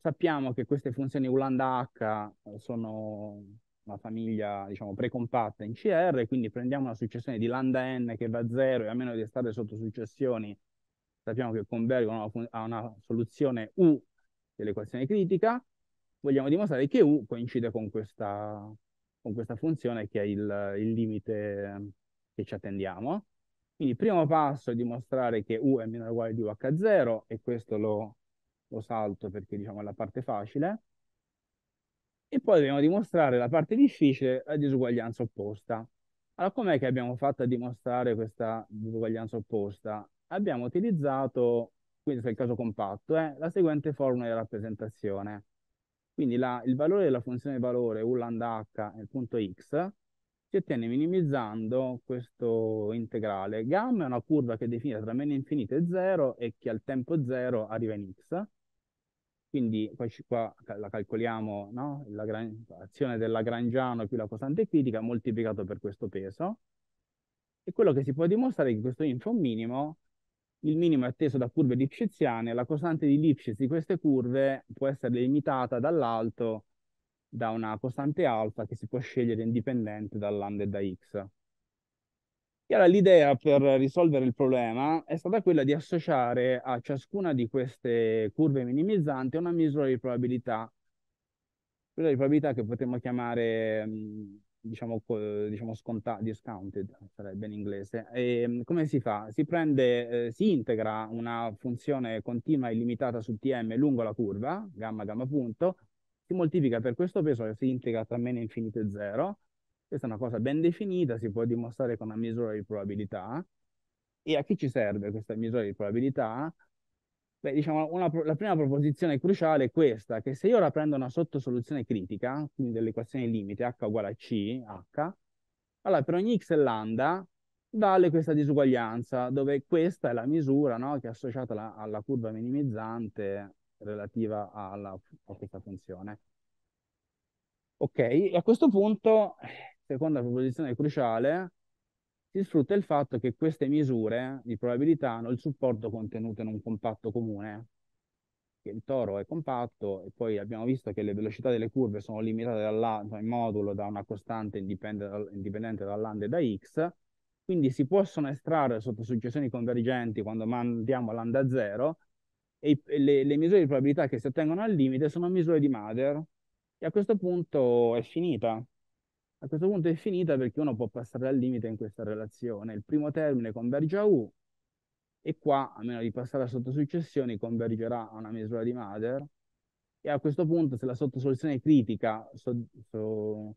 sappiamo che queste funzioni Ulanda H sono una famiglia, diciamo, precompatta in CR, quindi prendiamo una successione di lambda n che va a 0 e a meno di stare sotto successioni Sappiamo che convergono a una soluzione U dell'equazione critica, vogliamo dimostrare che U coincide con questa, con questa funzione che è il, il limite che ci attendiamo. Quindi il primo passo è dimostrare che U è meno uguale di UH0 e questo lo, lo salto perché diciamo è la parte facile. E poi dobbiamo dimostrare la parte difficile, la disuguaglianza opposta. Allora com'è che abbiamo fatto a dimostrare questa disuguaglianza opposta? abbiamo utilizzato, questo è il caso compatto, eh, la seguente formula di rappresentazione. Quindi la, il valore della funzione valore u lambda h nel punto x si ottiene minimizzando questo integrale. Gamma è una curva che è definita tra meno infinito e 0 e che al tempo 0 arriva in x. Quindi qua, qua la calcoliamo, no? l'azione del Lagrangiano più la costante critica moltiplicato per questo peso. E quello che si può dimostrare è che questo info minimo il minimo è atteso da curve lipsciziane, la costante di Lipschitz di queste curve può essere limitata dall'alto da una costante alfa che si può scegliere indipendente dall'AND e da x. E allora l'idea per risolvere il problema è stata quella di associare a ciascuna di queste curve minimizzanti una misura di probabilità, quella di probabilità che potremmo chiamare mh, mm, diciamo, diciamo scontato, discounted, sarebbe in inglese. E, ehm, come si fa? Si prende, eh, si integra una funzione continua e illimitata su Tm lungo la curva, gamma gamma punto, si moltiplica per questo peso e si integra tra meno infinito e zero. Questa è una cosa ben definita, si può dimostrare con una misura di probabilità. E a chi ci serve questa misura di probabilità? Beh, diciamo, una, la prima proposizione cruciale è questa, che se io ora prendo una sottosoluzione critica, quindi dell'equazione limite h uguale a c, h, allora per ogni x e lambda vale questa disuguaglianza, dove questa è la misura no, che è associata alla, alla curva minimizzante relativa alla, a questa funzione. Ok, e a questo punto, seconda proposizione cruciale, si sfrutta il fatto che queste misure di probabilità hanno il supporto contenuto in un compatto comune. che Il toro è compatto e poi abbiamo visto che le velocità delle curve sono limitate in cioè modulo da una costante indipendente, indipendente da x, quindi si possono estrarre sotto successioni convergenti quando mandiamo l'anda zero e le, le misure di probabilità che si ottengono al limite sono misure di Mader e a questo punto è finita a questo punto è finita perché uno può passare al limite in questa relazione. Il primo termine converge a U e qua, a meno di passare a sottosuccessioni, convergerà a una misura di Mader e a questo punto se la sottosoluzione critica so, so,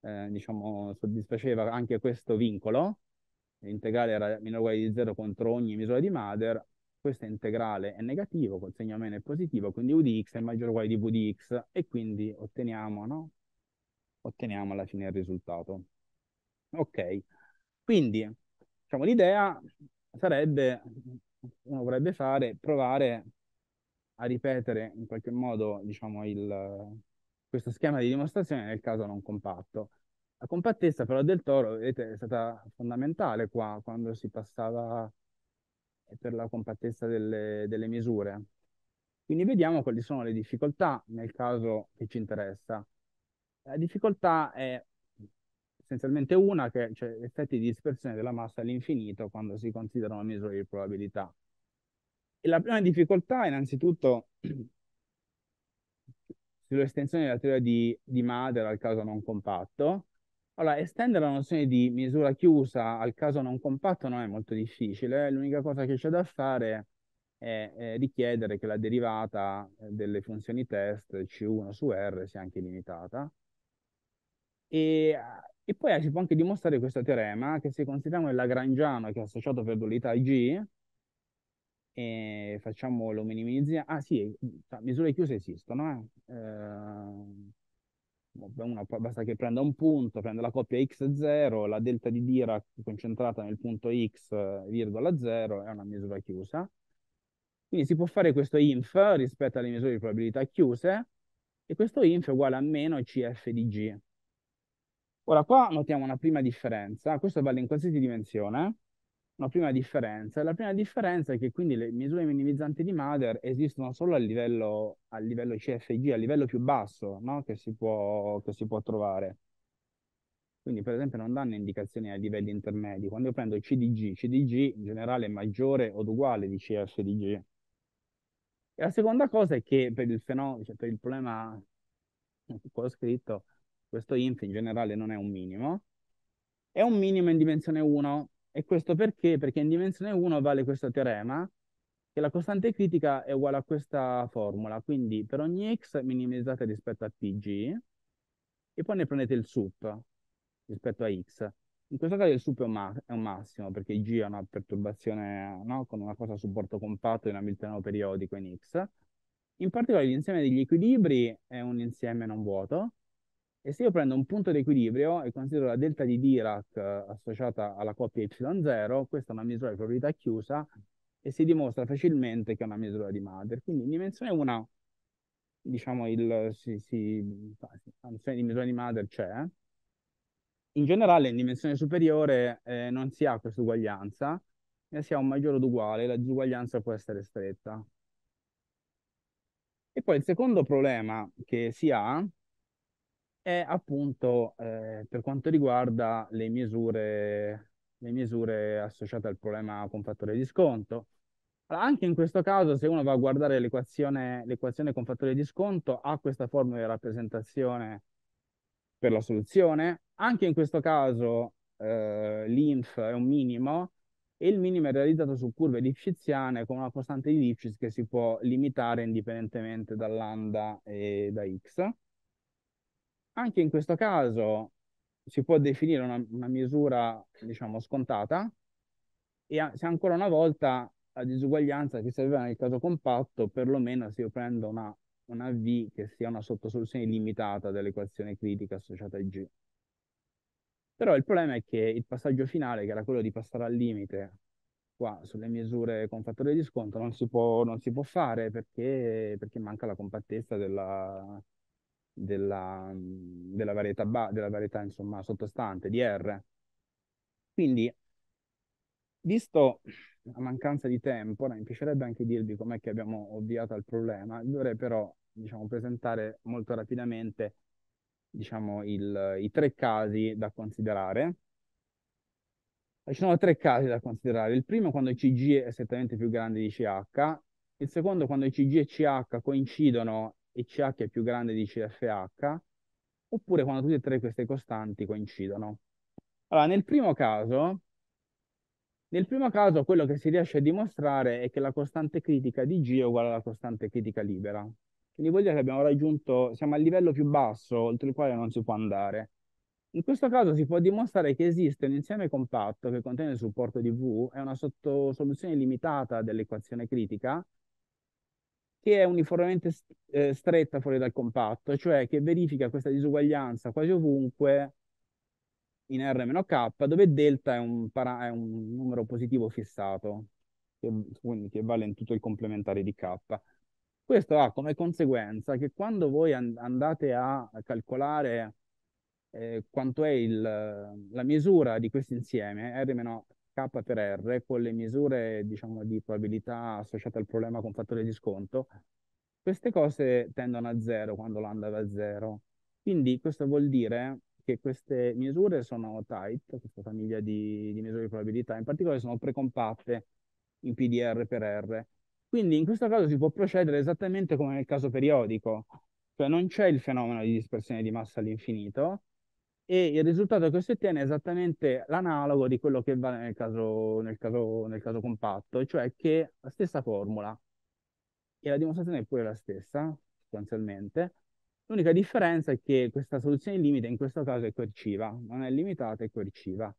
eh, diciamo, soddisfaceva anche questo vincolo, l'integrale era meno uguale di 0 contro ogni misura di Mader, questa integrale è negativo, col segno meno è positivo, quindi u di x è maggiore o uguale di v di x e quindi otteniamo no? otteniamo alla fine il risultato. Ok, quindi diciamo, l'idea sarebbe, uno vorrebbe fare, provare a ripetere in qualche modo diciamo, il, questo schema di dimostrazione nel caso non compatto. La compattezza però del toro, vedete, è stata fondamentale qua quando si passava per la compattezza delle, delle misure. Quindi vediamo quali sono le difficoltà nel caso che ci interessa. La difficoltà è essenzialmente una, che cioè effetti di dispersione della massa all'infinito quando si considerano misure di probabilità. E la prima difficoltà, innanzitutto, [CLEARS THROAT] sull'estensione della teoria di, di Mader al caso non compatto. Allora, estendere la nozione di misura chiusa al caso non compatto non è molto difficile, l'unica cosa che c'è da fare è, è richiedere che la derivata eh, delle funzioni test C1 su R sia anche limitata e, e poi ah, si può anche dimostrare questo teorema che se consideriamo il lagrangiano che è associato per dualità G, e facciamo lo minimizziamo, ah sì, misure chiuse esistono, eh? Eh, uno, basta che prenda un punto, prenda la coppia x0, la delta di Dirac concentrata nel punto x, virgola 0, è una misura chiusa. Quindi si può fare questo inf rispetto alle misure di probabilità chiuse e questo inf è uguale a meno cf di g. Ora qua notiamo una prima differenza, questo vale in qualsiasi dimensione, una prima differenza. La prima differenza è che quindi le misure minimizzanti di Mader esistono solo a livello, a livello CFG, a livello più basso no? che, si può, che si può trovare. Quindi per esempio non danno indicazioni ai livelli intermedi. Quando io prendo CDG, CDG in generale è maggiore o uguale di CFDG. E la seconda cosa è che per il, fenomeno, cioè per il problema che ho scritto, questo INF in generale non è un minimo, è un minimo in dimensione 1. E questo perché? Perché in dimensione 1 vale questo teorema, che la costante critica è uguale a questa formula, quindi per ogni x minimizzate rispetto a tg, e poi ne prendete il sup rispetto a x. In questo caso il sup è un, ma è un massimo, perché g è una perturbazione no? con una cosa a supporto compatto in Hamiltoniano periodico in x. In particolare l'insieme degli equilibri è un insieme non vuoto, e se io prendo un punto di equilibrio e considero la delta di Dirac eh, associata alla coppia y0, questa è una misura di probabilità chiusa e si dimostra facilmente che è una misura di Mader. Quindi in dimensione 1, diciamo, il, si, si, la nozione di misura di Mader c'è. In generale, in dimensione superiore eh, non si ha questa uguaglianza, e si ha un maggiore o uguale, la disuguaglianza può essere stretta. E poi il secondo problema che si ha è appunto eh, per quanto riguarda le misure, le misure associate al problema con fattore di sconto. Allora, anche in questo caso, se uno va a guardare l'equazione, l'equazione con fattore di sconto, ha questa formula di rappresentazione per la soluzione. Anche in questo caso eh, l'inf è un minimo e il minimo è realizzato su curve lipsciziane con una costante di Lipschitz che si può limitare indipendentemente dall'anda e da x. Anche in questo caso si può definire una, una misura, diciamo, scontata e a, se ancora una volta la disuguaglianza che serviva nel caso compatto, perlomeno se io prendo una, una V che sia una sottosoluzione limitata dell'equazione critica associata a G. Però il problema è che il passaggio finale, che era quello di passare al limite qua sulle misure con fattore di sconto, non si può, non si può fare perché, perché manca la compattezza della, della, della varietà, ba, della varietà insomma, sottostante di R. Quindi, visto la mancanza di tempo, mi piacerebbe anche dirvi com'è che abbiamo ovviato al problema, dovrei però diciamo, presentare molto rapidamente diciamo, il, i tre casi da considerare. Ci sono tre casi da considerare. Il primo quando il CG è esattamente più grande di CH, il secondo quando il CG e CH coincidono ICH è più grande di CFH, oppure quando tutte e tre queste costanti coincidono. Allora, nel primo caso, nel primo caso quello che si riesce a dimostrare è che la costante critica di G è uguale alla costante critica libera. Quindi vuol dire che abbiamo raggiunto, siamo al livello più basso, oltre il quale non si può andare. In questo caso si può dimostrare che esiste un insieme compatto che contiene il supporto di V, è una sottosoluzione limitata dell'equazione critica, che è uniformemente eh, stretta fuori dal compatto, cioè che verifica questa disuguaglianza quasi ovunque in R-K, dove delta è un, para- è un numero positivo fissato, che, mm, che, vale in tutto il complementare di K. Questo ha come conseguenza che quando voi and- andate a calcolare eh, quanto è il, la misura di questo insieme, R-K, K per R con le misure diciamo, di probabilità associate al problema con fattore di sconto, queste cose tendono a zero quando lambda va a zero. Quindi questo vuol dire che queste misure sono tight, questa famiglia di, di misure di probabilità, in particolare sono precompatte in PDR per R. Quindi in questo caso si può procedere esattamente come nel caso periodico, cioè non c'è il fenomeno di dispersione di massa all'infinito, e il risultato che si ottiene è esattamente l'analogo di quello che vale nel caso, nel caso, nel caso compatto, cioè che la stessa formula e la dimostrazione è pure la stessa, sostanzialmente. L'unica differenza è che questa soluzione limite in questo caso è coerciva, non è limitata, è coerciva.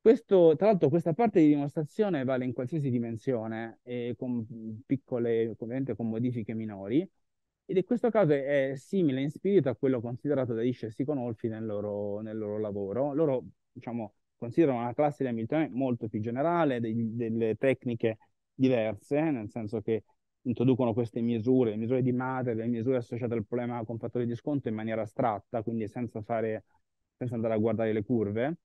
Questo, tra l'altro questa parte di dimostrazione vale in qualsiasi dimensione, e con piccole, ovviamente con modifiche minori, ed in questo caso è simile in spirito a quello considerato da Ischias e Siconolfi nel loro, nel loro lavoro. Loro, diciamo, considerano una classe di Hamiltoniani molto più generale, dei, delle tecniche diverse, nel senso che introducono queste misure, le misure di madre, le misure associate al problema con fattori di sconto in maniera astratta, quindi senza, fare, senza andare a guardare le curve.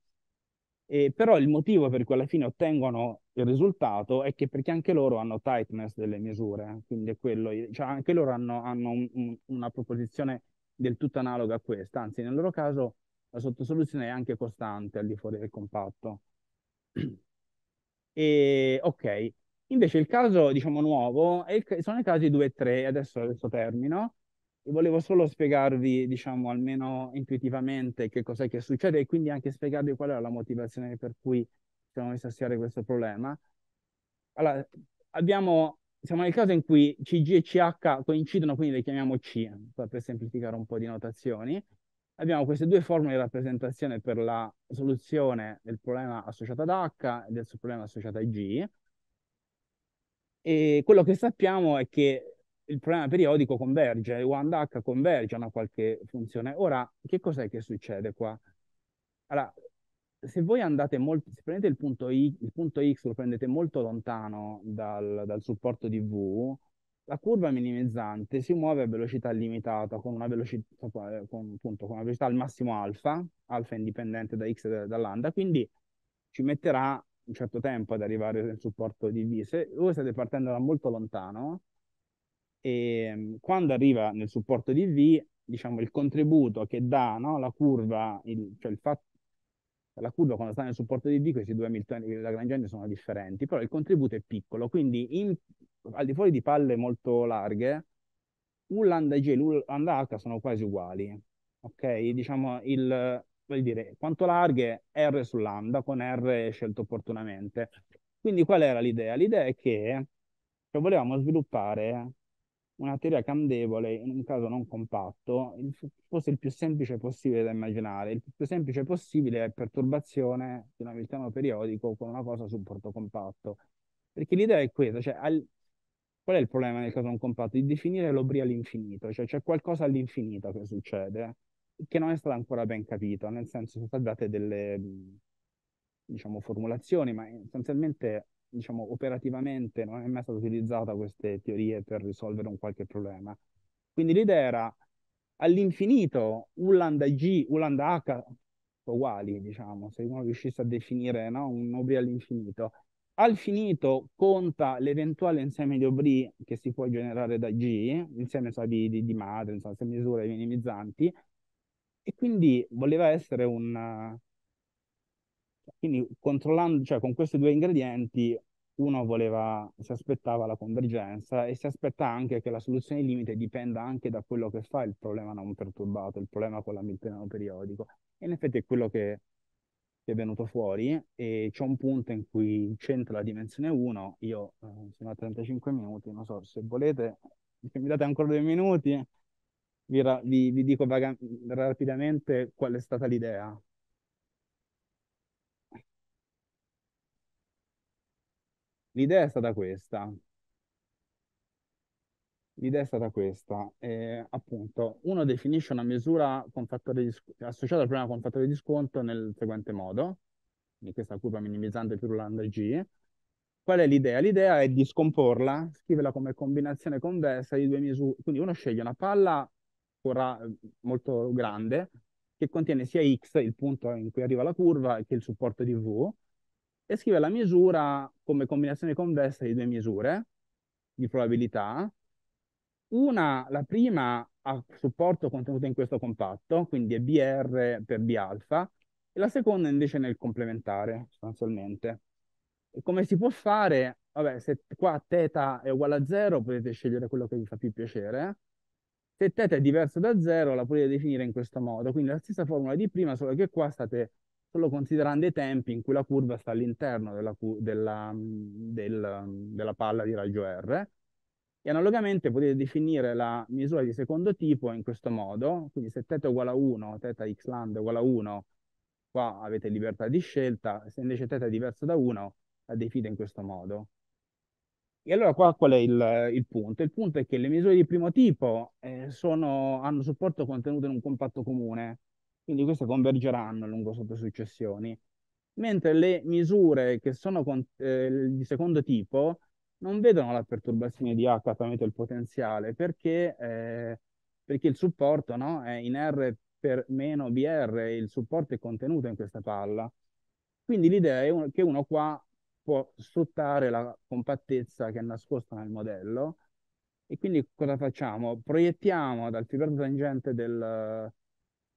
E però il motivo per cui alla fine ottengono il risultato è che perché anche loro hanno tightness delle misure, eh, quindi è quello, cioè anche loro hanno, hanno un, un, una proposizione del tutto analoga a questa, anzi nel loro caso la sottosoluzione è anche costante al di fuori del compatto. E, ok, invece il caso diciamo nuovo il, sono i casi 2 e 3, adesso, adesso termino, volevo solo spiegarvi, diciamo, almeno intuitivamente che cos'è che succede e quindi anche spiegarvi qual era la motivazione per cui siamo messi a studiare questo problema. Allora, abbiamo, siamo nel caso in cui CG e CH coincidono, quindi le chiamiamo C, per semplificare un po' di notazioni. Abbiamo queste due formule di rappresentazione per la soluzione del problema associato ad H e del problema associato a G. E quello che sappiamo è che il problema periodico converge, lambda h converge a una qualche funzione. Ora, che cos'è che succede qua? Allora, se voi andate molto, se prendete il punto, I, il punto X, lo prendete molto lontano dal, dal supporto di V, la curva minimizzante si muove a velocità limitata, con una velocità, con, appunto, con una velocità al massimo alfa, alfa indipendente da X e da lambda, quindi ci metterà un certo tempo ad arrivare nel supporto di V. Se voi state partendo da molto lontano, e ehm, quando arriva nel supporto di V, diciamo il contributo che dà no, la curva, il, cioè il fatto la curva quando sta nel supporto di V, questi due Hamiltoniani lagrangiani sono differenti, però il contributo è piccolo, quindi in, al di fuori di palle molto larghe, Ulland e G e Ulland H sono quasi uguali, ok? Diciamo il, vuol dire, quanto larghe R sull'anda, con R scelto opportunamente. Quindi qual era l'idea? L'idea è che cioè, volevamo sviluppare una teoria candevole in un caso non compatto il, fosse il più semplice possibile da immaginare. Il più semplice possibile è perturbazione di un Hamiltoniano periodico con una cosa su un porto compatto. Perché l'idea è questa, cioè, al, qual è il problema nel caso non compatto? Di definire l'oblio all'infinito, cioè c'è qualcosa all'infinito che succede che non è stato ancora ben capito, nel senso sono state date delle diciamo formulazioni, ma sostanzialmente diciamo, operativamente non è mai stata utilizzata queste teorie per risolvere un qualche problema. Quindi l'idea era all'infinito Ulanda G, Ulanda H uguali, diciamo, se uno riuscisse a definire no, un obri all'infinito. Al finito conta l'eventuale insieme di obri che si può generare da G, insieme so, di, di, di madre, insomma, se misure minimizzanti, e quindi voleva essere un, quindi controllando, cioè con questi due ingredienti, uno voleva, si aspettava la convergenza e si aspetta anche che la soluzione limite dipenda anche da quello che fa il problema non perturbato, il problema con l'hamiltoniano periodico. E in effetti è quello che, è venuto fuori e c'è un punto in cui c'entra la dimensione 1, io eh, sono a 35 minuti, non so se volete, se mi date ancora due minuti, vi, vi, vi dico vaga- rapidamente qual è stata l'idea. L'idea è stata questa. L'idea è stata questa. Eh, appunto, uno definisce una misura sc- associata al problema con fattore di sconto nel seguente modo, in questa curva minimizzante più l'anda G. Qual è l'idea? L'idea è di scomporla, scriverla come combinazione convessa di due misure. Quindi uno sceglie una palla ra- molto grande che contiene sia x, il punto in cui arriva la curva, che il supporto di v, e scrive la misura come combinazione convessa di due misure di probabilità. Una, la prima ha supporto contenuto in questo compatto, quindi è BR per B alfa, e la seconda invece nel complementare sostanzialmente. E come si può fare? Vabbè, se qua θ è uguale a 0 potete scegliere quello che vi fa più piacere. Se θ è diverso da 0 la potete definire in questo modo, quindi la stessa formula di prima, solo che qua state solo considerando i tempi in cui la curva sta all'interno della, della, del, della palla di raggio R. E analogamente potete definire la misura di secondo tipo in questo modo, quindi se θ è uguale a 1, θ x lambda è uguale a 1, qua avete libertà di scelta, se invece θ è diverso da 1, la definite in questo modo. E allora qua qual è il, il punto? Il punto è che le misure di primo tipo eh, sono, hanno supporto contenuto in un compatto comune, quindi queste convergeranno lungo sotto successioni, mentre le misure che sono con, eh, di secondo tipo non vedono la perturbazione di H tramite il potenziale perché, eh, perché il supporto no, è in R per meno BR, il supporto è contenuto in questa palla. Quindi l'idea è che uno qua può sfruttare la compattezza che è nascosta nel modello e quindi cosa facciamo? Proiettiamo dal fibrato tangente del,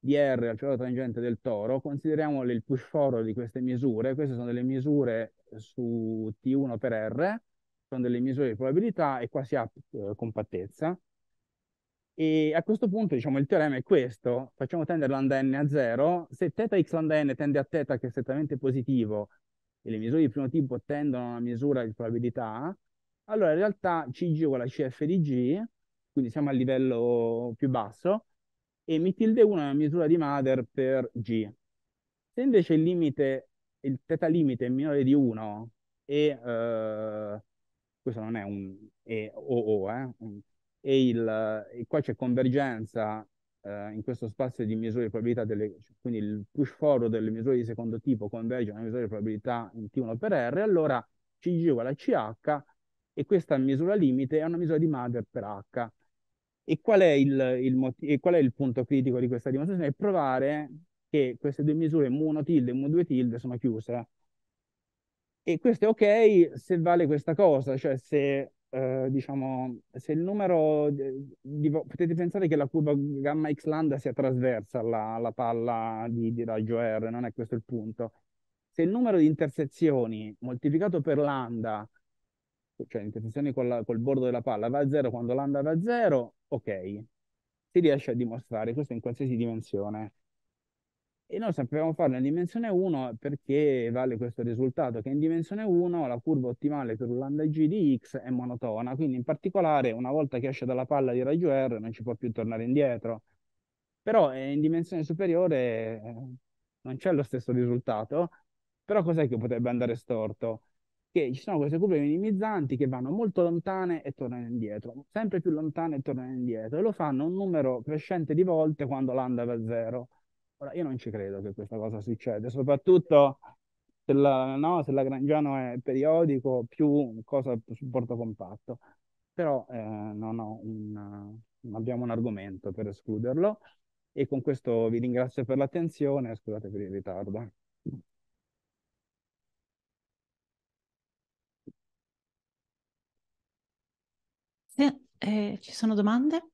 dr al cervello tangente del toro, consideriamo il push forward di queste misure, queste sono delle misure su T1 per R, sono delle misure di probabilità e qua si ha eh, compattezza. E a questo punto, diciamo, il teorema è questo, facciamo tendere lambda n a 0, se θ x lambda n tende a θ che è strettamente positivo e le misure di primo tipo tendono a una misura di probabilità, allora in realtà CG uguale a CF di G, quindi siamo al livello più basso, e mi tilde 1 è la misura di Mader per G. Se invece il limite, il teta limite è minore di 1 e eh, questo non è un e o, o eh, e, il, e qua c'è convergenza eh, in questo spazio di misure di probabilità, delle, quindi il push forward delle misure di secondo tipo converge alla misura di probabilità in T1 per R, allora CG uguale a CH e questa misura limite è una misura di Mader per H. E qual è il, il moti- qual è il punto critico di questa dimostrazione? È provare che queste due misure, mu 1 tilde e mu 2 tilde, sono chiuse. E questo è ok se vale questa cosa, cioè se Uh, diciamo, se il numero di, di, potete pensare che la curva gamma x lambda sia trasversa alla, alla palla di, di, raggio R, non è questo il punto. Se il numero di intersezioni moltiplicato per lambda cioè intersezioni col, col bordo della palla va a 0 quando l'anda va a 0, ok, si riesce a dimostrare questo in qualsiasi dimensione. E noi sappiamo farlo in dimensione 1 perché vale questo risultato, che in dimensione 1 la curva ottimale per un lambda g di x è monotona, quindi in particolare una volta che esce dalla palla di raggio R non ci può più tornare indietro. Però eh, in dimensione superiore eh, non c'è lo stesso risultato, però cos'è che potrebbe andare storto? che ci sono queste curve minimizzanti che vanno molto lontane e tornano indietro, sempre più lontane e tornano indietro, e lo fanno un numero crescente di volte quando lambda va zero. Ora, io non ci credo che questa cosa succeda, soprattutto se, la, no, se l'agrangiano è periodico più cosa supporto compatto, però eh, non, un, non abbiamo un argomento per escluderlo e con questo vi ringrazio per l'attenzione scusate per il ritardo. Grazie. Eh, ci sono domande?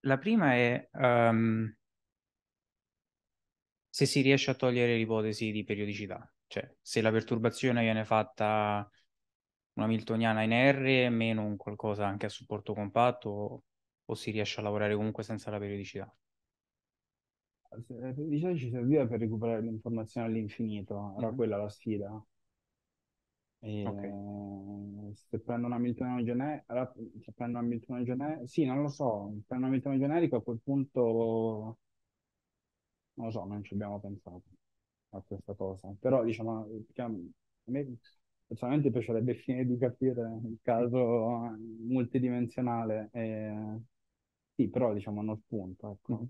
La prima è um, se si riesce a togliere l'ipotesi di periodicità, cioè se la perturbazione viene fatta una Miltoniana in R meno un qualcosa anche a supporto compatto o, o si riesce a lavorare comunque senza la periodicità. La periodicità ci serviva per recuperare l'informazione all'infinito, era mm-hmm. quella la sfida. E, okay. Eh, se prendono Hamilton generico, allora, se prendo Hamilton generico, sì, non lo so, prendo Hamilton generico a quel punto non lo so, non ci abbiamo pensato a questa cosa, però diciamo, a me personalmente piacerebbe [LAUGHS] finire di capire il caso multidimensionale, e... sì, però diciamo non spunto, ecco. Mm-hmm.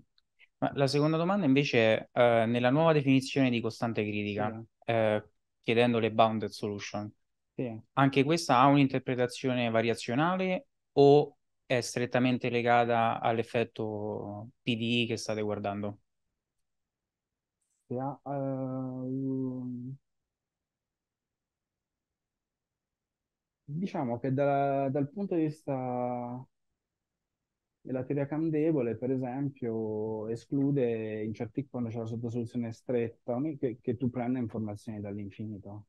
Ma la seconda domanda invece è eh, nella nuova definizione di costante critica, sì. eh, chiedendo le bounded solution, sì. Anche questa ha un'interpretazione variazionale o è strettamente legata all'effetto PDI che state guardando? Sì, uh, ehm, diciamo che da, dal punto di vista della teoria candevole, per esempio, esclude in certi quando c'è la sottosoluzione stretta, che, che tu prenda informazioni dall'infinito.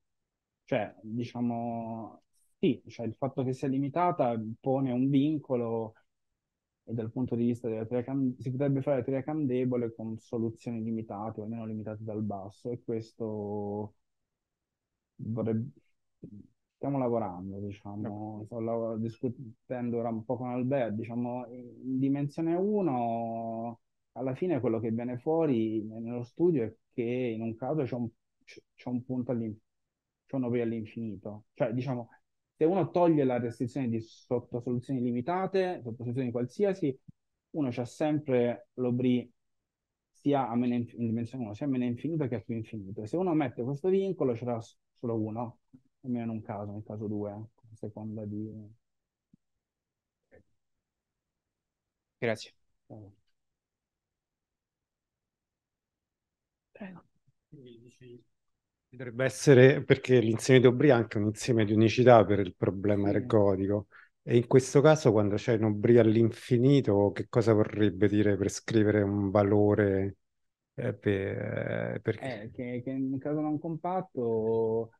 Cioè, diciamo, sì, cioè il fatto che sia limitata pone un vincolo e dal punto di vista della teoria si potrebbe fare la teoria debole con soluzioni limitate o almeno limitate dal basso e questo vorrebbe... stiamo lavorando diciamo sto lav- discutendo ora un po' con Albert diciamo in dimensione 1 alla fine quello che viene fuori nello studio è che in un caso c'è un, c'è un punto all'interno sono poi all'infinito. Cioè, diciamo, se uno toglie la restrizione di sottosoluzioni limitate, sottosoluzioni qualsiasi, uno c'ha sempre l'obri sia a meno in, in dimensione 1, sia a meno infinito che a più infinito. E se uno mette questo vincolo, c'era solo uno, almeno in un caso, nel caso 2, a seconda di... Grazie. Eh. Prego. Quindi Potrebbe essere perché l'insieme di Obria è anche un insieme di unicità per il problema ergodico. E in questo caso, quando c'è un Obria all'infinito, che cosa vorrebbe dire per scrivere un valore? Eh, eh, per, per... Eh, che, che, in caso non compatto,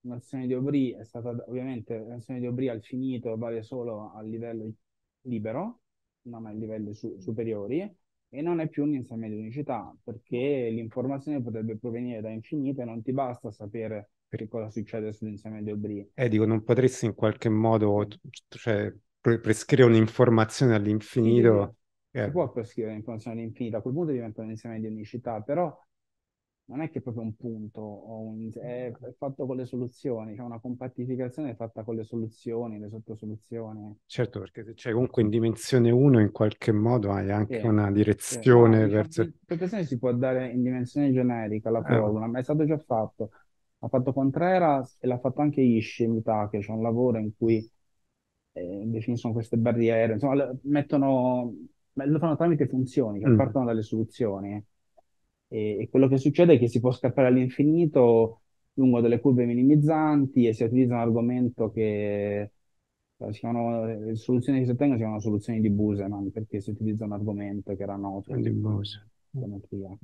l'azione di Aubry è stata ovviamente l'azione di Aubry al finito vale solo a livello libero, non a livelli su- superiori e non è più un insieme di unicità, perché l'informazione potrebbe provenire da infinito e non ti basta sapere che cosa succede sull'insieme di obri. Eh, dico, non potresti in qualche modo cioè, prescrivere un'informazione all'infinito? Eh. Si può prescrivere un'informazione all'infinito, a quel punto diventa un insieme di unicità, però non è che è proprio un punto, un, è, fatto con le soluzioni, cioè una compattificazione fatta con le soluzioni, le sottosoluzioni. Certo, perché se c'è comunque in dimensione 1 in qualche modo hai anche sì, una direzione sì, no, verso... Diciamo, l'interpretazione si può dare in dimensione generica la parola, eh. ma è stato già fatto. Ha fatto Contreras e l'ha fatto anche Ishi, mi che c'è un lavoro in cui eh, definiscono queste barriere, insomma, mettono, lo fanno tramite funzioni, che mm. partono dalle soluzioni e, quello che succede è che si può scappare all'infinito lungo delle curve minimizzanti e si utilizza un argomento che eh, chiamano, eh, le soluzioni che si ottengono si chiamano soluzioni di Buseman perché si utilizza un argomento che era noto di Buseman.